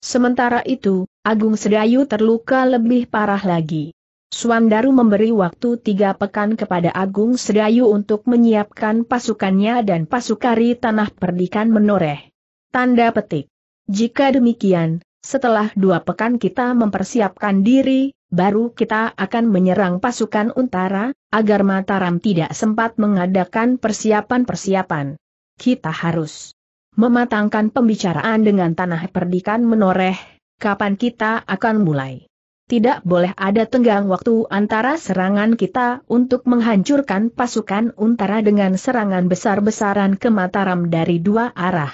Sementara itu, Agung Sedayu terluka lebih parah lagi. Suandaru memberi waktu tiga pekan kepada Agung Sedayu untuk menyiapkan pasukannya dan pasukari tanah perdikan menoreh. Tanda petik. Jika demikian, setelah dua pekan kita mempersiapkan diri, baru kita akan menyerang pasukan Untara, agar Mataram tidak sempat mengadakan persiapan-persiapan. Kita harus mematangkan pembicaraan dengan tanah perdikan menoreh, kapan kita akan mulai tidak boleh ada tenggang waktu antara serangan kita untuk menghancurkan pasukan untara dengan serangan besar-besaran ke Mataram dari dua arah.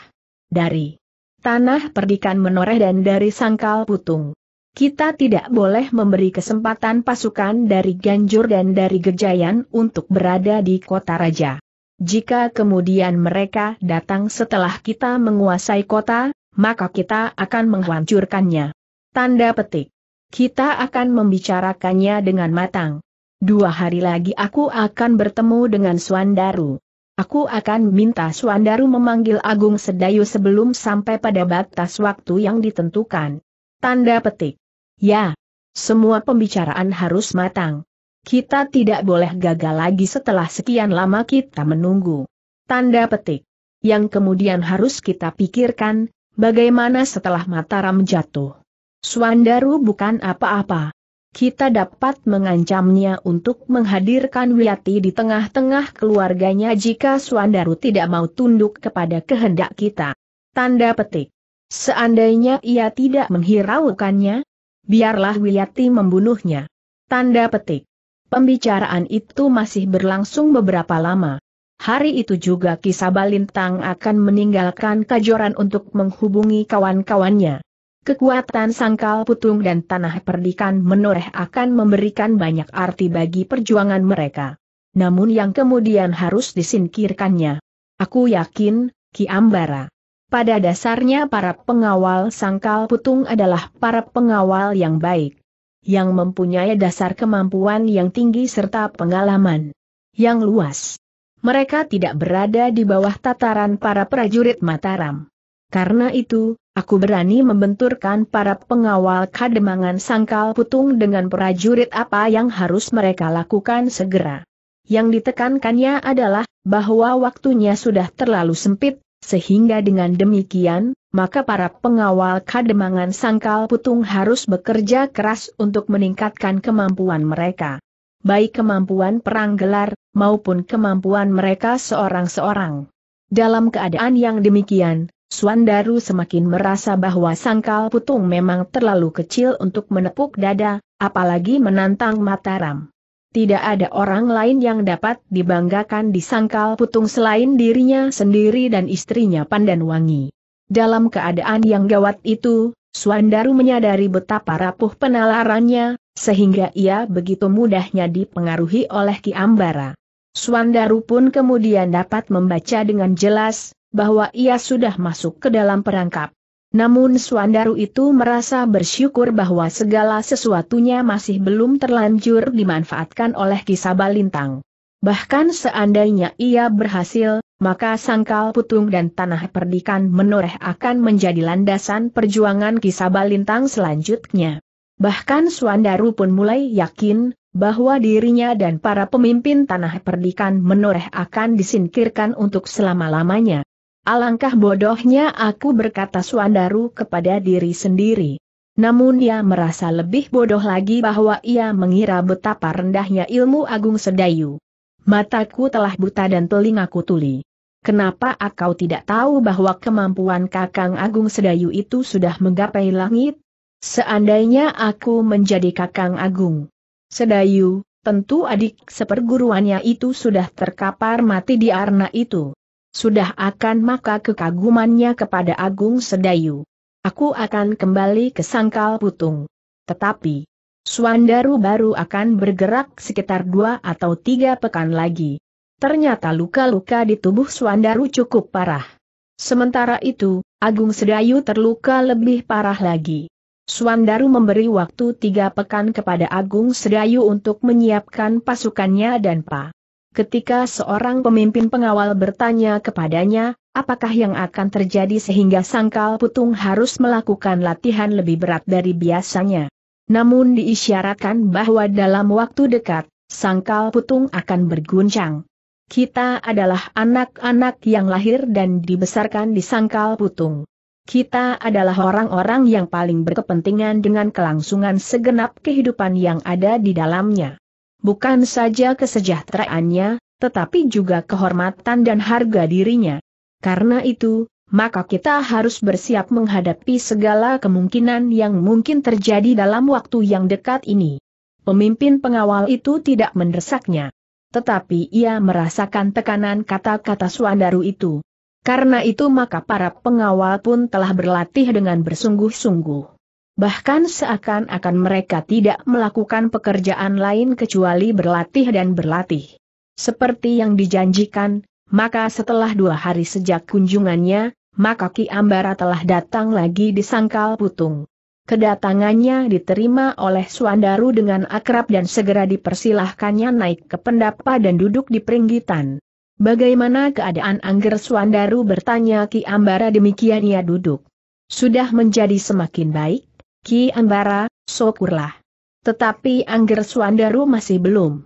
Dari tanah perdikan menoreh dan dari sangkal putung. Kita tidak boleh memberi kesempatan pasukan dari Ganjur dan dari Gejayan untuk berada di kota raja. Jika kemudian mereka datang setelah kita menguasai kota, maka kita akan menghancurkannya. Tanda petik. Kita akan membicarakannya dengan matang. Dua hari lagi aku akan bertemu dengan Suandaru. Aku akan minta Suandaru memanggil Agung Sedayu sebelum sampai pada batas waktu yang ditentukan. Tanda petik. Ya, semua pembicaraan harus matang. Kita tidak boleh gagal lagi setelah sekian lama kita menunggu. Tanda petik. Yang kemudian harus kita pikirkan, bagaimana setelah Mataram jatuh. Swandaru bukan apa-apa. Kita dapat mengancamnya untuk menghadirkan Wiyati di tengah-tengah keluarganya jika Swandaru tidak mau tunduk kepada kehendak kita. Tanda petik. Seandainya ia tidak menghiraukannya, biarlah Wiyati membunuhnya. Tanda petik. Pembicaraan itu masih berlangsung beberapa lama. Hari itu juga Kisabalintang akan meninggalkan Kajoran untuk menghubungi kawan-kawannya. Kekuatan sangkal putung dan tanah perdikan menoreh akan memberikan banyak arti bagi perjuangan mereka. Namun yang kemudian harus disingkirkannya. Aku yakin, Ki Ambara. Pada dasarnya para pengawal sangkal putung adalah para pengawal yang baik. Yang mempunyai dasar kemampuan yang tinggi serta pengalaman yang luas. Mereka tidak berada di bawah tataran para prajurit Mataram. Karena itu, Aku berani membenturkan para pengawal kademangan sangkal putung dengan prajurit apa yang harus mereka lakukan segera. Yang ditekankannya adalah, bahwa waktunya sudah terlalu sempit, sehingga dengan demikian, maka para pengawal kademangan sangkal putung harus bekerja keras untuk meningkatkan kemampuan mereka. Baik kemampuan perang gelar, maupun kemampuan mereka seorang-seorang. Dalam keadaan yang demikian, Suandaru semakin merasa bahwa sangkal putung memang terlalu kecil untuk menepuk dada, apalagi menantang Mataram. Tidak ada orang lain yang dapat dibanggakan di sangkal putung selain dirinya sendiri dan istrinya pandan wangi. Dalam keadaan yang gawat itu, Suandaru menyadari betapa rapuh penalarannya, sehingga ia begitu mudahnya dipengaruhi oleh Ki Ambara. Suandaru pun kemudian dapat membaca dengan jelas bahwa ia sudah masuk ke dalam perangkap. Namun Suandaru itu merasa bersyukur bahwa segala sesuatunya masih belum terlanjur dimanfaatkan oleh Kisaba Lintang. Bahkan seandainya ia berhasil, maka sangkal putung dan tanah perdikan menoreh akan menjadi landasan perjuangan Kisaba Lintang selanjutnya. Bahkan Suandaru pun mulai yakin, bahwa dirinya dan para pemimpin tanah perdikan menoreh akan disingkirkan untuk selama-lamanya. Alangkah bodohnya aku berkata Suandaru kepada diri sendiri. Namun ia merasa lebih bodoh lagi bahwa ia mengira betapa rendahnya ilmu agung sedayu. Mataku telah buta dan telingaku tuli. Kenapa kau tidak tahu bahwa kemampuan kakang agung sedayu itu sudah menggapai langit? Seandainya aku menjadi kakang agung sedayu, tentu adik seperguruannya itu sudah terkapar mati di arna itu. Sudah akan maka kekagumannya kepada Agung Sedayu. Aku akan kembali ke Sangkal Putung. Tetapi, Suandaru baru akan bergerak sekitar dua atau tiga pekan lagi. Ternyata luka-luka di tubuh Suandaru cukup parah. Sementara itu, Agung Sedayu terluka lebih parah lagi. Suandaru memberi waktu tiga pekan kepada Agung Sedayu untuk menyiapkan pasukannya dan Pak. Ketika seorang pemimpin pengawal bertanya kepadanya, apakah yang akan terjadi sehingga sangkal putung harus melakukan latihan lebih berat dari biasanya. Namun diisyaratkan bahwa dalam waktu dekat, sangkal putung akan berguncang. Kita adalah anak-anak yang lahir dan dibesarkan di sangkal putung. Kita adalah orang-orang yang paling berkepentingan dengan kelangsungan segenap kehidupan yang ada di dalamnya bukan saja kesejahteraannya, tetapi juga kehormatan dan harga dirinya. Karena itu, maka kita harus bersiap menghadapi segala kemungkinan yang mungkin terjadi dalam waktu yang dekat ini. Pemimpin pengawal itu tidak mendesaknya. Tetapi ia merasakan tekanan kata-kata Suandaru itu. Karena itu maka para pengawal pun telah berlatih dengan bersungguh-sungguh. Bahkan seakan-akan mereka tidak melakukan pekerjaan lain kecuali berlatih dan berlatih. Seperti yang dijanjikan, maka setelah dua hari sejak kunjungannya, maka Ki Ambara telah datang lagi di Sangkal Putung. Kedatangannya diterima oleh Suandaru dengan akrab dan segera dipersilahkannya naik ke pendapa dan duduk di peringgitan. Bagaimana keadaan Angger Suandaru bertanya Ki Ambara demikian ia duduk. Sudah menjadi semakin baik? Ki Ambara, syukurlah. Tetapi Angger Suandaru masih belum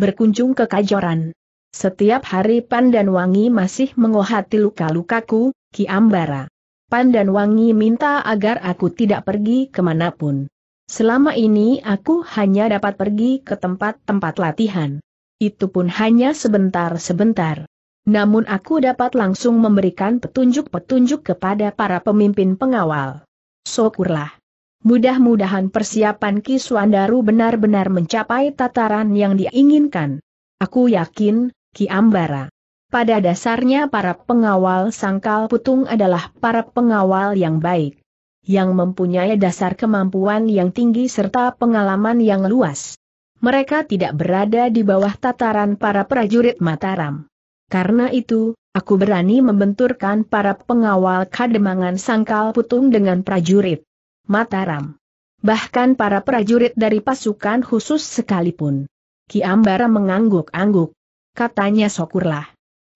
berkunjung ke Kajoran. Setiap hari Pandan Wangi masih mengohati luka-lukaku, Ki Ambara. Pandan Wangi minta agar aku tidak pergi kemanapun. Selama ini aku hanya dapat pergi ke tempat-tempat latihan. Itu pun hanya sebentar-sebentar. Namun aku dapat langsung memberikan petunjuk-petunjuk kepada para pemimpin pengawal. Syukurlah. Mudah-mudahan persiapan Kiswandaru benar-benar mencapai tataran yang diinginkan. Aku yakin, Ki Ambara. Pada dasarnya para pengawal sangkal putung adalah para pengawal yang baik. Yang mempunyai dasar kemampuan yang tinggi serta pengalaman yang luas. Mereka tidak berada di bawah tataran para prajurit Mataram. Karena itu, aku berani membenturkan para pengawal kademangan sangkal putung dengan prajurit. Mataram. Bahkan para prajurit dari pasukan khusus sekalipun. Ki Ambara mengangguk-angguk. Katanya syukurlah.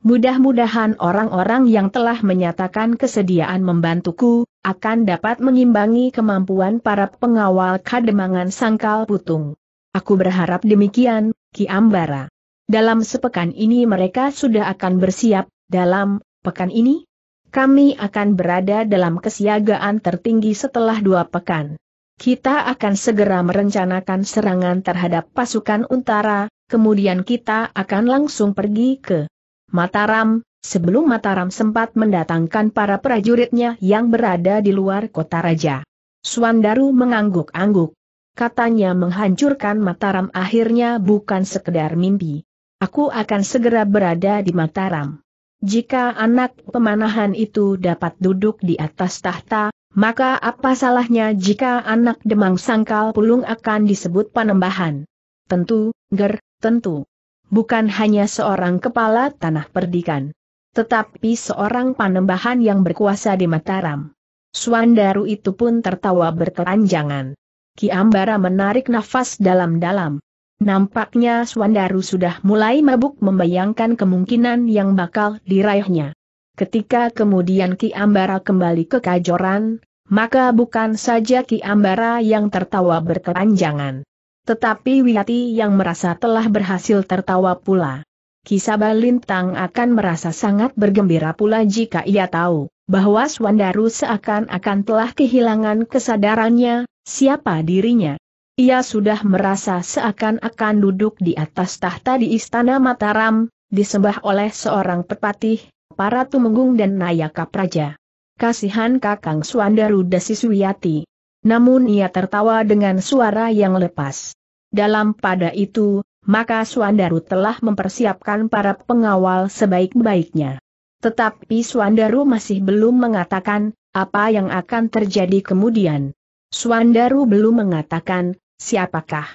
Mudah-mudahan orang-orang yang telah menyatakan kesediaan membantuku, akan dapat mengimbangi kemampuan para pengawal kademangan sangkal putung. Aku berharap demikian, Ki Ambara. Dalam sepekan ini mereka sudah akan bersiap, dalam, pekan ini, kami akan berada dalam kesiagaan tertinggi setelah dua pekan. Kita akan segera merencanakan serangan terhadap pasukan Untara, kemudian kita akan langsung pergi ke Mataram, sebelum Mataram sempat mendatangkan para prajuritnya yang berada di luar kota raja. Suandaru mengangguk-angguk. Katanya menghancurkan Mataram akhirnya bukan sekedar mimpi. Aku akan segera berada di Mataram. Jika anak pemanahan itu dapat duduk di atas tahta, maka apa salahnya jika anak demang sangkal pulung akan disebut panembahan? Tentu, ger, tentu. Bukan hanya seorang kepala tanah perdikan. Tetapi seorang panembahan yang berkuasa di Mataram. Suandaru itu pun tertawa berkelanjangan. Ki Ambara menarik nafas dalam-dalam. Nampaknya Swandaru sudah mulai mabuk membayangkan kemungkinan yang bakal diraihnya. Ketika kemudian Ki Ambara kembali ke Kajoran, maka bukan saja Ki Ambara yang tertawa berkepanjangan. Tetapi Wiyati yang merasa telah berhasil tertawa pula. Ki Lintang akan merasa sangat bergembira pula jika ia tahu bahwa Swandaru seakan-akan telah kehilangan kesadarannya, siapa dirinya ia sudah merasa seakan-akan duduk di atas tahta di Istana Mataram, disembah oleh seorang pepatih, para tumenggung dan nayaka praja. Kasihan Kakang Suandaru Siswiyati. Namun ia tertawa dengan suara yang lepas. Dalam pada itu, maka Suandaru telah mempersiapkan para pengawal sebaik-baiknya. Tetapi Suandaru masih belum mengatakan, apa yang akan terjadi kemudian. Suandaru belum mengatakan, siapakah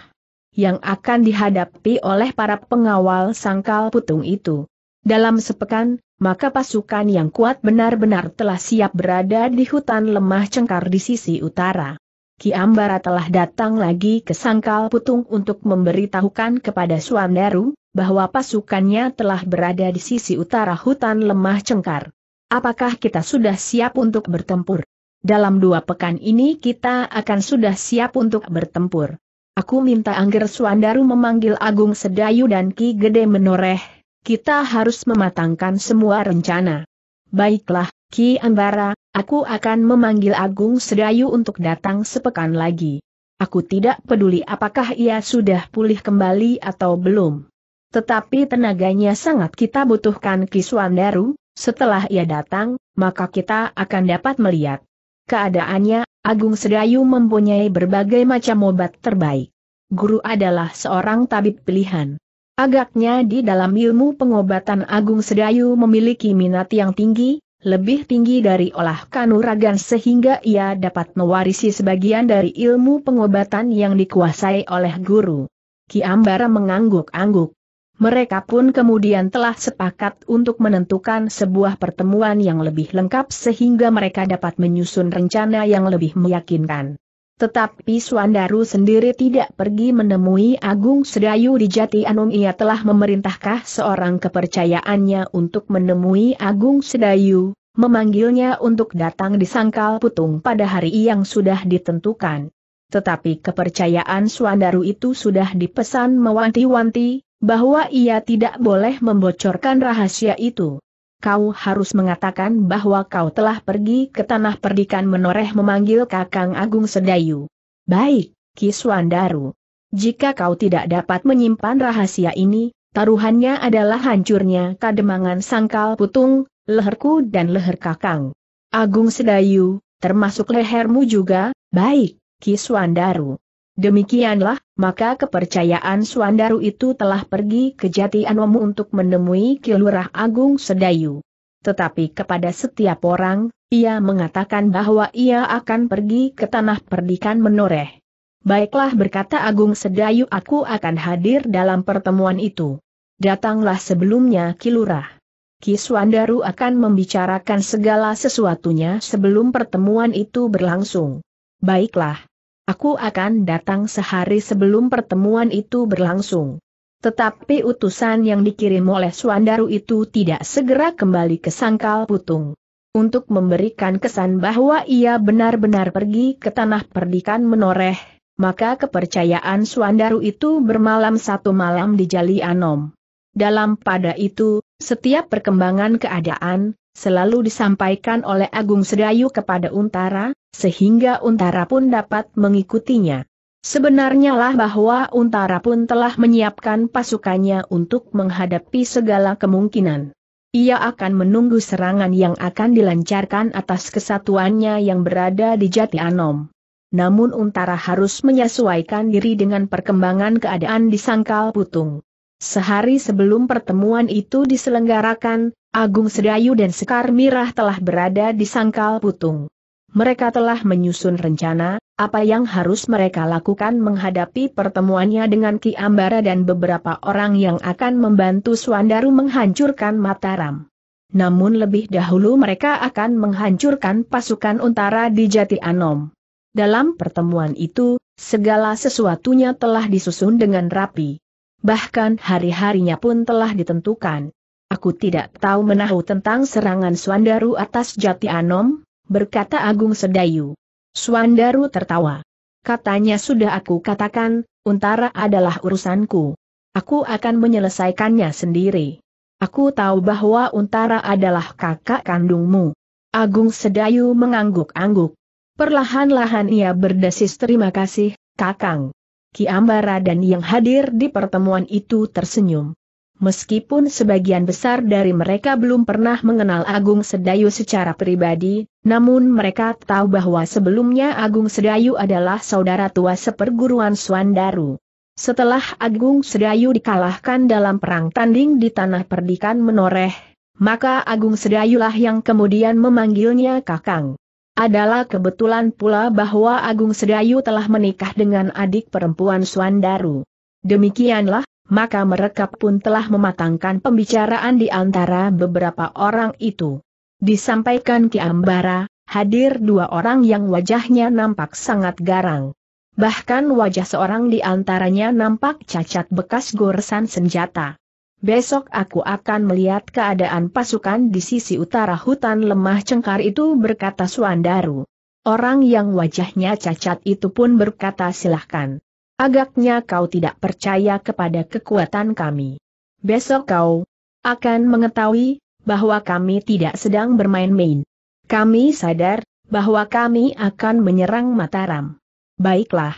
yang akan dihadapi oleh para pengawal sangkal putung itu. Dalam sepekan, maka pasukan yang kuat benar-benar telah siap berada di hutan lemah cengkar di sisi utara. Ki Ambara telah datang lagi ke sangkal putung untuk memberitahukan kepada Suandaru, bahwa pasukannya telah berada di sisi utara hutan lemah cengkar. Apakah kita sudah siap untuk bertempur? Dalam dua pekan ini kita akan sudah siap untuk bertempur. Aku minta Angger Suandaru memanggil Agung Sedayu dan Ki Gede menoreh, kita harus mematangkan semua rencana. Baiklah, Ki Ambara, aku akan memanggil Agung Sedayu untuk datang sepekan lagi. Aku tidak peduli apakah ia sudah pulih kembali atau belum. Tetapi tenaganya sangat kita butuhkan Ki Suandaru, setelah ia datang, maka kita akan dapat melihat keadaannya, Agung Sedayu mempunyai berbagai macam obat terbaik. Guru adalah seorang tabib pilihan. Agaknya di dalam ilmu pengobatan Agung Sedayu memiliki minat yang tinggi, lebih tinggi dari olah kanuragan sehingga ia dapat mewarisi sebagian dari ilmu pengobatan yang dikuasai oleh guru. Ki Ambara mengangguk-angguk. Mereka pun kemudian telah sepakat untuk menentukan sebuah pertemuan yang lebih lengkap sehingga mereka dapat menyusun rencana yang lebih meyakinkan. Tetapi Suandaru sendiri tidak pergi menemui Agung Sedayu di Jati Anum ia telah memerintahkah seorang kepercayaannya untuk menemui Agung Sedayu, memanggilnya untuk datang di Sangkal Putung pada hari yang sudah ditentukan. Tetapi kepercayaan Suandaru itu sudah dipesan mewanti-wanti, bahwa ia tidak boleh membocorkan rahasia itu. Kau harus mengatakan bahwa kau telah pergi ke tanah perdikan menoreh memanggil Kakang Agung Sedayu. Baik, Kiswandaru. Jika kau tidak dapat menyimpan rahasia ini, taruhannya adalah hancurnya kademangan sangkal putung, leherku dan leher Kakang. Agung Sedayu, termasuk lehermu juga, baik, Kiswandaru. Demikianlah, maka kepercayaan Suandaru itu telah pergi ke Jati Anomu untuk menemui Kilurah Agung Sedayu. Tetapi kepada setiap orang, ia mengatakan bahwa ia akan pergi ke tanah perdikan menoreh. Baiklah berkata Agung Sedayu aku akan hadir dalam pertemuan itu. Datanglah sebelumnya Kilurah. Kiswandaru akan membicarakan segala sesuatunya sebelum pertemuan itu berlangsung. Baiklah. Aku akan datang sehari sebelum pertemuan itu berlangsung. Tetapi utusan yang dikirim oleh Suandaru itu tidak segera kembali ke Sangkal Putung. Untuk memberikan kesan bahwa ia benar-benar pergi ke tanah perdikan menoreh, maka kepercayaan Suandaru itu bermalam satu malam di Jali Anom. Dalam pada itu, setiap perkembangan keadaan, selalu disampaikan oleh Agung Sedayu kepada Untara, sehingga Untara pun dapat mengikutinya. Sebenarnya lah bahwa Untara pun telah menyiapkan pasukannya untuk menghadapi segala kemungkinan. Ia akan menunggu serangan yang akan dilancarkan atas kesatuannya yang berada di Jati Anom. Namun Untara harus menyesuaikan diri dengan perkembangan keadaan di Sangkal Putung. Sehari sebelum pertemuan itu diselenggarakan, Agung Sedayu dan Sekar Mirah telah berada di sangkal putung. Mereka telah menyusun rencana, apa yang harus mereka lakukan menghadapi pertemuannya dengan Ki Ambara dan beberapa orang yang akan membantu Suandaru menghancurkan Mataram. Namun lebih dahulu mereka akan menghancurkan pasukan Untara di Jati Anom. Dalam pertemuan itu, segala sesuatunya telah disusun dengan rapi. Bahkan hari-harinya pun telah ditentukan. Aku tidak tahu menahu tentang serangan Swandaru atas Jati Anom, berkata Agung Sedayu. Swandaru tertawa. Katanya sudah aku katakan, Untara adalah urusanku. Aku akan menyelesaikannya sendiri. Aku tahu bahwa Untara adalah kakak kandungmu. Agung Sedayu mengangguk-angguk. Perlahan-lahan ia berdesis terima kasih, Kakang. Ki Ambara dan yang hadir di pertemuan itu tersenyum. Meskipun sebagian besar dari mereka belum pernah mengenal Agung Sedayu secara pribadi, namun mereka tahu bahwa sebelumnya Agung Sedayu adalah saudara tua seperguruan Swandaru. Setelah Agung Sedayu dikalahkan dalam perang tanding di Tanah Perdikan Menoreh, maka Agung Sedayulah yang kemudian memanggilnya Kakang. Adalah kebetulan pula bahwa Agung Sedayu telah menikah dengan adik perempuan Swandaru. Demikianlah maka mereka pun telah mematangkan pembicaraan di antara beberapa orang itu. Disampaikan Ki Ambara, hadir dua orang yang wajahnya nampak sangat garang. Bahkan wajah seorang di antaranya nampak cacat bekas goresan senjata. Besok aku akan melihat keadaan pasukan di sisi utara hutan lemah cengkar itu berkata Suandaru. Orang yang wajahnya cacat itu pun berkata silahkan. Agaknya kau tidak percaya kepada kekuatan kami. Besok kau akan mengetahui bahwa kami tidak sedang bermain-main. Kami sadar bahwa kami akan menyerang Mataram. Baiklah.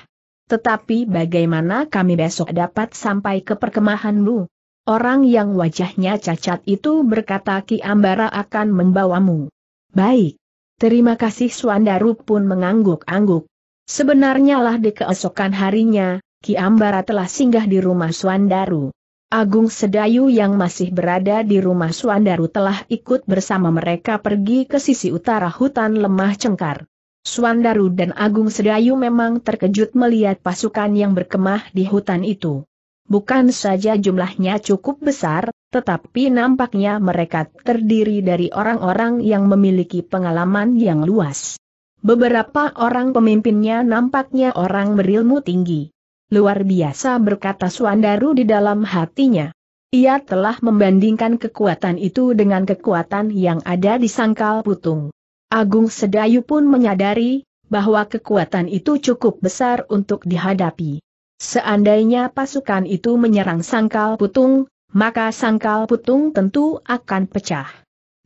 Tetapi bagaimana kami besok dapat sampai ke perkemahanmu? Orang yang wajahnya cacat itu berkata Ki Ambara akan membawamu. Baik. Terima kasih Suandaru pun mengangguk-angguk, Sebenarnya lah di keesokan harinya, Ki Ambara telah singgah di rumah Suandaru. Agung Sedayu yang masih berada di rumah Suandaru telah ikut bersama mereka pergi ke sisi utara hutan lemah cengkar. Suandaru dan Agung Sedayu memang terkejut melihat pasukan yang berkemah di hutan itu. Bukan saja jumlahnya cukup besar, tetapi nampaknya mereka terdiri dari orang-orang yang memiliki pengalaman yang luas. Beberapa orang pemimpinnya nampaknya orang berilmu tinggi. Luar biasa berkata Suandaru di dalam hatinya. Ia telah membandingkan kekuatan itu dengan kekuatan yang ada di sangkal putung. Agung Sedayu pun menyadari, bahwa kekuatan itu cukup besar untuk dihadapi. Seandainya pasukan itu menyerang sangkal putung, maka sangkal putung tentu akan pecah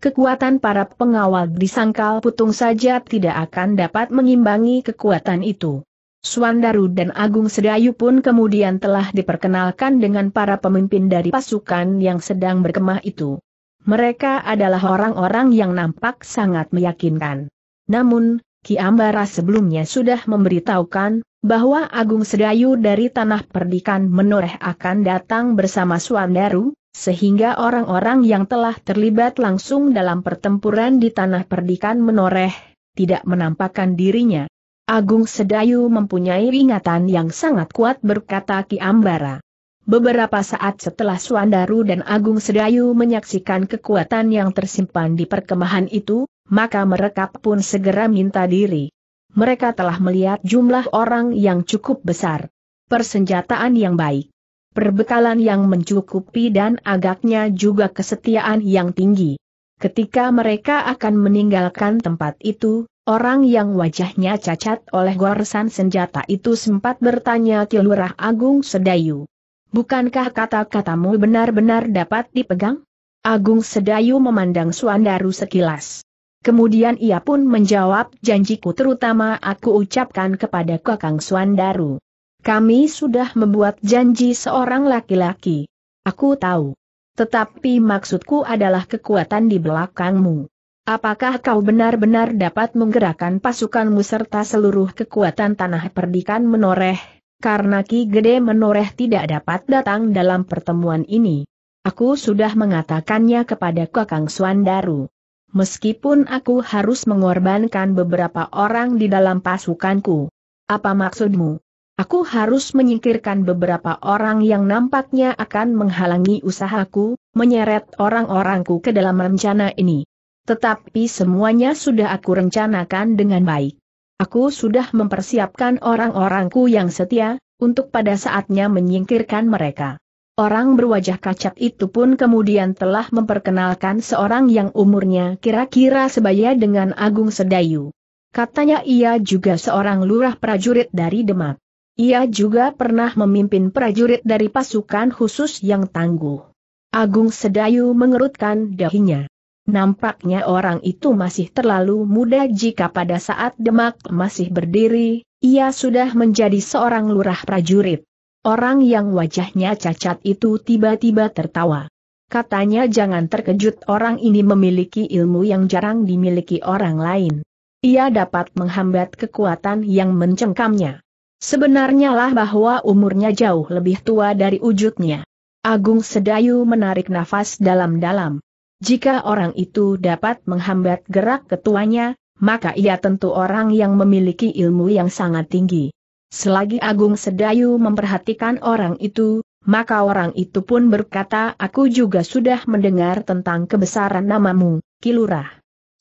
kekuatan para pengawal disangkal putung saja tidak akan dapat mengimbangi kekuatan itu. Swandaru dan Agung Sedayu pun kemudian telah diperkenalkan dengan para pemimpin dari pasukan yang sedang berkemah itu. Mereka adalah orang-orang yang nampak sangat meyakinkan. Namun, Ki Ambara sebelumnya sudah memberitahukan bahwa Agung Sedayu dari Tanah Perdikan menoreh akan datang bersama Suandaru, sehingga orang-orang yang telah terlibat langsung dalam pertempuran di Tanah Perdikan menoreh, tidak menampakkan dirinya. Agung Sedayu mempunyai ingatan yang sangat kuat berkata Ki Ambara. Beberapa saat setelah Suandaru dan Agung Sedayu menyaksikan kekuatan yang tersimpan di perkemahan itu, maka mereka pun segera minta diri mereka telah melihat jumlah orang yang cukup besar. Persenjataan yang baik. Perbekalan yang mencukupi dan agaknya juga kesetiaan yang tinggi. Ketika mereka akan meninggalkan tempat itu, orang yang wajahnya cacat oleh goresan senjata itu sempat bertanya ke Agung Sedayu. Bukankah kata-katamu benar-benar dapat dipegang? Agung Sedayu memandang Suandaru sekilas. Kemudian ia pun menjawab janjiku terutama aku ucapkan kepada Kakang Suandaru. Kami sudah membuat janji seorang laki-laki. Aku tahu. Tetapi maksudku adalah kekuatan di belakangmu. Apakah kau benar-benar dapat menggerakkan pasukanmu serta seluruh kekuatan tanah perdikan menoreh, karena Ki Gede menoreh tidak dapat datang dalam pertemuan ini. Aku sudah mengatakannya kepada Kakang Suandaru meskipun aku harus mengorbankan beberapa orang di dalam pasukanku. Apa maksudmu? Aku harus menyingkirkan beberapa orang yang nampaknya akan menghalangi usahaku, menyeret orang-orangku ke dalam rencana ini. Tetapi semuanya sudah aku rencanakan dengan baik. Aku sudah mempersiapkan orang-orangku yang setia, untuk pada saatnya menyingkirkan mereka. Orang berwajah kacat itu pun kemudian telah memperkenalkan seorang yang umurnya kira-kira sebaya dengan Agung Sedayu. Katanya ia juga seorang lurah prajurit dari Demak. Ia juga pernah memimpin prajurit dari pasukan khusus yang tangguh. Agung Sedayu mengerutkan dahinya. Nampaknya orang itu masih terlalu muda jika pada saat Demak masih berdiri, ia sudah menjadi seorang lurah prajurit. Orang yang wajahnya cacat itu tiba-tiba tertawa. Katanya jangan terkejut orang ini memiliki ilmu yang jarang dimiliki orang lain. Ia dapat menghambat kekuatan yang mencengkamnya. Sebenarnya lah bahwa umurnya jauh lebih tua dari wujudnya. Agung Sedayu menarik nafas dalam-dalam. Jika orang itu dapat menghambat gerak ketuanya, maka ia tentu orang yang memiliki ilmu yang sangat tinggi. Selagi Agung Sedayu memperhatikan orang itu, maka orang itu pun berkata aku juga sudah mendengar tentang kebesaran namamu, Kilurah.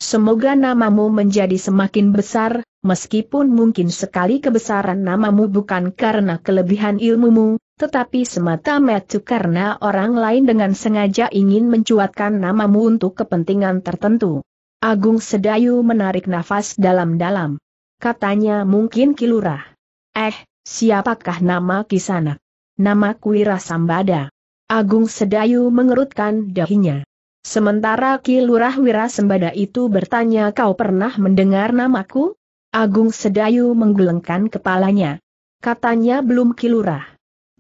Semoga namamu menjadi semakin besar, meskipun mungkin sekali kebesaran namamu bukan karena kelebihan ilmumu, tetapi semata-mata karena orang lain dengan sengaja ingin mencuatkan namamu untuk kepentingan tertentu. Agung Sedayu menarik nafas dalam-dalam. Katanya mungkin Kilurah. Eh, siapakah nama Kisanak? Nama Kuira Sambada. Agung Sedayu mengerutkan dahinya. Sementara Ki Lurah Wira itu bertanya kau pernah mendengar namaku? Agung Sedayu menggelengkan kepalanya. Katanya belum kilurah.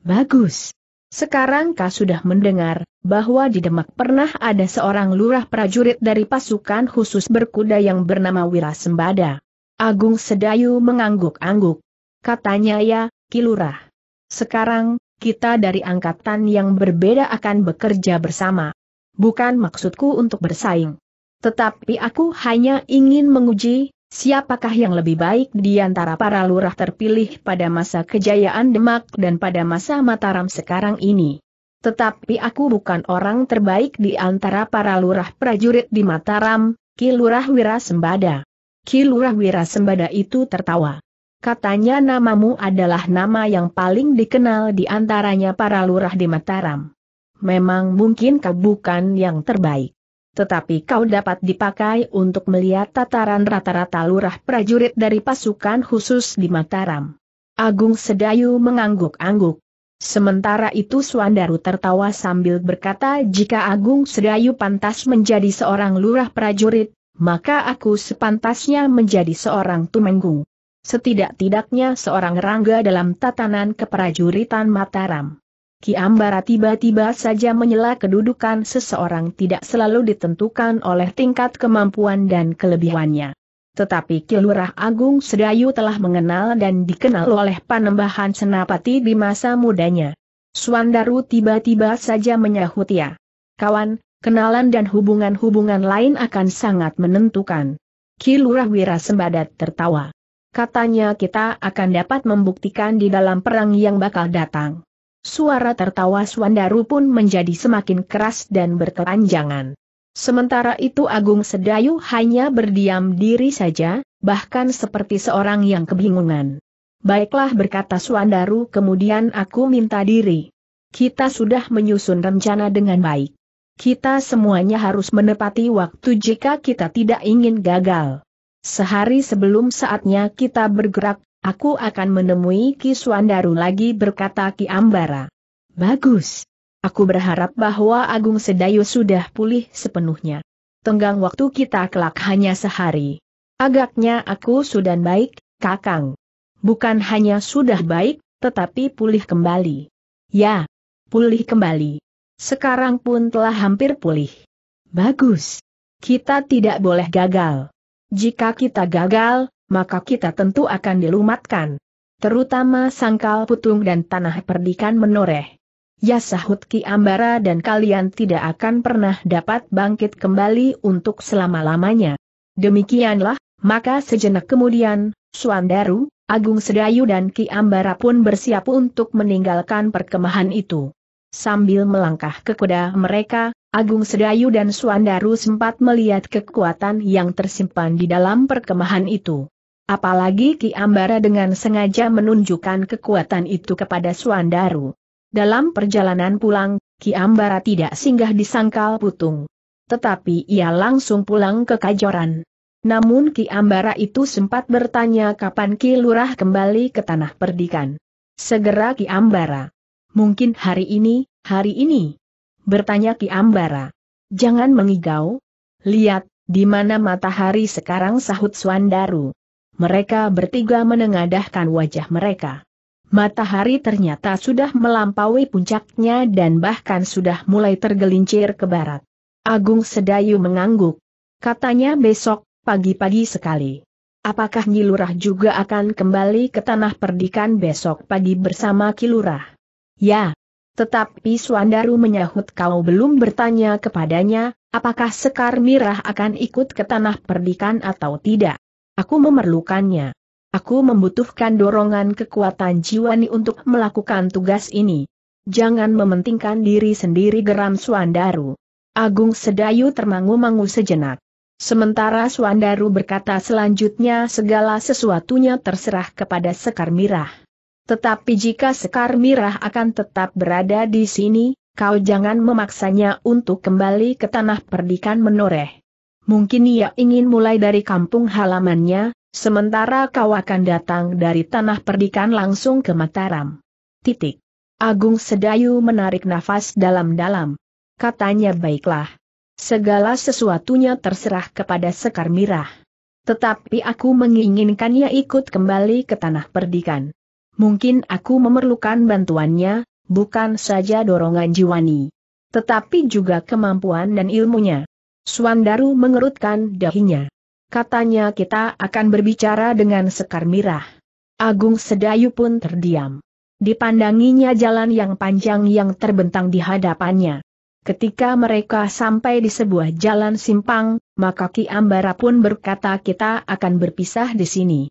Bagus. Sekarang kau sudah mendengar bahwa di Demak pernah ada seorang lurah prajurit dari pasukan khusus berkuda yang bernama Wirasembada. Agung Sedayu mengangguk-angguk. Katanya ya, Kilurah. Sekarang, kita dari angkatan yang berbeda akan bekerja bersama. Bukan maksudku untuk bersaing. Tetapi aku hanya ingin menguji, siapakah yang lebih baik di antara para lurah terpilih pada masa kejayaan Demak dan pada masa Mataram sekarang ini. Tetapi aku bukan orang terbaik di antara para lurah prajurit di Mataram, Kilurah Wirasembada. Kilurah Wirasembada itu tertawa. Katanya namamu adalah nama yang paling dikenal di antaranya para lurah di Mataram. Memang mungkin kau bukan yang terbaik. Tetapi kau dapat dipakai untuk melihat tataran rata-rata lurah prajurit dari pasukan khusus di Mataram. Agung Sedayu mengangguk-angguk. Sementara itu Suandaru tertawa sambil berkata jika Agung Sedayu pantas menjadi seorang lurah prajurit, maka aku sepantasnya menjadi seorang tumenggung. Setidak-tidaknya seorang rangga dalam tatanan keprajuritan Mataram. Ki Ambara tiba-tiba saja menyela kedudukan seseorang tidak selalu ditentukan oleh tingkat kemampuan dan kelebihannya. Tetapi Ki Agung Sedayu telah mengenal dan dikenal oleh panembahan Senapati di masa mudanya. Suandaru tiba-tiba saja menyahut ya. Kawan, kenalan dan hubungan-hubungan lain akan sangat menentukan. Ki Lurah tertawa. Katanya kita akan dapat membuktikan di dalam perang yang bakal datang. Suara tertawa Swandaru pun menjadi semakin keras dan berkepanjangan. Sementara itu Agung Sedayu hanya berdiam diri saja, bahkan seperti seorang yang kebingungan. Baiklah berkata Swandaru kemudian aku minta diri. Kita sudah menyusun rencana dengan baik. Kita semuanya harus menepati waktu jika kita tidak ingin gagal. Sehari sebelum saatnya kita bergerak, aku akan menemui Ki Suandaru lagi berkata Ki Ambara. Bagus. Aku berharap bahwa Agung Sedayu sudah pulih sepenuhnya. Tenggang waktu kita kelak hanya sehari. Agaknya aku sudah baik, Kakang. Bukan hanya sudah baik, tetapi pulih kembali. Ya, pulih kembali. Sekarang pun telah hampir pulih. Bagus. Kita tidak boleh gagal. Jika kita gagal, maka kita tentu akan dilumatkan. Terutama sangkal putung dan tanah perdikan menoreh. Ya sahut Ki Ambara dan kalian tidak akan pernah dapat bangkit kembali untuk selama-lamanya. Demikianlah, maka sejenak kemudian, Suandaru, Agung Sedayu dan Ki Ambara pun bersiap untuk meninggalkan perkemahan itu. Sambil melangkah ke kuda mereka, Agung Sedayu dan Suandaru sempat melihat kekuatan yang tersimpan di dalam perkemahan itu. Apalagi Ki Ambara dengan sengaja menunjukkan kekuatan itu kepada Suandaru. Dalam perjalanan pulang, Ki Ambara tidak singgah di Sangkal Putung. Tetapi ia langsung pulang ke Kajoran. Namun Ki Ambara itu sempat bertanya kapan Ki Lurah kembali ke Tanah Perdikan. Segera Ki Ambara Mungkin hari ini, hari ini? Bertanya Ki Ambara. Jangan mengigau. Lihat, di mana matahari sekarang sahut Swandaru. Mereka bertiga menengadahkan wajah mereka. Matahari ternyata sudah melampaui puncaknya dan bahkan sudah mulai tergelincir ke barat. Agung Sedayu mengangguk. Katanya besok, pagi-pagi sekali. Apakah Nyilurah juga akan kembali ke tanah perdikan besok pagi bersama Kilurah? Ya. Tetapi Suandaru menyahut kau belum bertanya kepadanya, apakah Sekar Mirah akan ikut ke tanah perdikan atau tidak. Aku memerlukannya. Aku membutuhkan dorongan kekuatan jiwani untuk melakukan tugas ini. Jangan mementingkan diri sendiri geram Suandaru. Agung Sedayu termangu-mangu sejenak. Sementara Suandaru berkata selanjutnya segala sesuatunya terserah kepada Sekar Mirah. Tetapi jika Sekar Mirah akan tetap berada di sini, kau jangan memaksanya untuk kembali ke tanah perdikan menoreh. Mungkin ia ingin mulai dari kampung halamannya, sementara kau akan datang dari tanah perdikan langsung ke Mataram. Titik. Agung Sedayu menarik nafas dalam-dalam. Katanya baiklah. Segala sesuatunya terserah kepada Sekar Mirah. Tetapi aku menginginkannya ikut kembali ke tanah perdikan mungkin aku memerlukan bantuannya, bukan saja dorongan jiwani. Tetapi juga kemampuan dan ilmunya. Suandaru mengerutkan dahinya. Katanya kita akan berbicara dengan Sekar Mirah. Agung Sedayu pun terdiam. Dipandanginya jalan yang panjang yang terbentang di hadapannya. Ketika mereka sampai di sebuah jalan simpang, maka Ki Ambara pun berkata kita akan berpisah di sini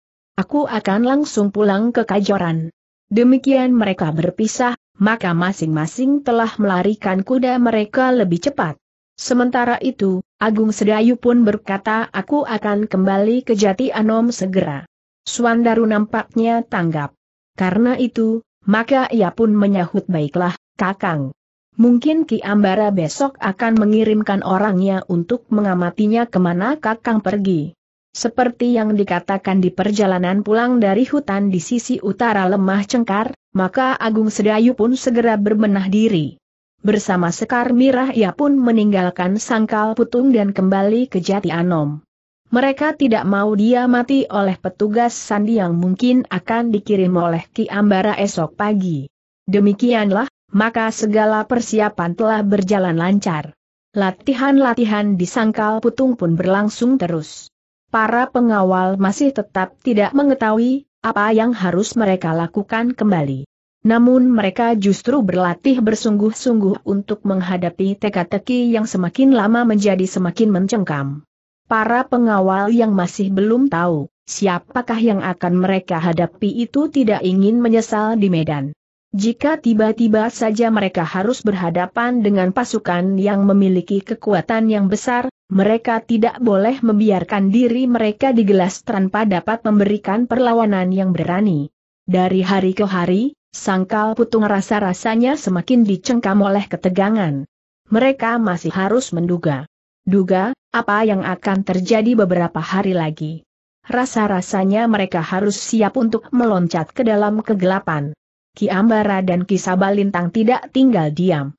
aku akan langsung pulang ke Kajoran. Demikian mereka berpisah, maka masing-masing telah melarikan kuda mereka lebih cepat. Sementara itu, Agung Sedayu pun berkata aku akan kembali ke Jati Anom segera. Suandaru nampaknya tanggap. Karena itu, maka ia pun menyahut baiklah, Kakang. Mungkin Ki Ambara besok akan mengirimkan orangnya untuk mengamatinya kemana Kakang pergi. Seperti yang dikatakan di perjalanan pulang dari hutan di sisi utara lemah cengkar, maka Agung Sedayu pun segera berbenah diri. Bersama Sekar Mirah ia pun meninggalkan sangkal putung dan kembali ke Jati Anom. Mereka tidak mau dia mati oleh petugas sandi yang mungkin akan dikirim oleh Ki Ambara esok pagi. Demikianlah, maka segala persiapan telah berjalan lancar. Latihan-latihan di sangkal putung pun berlangsung terus para pengawal masih tetap tidak mengetahui apa yang harus mereka lakukan kembali. Namun mereka justru berlatih bersungguh-sungguh untuk menghadapi teka-teki yang semakin lama menjadi semakin mencengkam. Para pengawal yang masih belum tahu siapakah yang akan mereka hadapi itu tidak ingin menyesal di medan. Jika tiba-tiba saja mereka harus berhadapan dengan pasukan yang memiliki kekuatan yang besar, mereka tidak boleh membiarkan diri mereka digelas tanpa dapat memberikan perlawanan yang berani. Dari hari ke hari, sangkal putung rasa-rasanya semakin dicengkam oleh ketegangan. Mereka masih harus menduga. Duga, apa yang akan terjadi beberapa hari lagi. Rasa-rasanya mereka harus siap untuk meloncat ke dalam kegelapan. Ki Ambara dan Ki Sabalintang tidak tinggal diam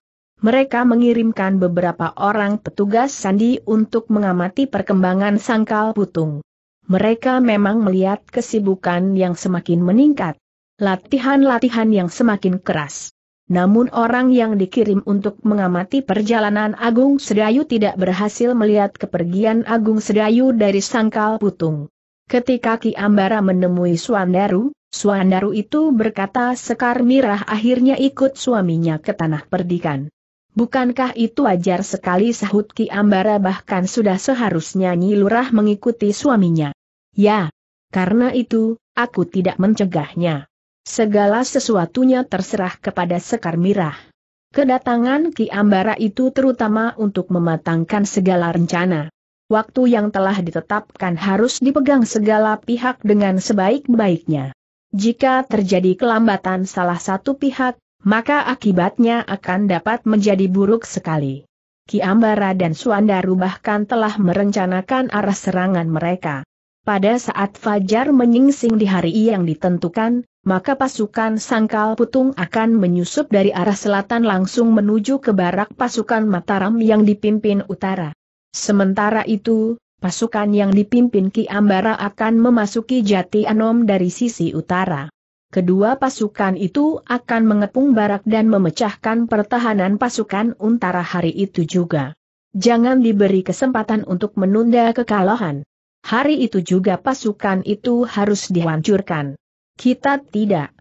mereka mengirimkan beberapa orang petugas sandi untuk mengamati perkembangan sangkal putung. Mereka memang melihat kesibukan yang semakin meningkat, latihan-latihan yang semakin keras. Namun orang yang dikirim untuk mengamati perjalanan Agung Sedayu tidak berhasil melihat kepergian Agung Sedayu dari sangkal putung. Ketika Ki Ambara menemui Suandaru, Suandaru itu berkata Sekar Mirah akhirnya ikut suaminya ke tanah perdikan. Bukankah itu wajar sekali sahut Ki Ambara bahkan sudah seharusnya Nyi Lurah mengikuti suaminya? Ya. Karena itu, aku tidak mencegahnya. Segala sesuatunya terserah kepada Sekar Mirah. Kedatangan Ki Ambara itu terutama untuk mematangkan segala rencana. Waktu yang telah ditetapkan harus dipegang segala pihak dengan sebaik-baiknya. Jika terjadi kelambatan salah satu pihak, maka akibatnya akan dapat menjadi buruk sekali. Ki Ambara dan Suandaru bahkan telah merencanakan arah serangan mereka. Pada saat Fajar menyingsing di hari yang ditentukan, maka pasukan Sangkal Putung akan menyusup dari arah selatan langsung menuju ke barak pasukan Mataram yang dipimpin utara. Sementara itu, pasukan yang dipimpin Ki Ambara akan memasuki Jati Anom dari sisi utara kedua pasukan itu akan mengepung barak dan memecahkan pertahanan pasukan Untara hari itu juga. Jangan diberi kesempatan untuk menunda kekalahan. Hari itu juga pasukan itu harus dihancurkan. Kita tidak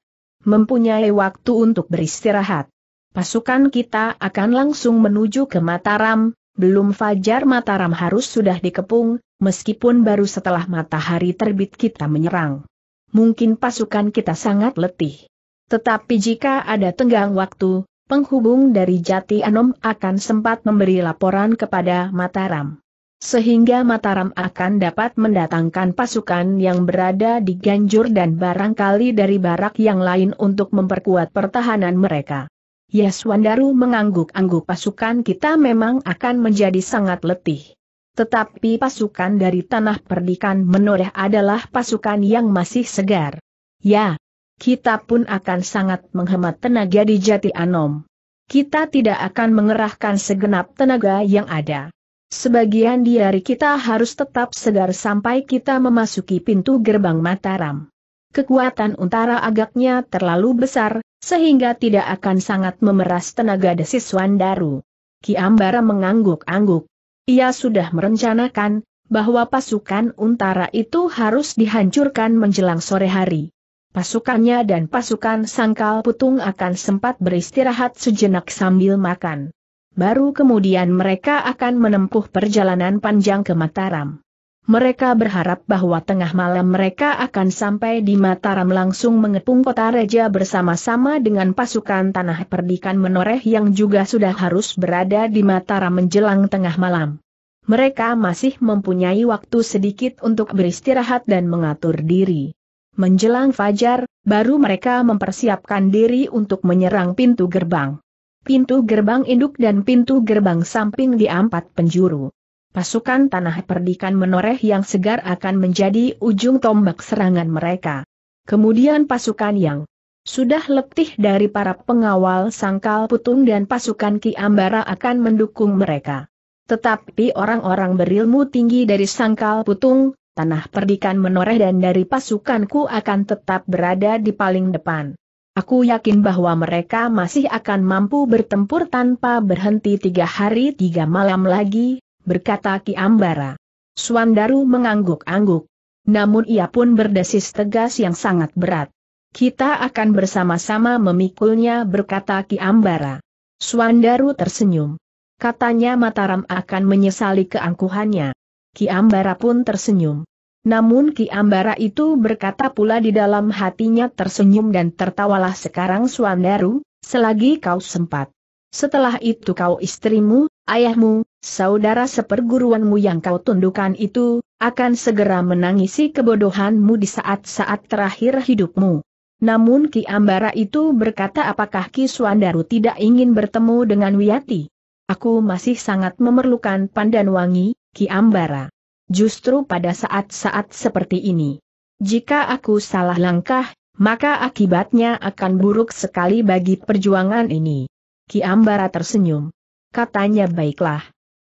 mempunyai waktu untuk beristirahat. Pasukan kita akan langsung menuju ke Mataram, belum fajar Mataram harus sudah dikepung, meskipun baru setelah matahari terbit kita menyerang mungkin pasukan kita sangat letih. Tetapi jika ada tenggang waktu, penghubung dari Jati Anom akan sempat memberi laporan kepada Mataram. Sehingga Mataram akan dapat mendatangkan pasukan yang berada di Ganjur dan barangkali dari barak yang lain untuk memperkuat pertahanan mereka. Yes Wandaru mengangguk-angguk pasukan kita memang akan menjadi sangat letih. Tetapi pasukan dari tanah perdikan menoreh adalah pasukan yang masih segar. Ya, kita pun akan sangat menghemat tenaga di Jati Anom. Kita tidak akan mengerahkan segenap tenaga yang ada. Sebagian diari kita harus tetap segar sampai kita memasuki pintu gerbang Mataram. Kekuatan Utara agaknya terlalu besar, sehingga tidak akan sangat memeras tenaga desis Wandaru. Ki Ambara mengangguk-angguk. Ia sudah merencanakan bahwa pasukan Untara itu harus dihancurkan menjelang sore hari. Pasukannya dan pasukan Sangkal Putung akan sempat beristirahat sejenak sambil makan. Baru kemudian mereka akan menempuh perjalanan panjang ke Mataram mereka berharap bahwa tengah malam mereka akan sampai di Mataram langsung mengepung kota Reja bersama-sama dengan pasukan Tanah Perdikan Menoreh yang juga sudah harus berada di Mataram menjelang tengah malam. Mereka masih mempunyai waktu sedikit untuk beristirahat dan mengatur diri. Menjelang fajar, baru mereka mempersiapkan diri untuk menyerang pintu gerbang. Pintu gerbang induk dan pintu gerbang samping di empat penjuru pasukan tanah perdikan menoreh yang segar akan menjadi ujung tombak serangan mereka. Kemudian pasukan yang sudah letih dari para pengawal sangkal putung dan pasukan Ki Ambara akan mendukung mereka. Tetapi orang-orang berilmu tinggi dari sangkal putung, tanah perdikan menoreh dan dari pasukanku akan tetap berada di paling depan. Aku yakin bahwa mereka masih akan mampu bertempur tanpa berhenti tiga hari tiga malam lagi, berkata Ki Ambara. Swandaru mengangguk-angguk. Namun ia pun berdesis tegas yang sangat berat. Kita akan bersama-sama memikulnya berkata Ki Ambara. Swandaru tersenyum. Katanya Mataram akan menyesali keangkuhannya. Ki Ambara pun tersenyum. Namun Ki Ambara itu berkata pula di dalam hatinya tersenyum dan tertawalah sekarang Swandaru, selagi kau sempat. Setelah itu kau istrimu, ayahmu, saudara seperguruanmu yang kau tundukkan itu, akan segera menangisi kebodohanmu di saat-saat terakhir hidupmu. Namun Ki Ambara itu berkata apakah Ki Suandaru tidak ingin bertemu dengan Wiyati? Aku masih sangat memerlukan pandan wangi, Ki Ambara. Justru pada saat-saat seperti ini. Jika aku salah langkah, maka akibatnya akan buruk sekali bagi perjuangan ini. Ki Ambara tersenyum. Katanya baiklah.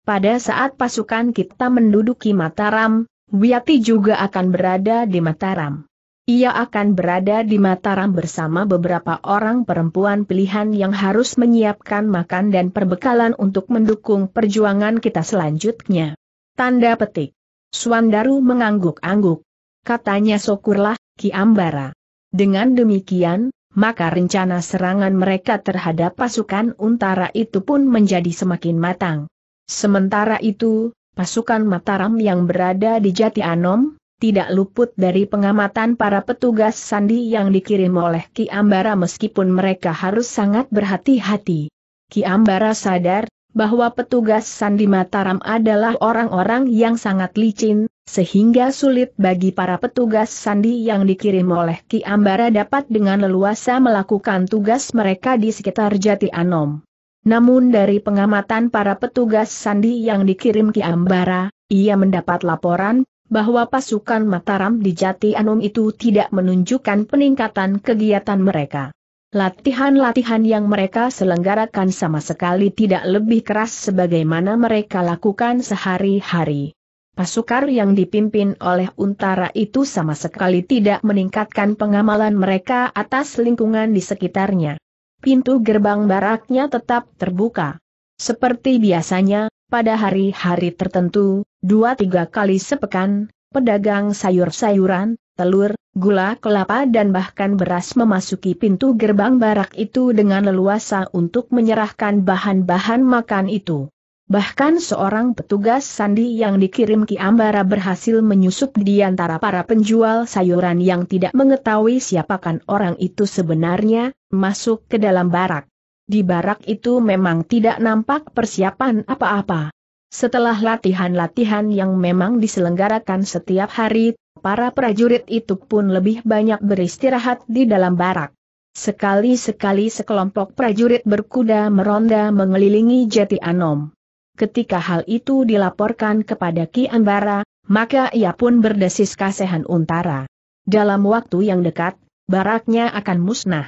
Pada saat pasukan kita menduduki Mataram, Wiyati juga akan berada di Mataram. Ia akan berada di Mataram bersama beberapa orang perempuan pilihan yang harus menyiapkan makan dan perbekalan untuk mendukung perjuangan kita selanjutnya. Tanda petik. Suandaru mengangguk-angguk. Katanya syukurlah, Ki Ambara. Dengan demikian, maka rencana serangan mereka terhadap pasukan Untara itu pun menjadi semakin matang. Sementara itu, pasukan Mataram yang berada di Jati Anom, tidak luput dari pengamatan para petugas sandi yang dikirim oleh Ki Ambara meskipun mereka harus sangat berhati-hati. Ki Ambara sadar, bahwa petugas sandi Mataram adalah orang-orang yang sangat licin, sehingga sulit bagi para petugas sandi yang dikirim oleh Ki Ambara dapat dengan leluasa melakukan tugas mereka di sekitar Jati Anom. Namun dari pengamatan para petugas sandi yang dikirim ke Ambara, ia mendapat laporan bahwa pasukan Mataram di Jati Anom itu tidak menunjukkan peningkatan kegiatan mereka. Latihan-latihan yang mereka selenggarakan sama sekali tidak lebih keras sebagaimana mereka lakukan sehari-hari. Pasukan yang dipimpin oleh Untara itu sama sekali tidak meningkatkan pengamalan mereka atas lingkungan di sekitarnya pintu gerbang baraknya tetap terbuka. Seperti biasanya, pada hari-hari tertentu, dua tiga kali sepekan, pedagang sayur-sayuran, telur, gula kelapa dan bahkan beras memasuki pintu gerbang barak itu dengan leluasa untuk menyerahkan bahan-bahan makan itu. Bahkan seorang petugas sandi yang dikirim Ki Ambara berhasil menyusup di antara para penjual sayuran yang tidak mengetahui siapakan orang itu sebenarnya, masuk ke dalam barak. Di barak itu memang tidak nampak persiapan apa-apa. Setelah latihan-latihan yang memang diselenggarakan setiap hari, para prajurit itu pun lebih banyak beristirahat di dalam barak. Sekali-sekali sekelompok prajurit berkuda meronda mengelilingi Jati Anom ketika hal itu dilaporkan kepada Ki Ambara, maka ia pun berdesis kasihan untara. Dalam waktu yang dekat, baraknya akan musnah.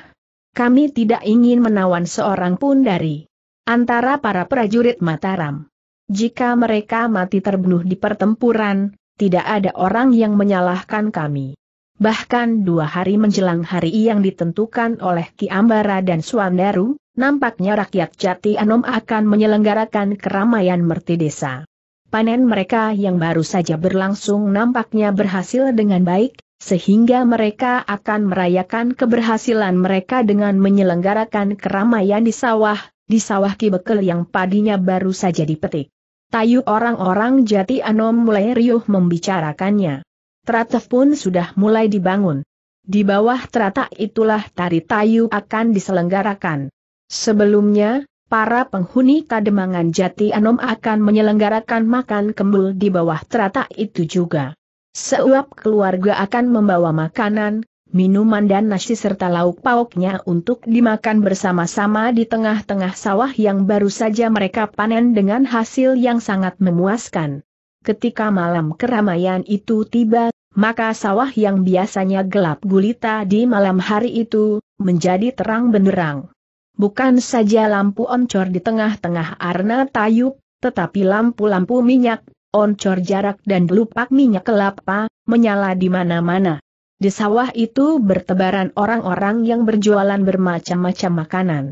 Kami tidak ingin menawan seorang pun dari antara para prajurit Mataram. Jika mereka mati terbunuh di pertempuran, tidak ada orang yang menyalahkan kami. Bahkan dua hari menjelang hari yang ditentukan oleh Ki Ambara dan Suandaru, Nampaknya rakyat Jati Anom akan menyelenggarakan keramaian merti desa. Panen mereka yang baru saja berlangsung nampaknya berhasil dengan baik, sehingga mereka akan merayakan keberhasilan mereka dengan menyelenggarakan keramaian di sawah, di sawah kibekel yang padinya baru saja dipetik. Tayu orang-orang jati anom mulai riuh membicarakannya. Trataf pun sudah mulai dibangun. Di bawah teratak itulah tari tayu akan diselenggarakan. Sebelumnya, para penghuni Kademangan Jati Anom akan menyelenggarakan makan kembul di bawah teratak itu juga. Seuap keluarga akan membawa makanan, minuman dan nasi serta lauk pauknya untuk dimakan bersama-sama di tengah-tengah sawah yang baru saja mereka panen dengan hasil yang sangat memuaskan. Ketika malam keramaian itu tiba, maka sawah yang biasanya gelap gulita di malam hari itu, menjadi terang benderang bukan saja lampu oncor di tengah-tengah arna tayub, tetapi lampu-lampu minyak, oncor jarak dan belupak minyak kelapa, menyala di mana-mana. Di sawah itu bertebaran orang-orang yang berjualan bermacam-macam makanan.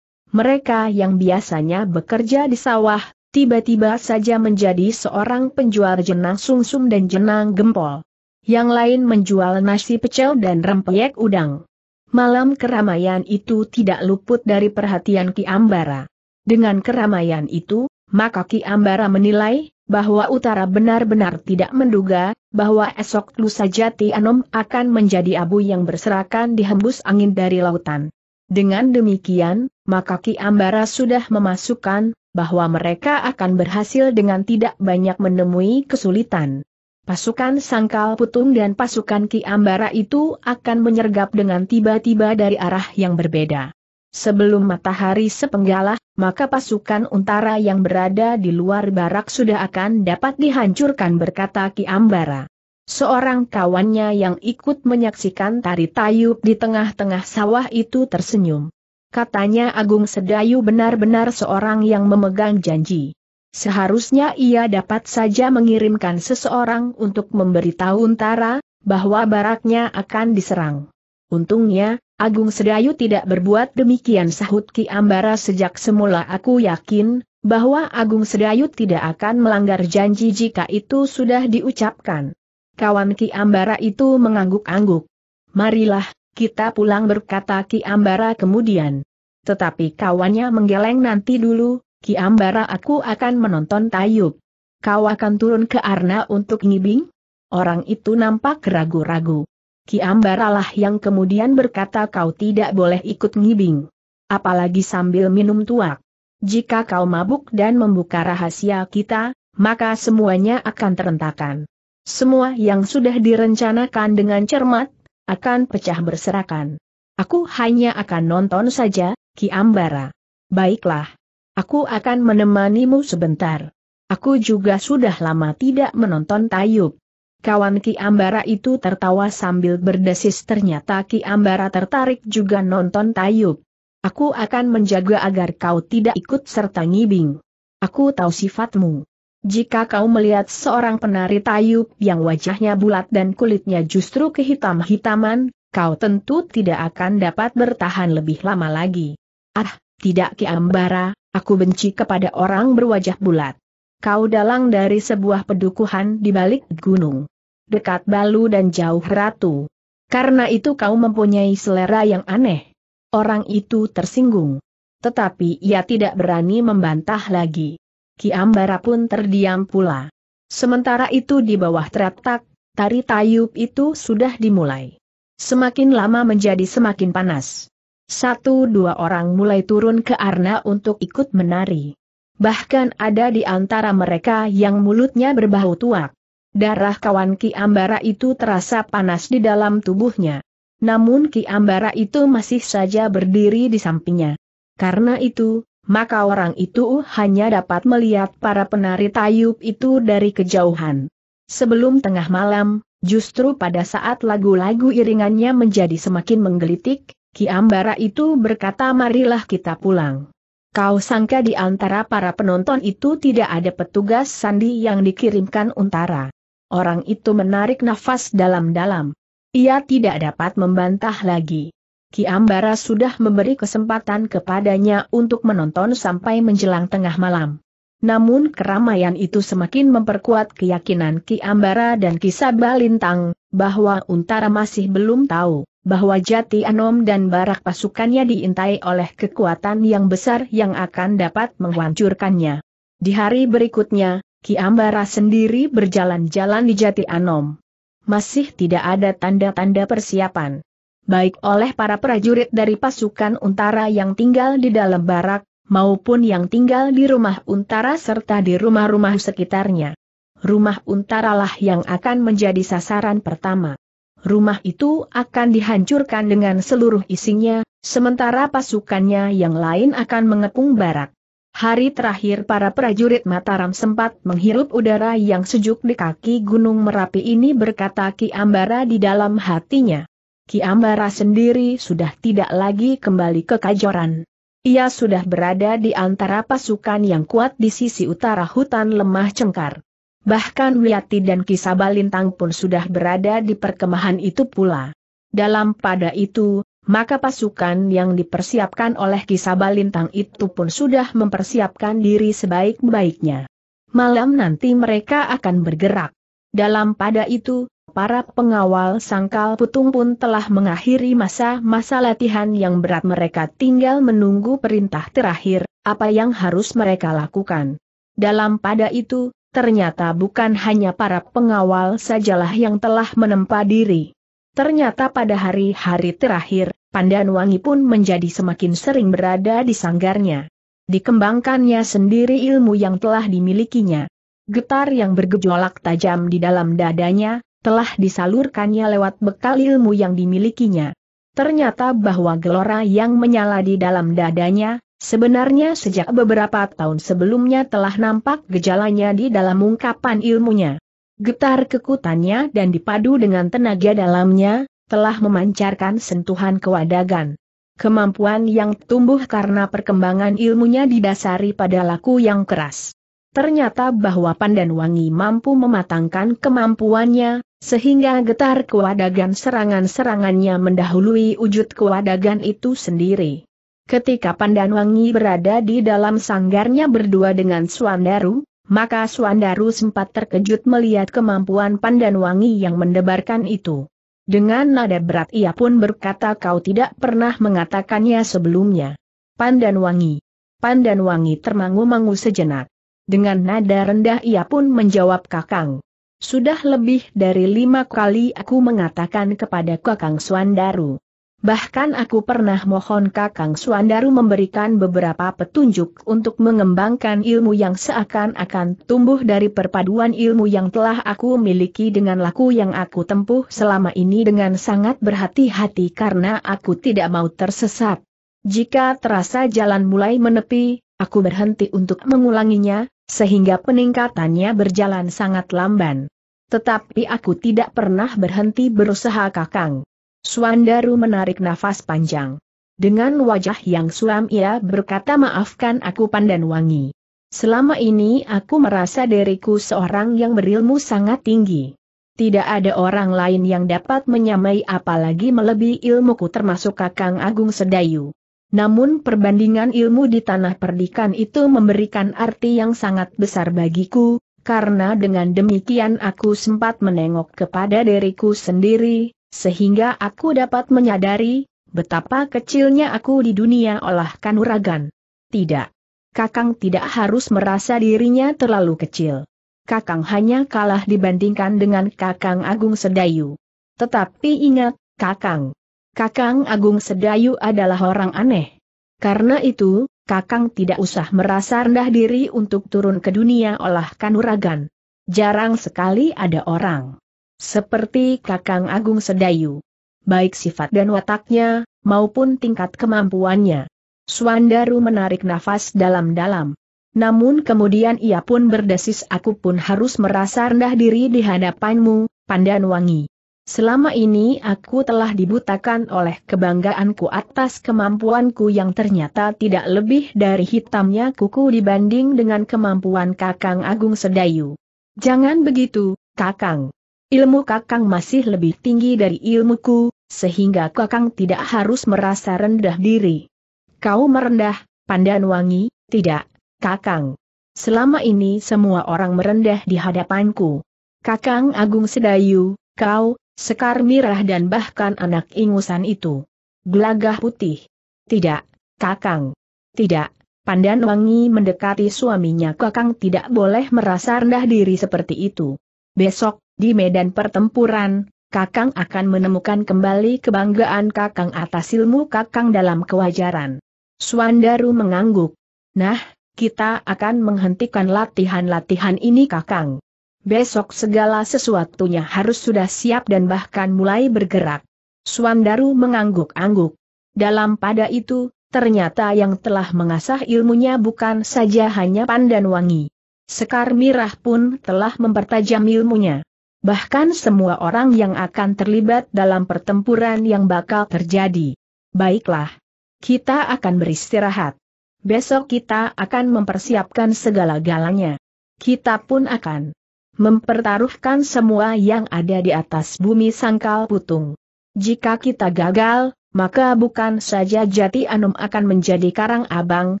Mereka yang biasanya bekerja di sawah, tiba-tiba saja menjadi seorang penjual jenang sumsum dan jenang gempol. Yang lain menjual nasi pecel dan rempeyek udang. Malam keramaian itu tidak luput dari perhatian Ki Ambara. Dengan keramaian itu, maka Ki Ambara menilai bahwa utara benar-benar tidak menduga bahwa esok lusa jati Anom akan menjadi abu yang berserakan dihembus angin dari lautan. Dengan demikian, maka Ki Ambara sudah memasukkan bahwa mereka akan berhasil dengan tidak banyak menemui kesulitan. Pasukan Sangkal Putung dan pasukan Ki Ambara itu akan menyergap dengan tiba-tiba dari arah yang berbeda. Sebelum matahari sepenggalah, maka pasukan Untara yang berada di luar barak sudah akan dapat dihancurkan berkata Ki Ambara. Seorang kawannya yang ikut menyaksikan tari tayub di tengah-tengah sawah itu tersenyum. Katanya Agung Sedayu benar-benar seorang yang memegang janji. Seharusnya ia dapat saja mengirimkan seseorang untuk memberitahu Untara, bahwa baraknya akan diserang. Untungnya, Agung Sedayu tidak berbuat demikian sahut Ki Ambara sejak semula aku yakin, bahwa Agung Sedayu tidak akan melanggar janji jika itu sudah diucapkan. Kawan Ki Ambara itu mengangguk-angguk. Marilah, kita pulang berkata Ki Ambara kemudian. Tetapi kawannya menggeleng nanti dulu, Ki Ambara aku akan menonton Tayub. Kau akan turun ke Arna untuk ngibing? Orang itu nampak ragu-ragu. Ki Ambara lah yang kemudian berkata kau tidak boleh ikut ngibing. Apalagi sambil minum tuak. Jika kau mabuk dan membuka rahasia kita, maka semuanya akan terentakan. Semua yang sudah direncanakan dengan cermat, akan pecah berserakan. Aku hanya akan nonton saja, Ki Ambara. Baiklah, Aku akan menemanimu sebentar. Aku juga sudah lama tidak menonton Tayub. Kawan Ki Ambara itu tertawa sambil berdesis ternyata Ki Ambara tertarik juga nonton Tayub. Aku akan menjaga agar kau tidak ikut serta ngibing. Aku tahu sifatmu. Jika kau melihat seorang penari Tayub yang wajahnya bulat dan kulitnya justru kehitam-hitaman, kau tentu tidak akan dapat bertahan lebih lama lagi. Ah, tidak Ki Ambara, Aku benci kepada orang berwajah bulat. Kau dalang dari sebuah pedukuhan di balik gunung. Dekat balu dan jauh ratu. Karena itu kau mempunyai selera yang aneh. Orang itu tersinggung. Tetapi ia tidak berani membantah lagi. Ki Ambara pun terdiam pula. Sementara itu di bawah teratak, tari tayub itu sudah dimulai. Semakin lama menjadi semakin panas. Satu dua orang mulai turun ke arna untuk ikut menari. Bahkan ada di antara mereka yang mulutnya berbau tuak. Darah kawan Ki Ambara itu terasa panas di dalam tubuhnya. Namun Ki Ambara itu masih saja berdiri di sampingnya. Karena itu, maka orang itu hanya dapat melihat para penari tayub itu dari kejauhan. Sebelum tengah malam, justru pada saat lagu-lagu iringannya menjadi semakin menggelitik, Ki Ambara itu berkata marilah kita pulang. Kau sangka di antara para penonton itu tidak ada petugas sandi yang dikirimkan untara. Orang itu menarik nafas dalam-dalam. Ia tidak dapat membantah lagi. Ki Ambara sudah memberi kesempatan kepadanya untuk menonton sampai menjelang tengah malam. Namun keramaian itu semakin memperkuat keyakinan Ki Ambara dan Ki Sabalintang, bahwa Untara masih belum tahu bahwa Jati Anom dan barak pasukannya diintai oleh kekuatan yang besar yang akan dapat menghancurkannya. Di hari berikutnya, Ki Ambara sendiri berjalan-jalan di Jati Anom. Masih tidak ada tanda-tanda persiapan. Baik oleh para prajurit dari pasukan untara yang tinggal di dalam barak, maupun yang tinggal di rumah untara serta di rumah-rumah sekitarnya. Rumah untaralah yang akan menjadi sasaran pertama rumah itu akan dihancurkan dengan seluruh isinya, sementara pasukannya yang lain akan mengepung barak. Hari terakhir para prajurit Mataram sempat menghirup udara yang sejuk di kaki Gunung Merapi ini berkata Ki Ambara di dalam hatinya. Ki Ambara sendiri sudah tidak lagi kembali ke Kajoran. Ia sudah berada di antara pasukan yang kuat di sisi utara hutan lemah cengkar. Bahkan Wiyati dan Kisabalintang pun sudah berada di perkemahan itu pula. Dalam pada itu, maka pasukan yang dipersiapkan oleh Kisabalintang itu pun sudah mempersiapkan diri sebaik-baiknya. Malam nanti mereka akan bergerak. Dalam pada itu, para pengawal sangkal putung pun telah mengakhiri masa-masa latihan yang berat mereka tinggal menunggu perintah terakhir, apa yang harus mereka lakukan. Dalam pada itu, ternyata bukan hanya para pengawal sajalah yang telah menempa diri. Ternyata pada hari-hari terakhir, Pandan Wangi pun menjadi semakin sering berada di sanggarnya. Dikembangkannya sendiri ilmu yang telah dimilikinya. Getar yang bergejolak tajam di dalam dadanya, telah disalurkannya lewat bekal ilmu yang dimilikinya. Ternyata bahwa gelora yang menyala di dalam dadanya, Sebenarnya sejak beberapa tahun sebelumnya telah nampak gejalanya di dalam ungkapan ilmunya. Getar kekutannya dan dipadu dengan tenaga dalamnya, telah memancarkan sentuhan kewadagan. Kemampuan yang tumbuh karena perkembangan ilmunya didasari pada laku yang keras. Ternyata bahwa Pandan Wangi mampu mematangkan kemampuannya, sehingga getar kewadagan serangan-serangannya mendahului wujud kewadagan itu sendiri. Ketika Pandan Wangi berada di dalam sanggarnya berdua dengan Suandaru, maka Suandaru sempat terkejut melihat kemampuan Pandan Wangi yang mendebarkan itu. Dengan nada berat ia pun berkata kau tidak pernah mengatakannya sebelumnya. Pandan Wangi. Pandan Wangi termangu-mangu sejenak. Dengan nada rendah ia pun menjawab Kakang. Sudah lebih dari lima kali aku mengatakan kepada Kakang Suandaru. Bahkan aku pernah mohon Kakang Suandaru memberikan beberapa petunjuk untuk mengembangkan ilmu yang seakan-akan tumbuh dari perpaduan ilmu yang telah aku miliki dengan laku yang aku tempuh selama ini dengan sangat berhati-hati karena aku tidak mau tersesat. Jika terasa jalan mulai menepi, aku berhenti untuk mengulanginya, sehingga peningkatannya berjalan sangat lamban. Tetapi aku tidak pernah berhenti berusaha Kakang. Suandaru menarik nafas panjang. Dengan wajah yang suram ia berkata maafkan aku Pandan Wangi. Selama ini aku merasa diriku seorang yang berilmu sangat tinggi. Tidak ada orang lain yang dapat menyamai apalagi melebihi ilmuku termasuk Kakang Agung Sedayu. Namun perbandingan ilmu di tanah perdikan itu memberikan arti yang sangat besar bagiku, karena dengan demikian aku sempat menengok kepada diriku sendiri, sehingga aku dapat menyadari, betapa kecilnya aku di dunia olah kanuragan. Tidak. Kakang tidak harus merasa dirinya terlalu kecil. Kakang hanya kalah dibandingkan dengan Kakang Agung Sedayu. Tetapi ingat, Kakang. Kakang Agung Sedayu adalah orang aneh. Karena itu, Kakang tidak usah merasa rendah diri untuk turun ke dunia olah kanuragan. Jarang sekali ada orang seperti Kakang Agung Sedayu. Baik sifat dan wataknya, maupun tingkat kemampuannya. Suandaru menarik nafas dalam-dalam. Namun kemudian ia pun berdesis aku pun harus merasa rendah diri di hadapanmu, wangi. Selama ini aku telah dibutakan oleh kebanggaanku atas kemampuanku yang ternyata tidak lebih dari hitamnya kuku dibanding dengan kemampuan Kakang Agung Sedayu. Jangan begitu, Kakang. Ilmu kakang masih lebih tinggi dari ilmuku, sehingga kakang tidak harus merasa rendah diri. Kau merendah, pandan wangi, tidak, kakang. Selama ini semua orang merendah di hadapanku. Kakang Agung Sedayu, kau, Sekar Mirah dan bahkan anak ingusan itu. Gelagah putih. Tidak, kakang. Tidak, pandan wangi mendekati suaminya kakang tidak boleh merasa rendah diri seperti itu. Besok, di medan pertempuran, Kakang akan menemukan kembali kebanggaan Kakang atas ilmu Kakang dalam kewajaran. Suandaru mengangguk. Nah, kita akan menghentikan latihan-latihan ini Kakang. Besok segala sesuatunya harus sudah siap dan bahkan mulai bergerak. Suandaru mengangguk-angguk. Dalam pada itu, ternyata yang telah mengasah ilmunya bukan saja hanya Pandan Wangi. Sekar Mirah pun telah mempertajam ilmunya bahkan semua orang yang akan terlibat dalam pertempuran yang bakal terjadi. Baiklah. Kita akan beristirahat. Besok kita akan mempersiapkan segala galanya. Kita pun akan mempertaruhkan semua yang ada di atas bumi sangkal putung. Jika kita gagal, maka bukan saja jati anum akan menjadi karang abang,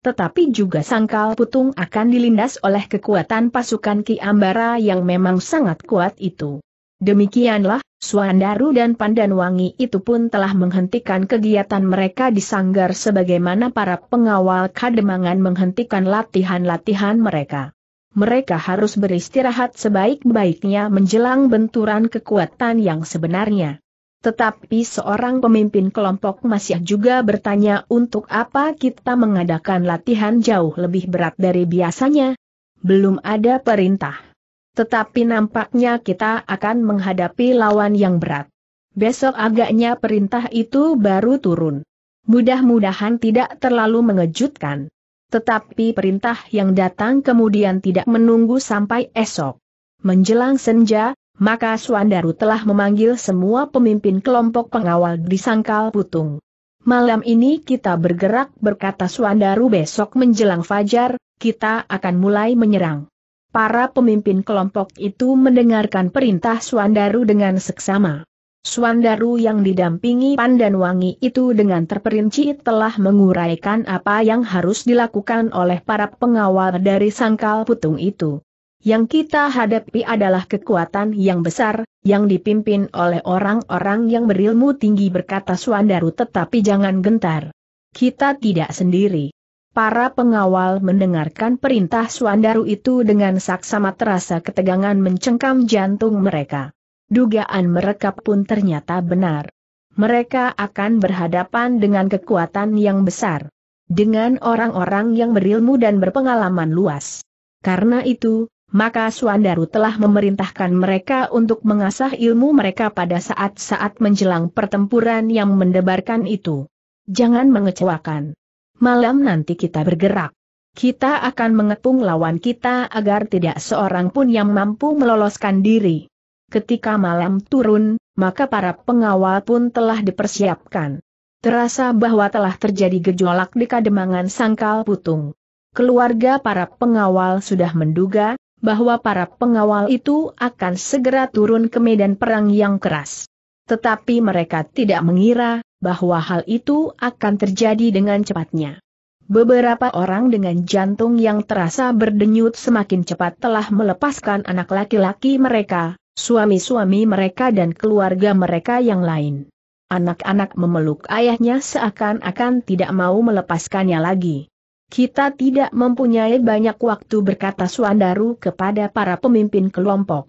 tetapi juga sangkal putung akan dilindas oleh kekuatan pasukan Ki Ambara yang memang sangat kuat itu. Demikianlah, Suandaru dan Pandanwangi itu pun telah menghentikan kegiatan mereka di sanggar sebagaimana para pengawal kademangan menghentikan latihan-latihan mereka. Mereka harus beristirahat sebaik-baiknya menjelang benturan kekuatan yang sebenarnya. Tetapi seorang pemimpin kelompok masih juga bertanya untuk apa kita mengadakan latihan jauh lebih berat dari biasanya. Belum ada perintah. Tetapi nampaknya kita akan menghadapi lawan yang berat. Besok agaknya perintah itu baru turun. Mudah-mudahan tidak terlalu mengejutkan. Tetapi perintah yang datang kemudian tidak menunggu sampai esok. Menjelang senja, maka Suandaru telah memanggil semua pemimpin kelompok pengawal di Sangkal Putung. Malam ini kita bergerak berkata Suandaru besok menjelang fajar, kita akan mulai menyerang. Para pemimpin kelompok itu mendengarkan perintah Suandaru dengan seksama. Suandaru yang didampingi Pandan Wangi itu dengan terperinci telah menguraikan apa yang harus dilakukan oleh para pengawal dari sangkal putung itu. Yang kita hadapi adalah kekuatan yang besar, yang dipimpin oleh orang-orang yang berilmu tinggi berkata Suandaru tetapi jangan gentar. Kita tidak sendiri. Para pengawal mendengarkan perintah Suandaru itu dengan saksama terasa ketegangan mencengkam jantung mereka. Dugaan mereka pun ternyata benar. Mereka akan berhadapan dengan kekuatan yang besar. Dengan orang-orang yang berilmu dan berpengalaman luas. Karena itu, maka Suandaru telah memerintahkan mereka untuk mengasah ilmu mereka pada saat-saat menjelang pertempuran yang mendebarkan itu. Jangan mengecewakan. Malam nanti kita bergerak. Kita akan mengepung lawan kita agar tidak seorang pun yang mampu meloloskan diri. Ketika malam turun, maka para pengawal pun telah dipersiapkan. Terasa bahwa telah terjadi gejolak di Kademangan Sangkal Putung. Keluarga para pengawal sudah menduga, bahwa para pengawal itu akan segera turun ke medan perang yang keras. Tetapi mereka tidak mengira bahwa hal itu akan terjadi dengan cepatnya. Beberapa orang dengan jantung yang terasa berdenyut semakin cepat telah melepaskan anak laki-laki mereka, suami-suami mereka dan keluarga mereka yang lain. Anak-anak memeluk ayahnya seakan-akan tidak mau melepaskannya lagi. Kita tidak mempunyai banyak waktu berkata Suandaru kepada para pemimpin kelompok.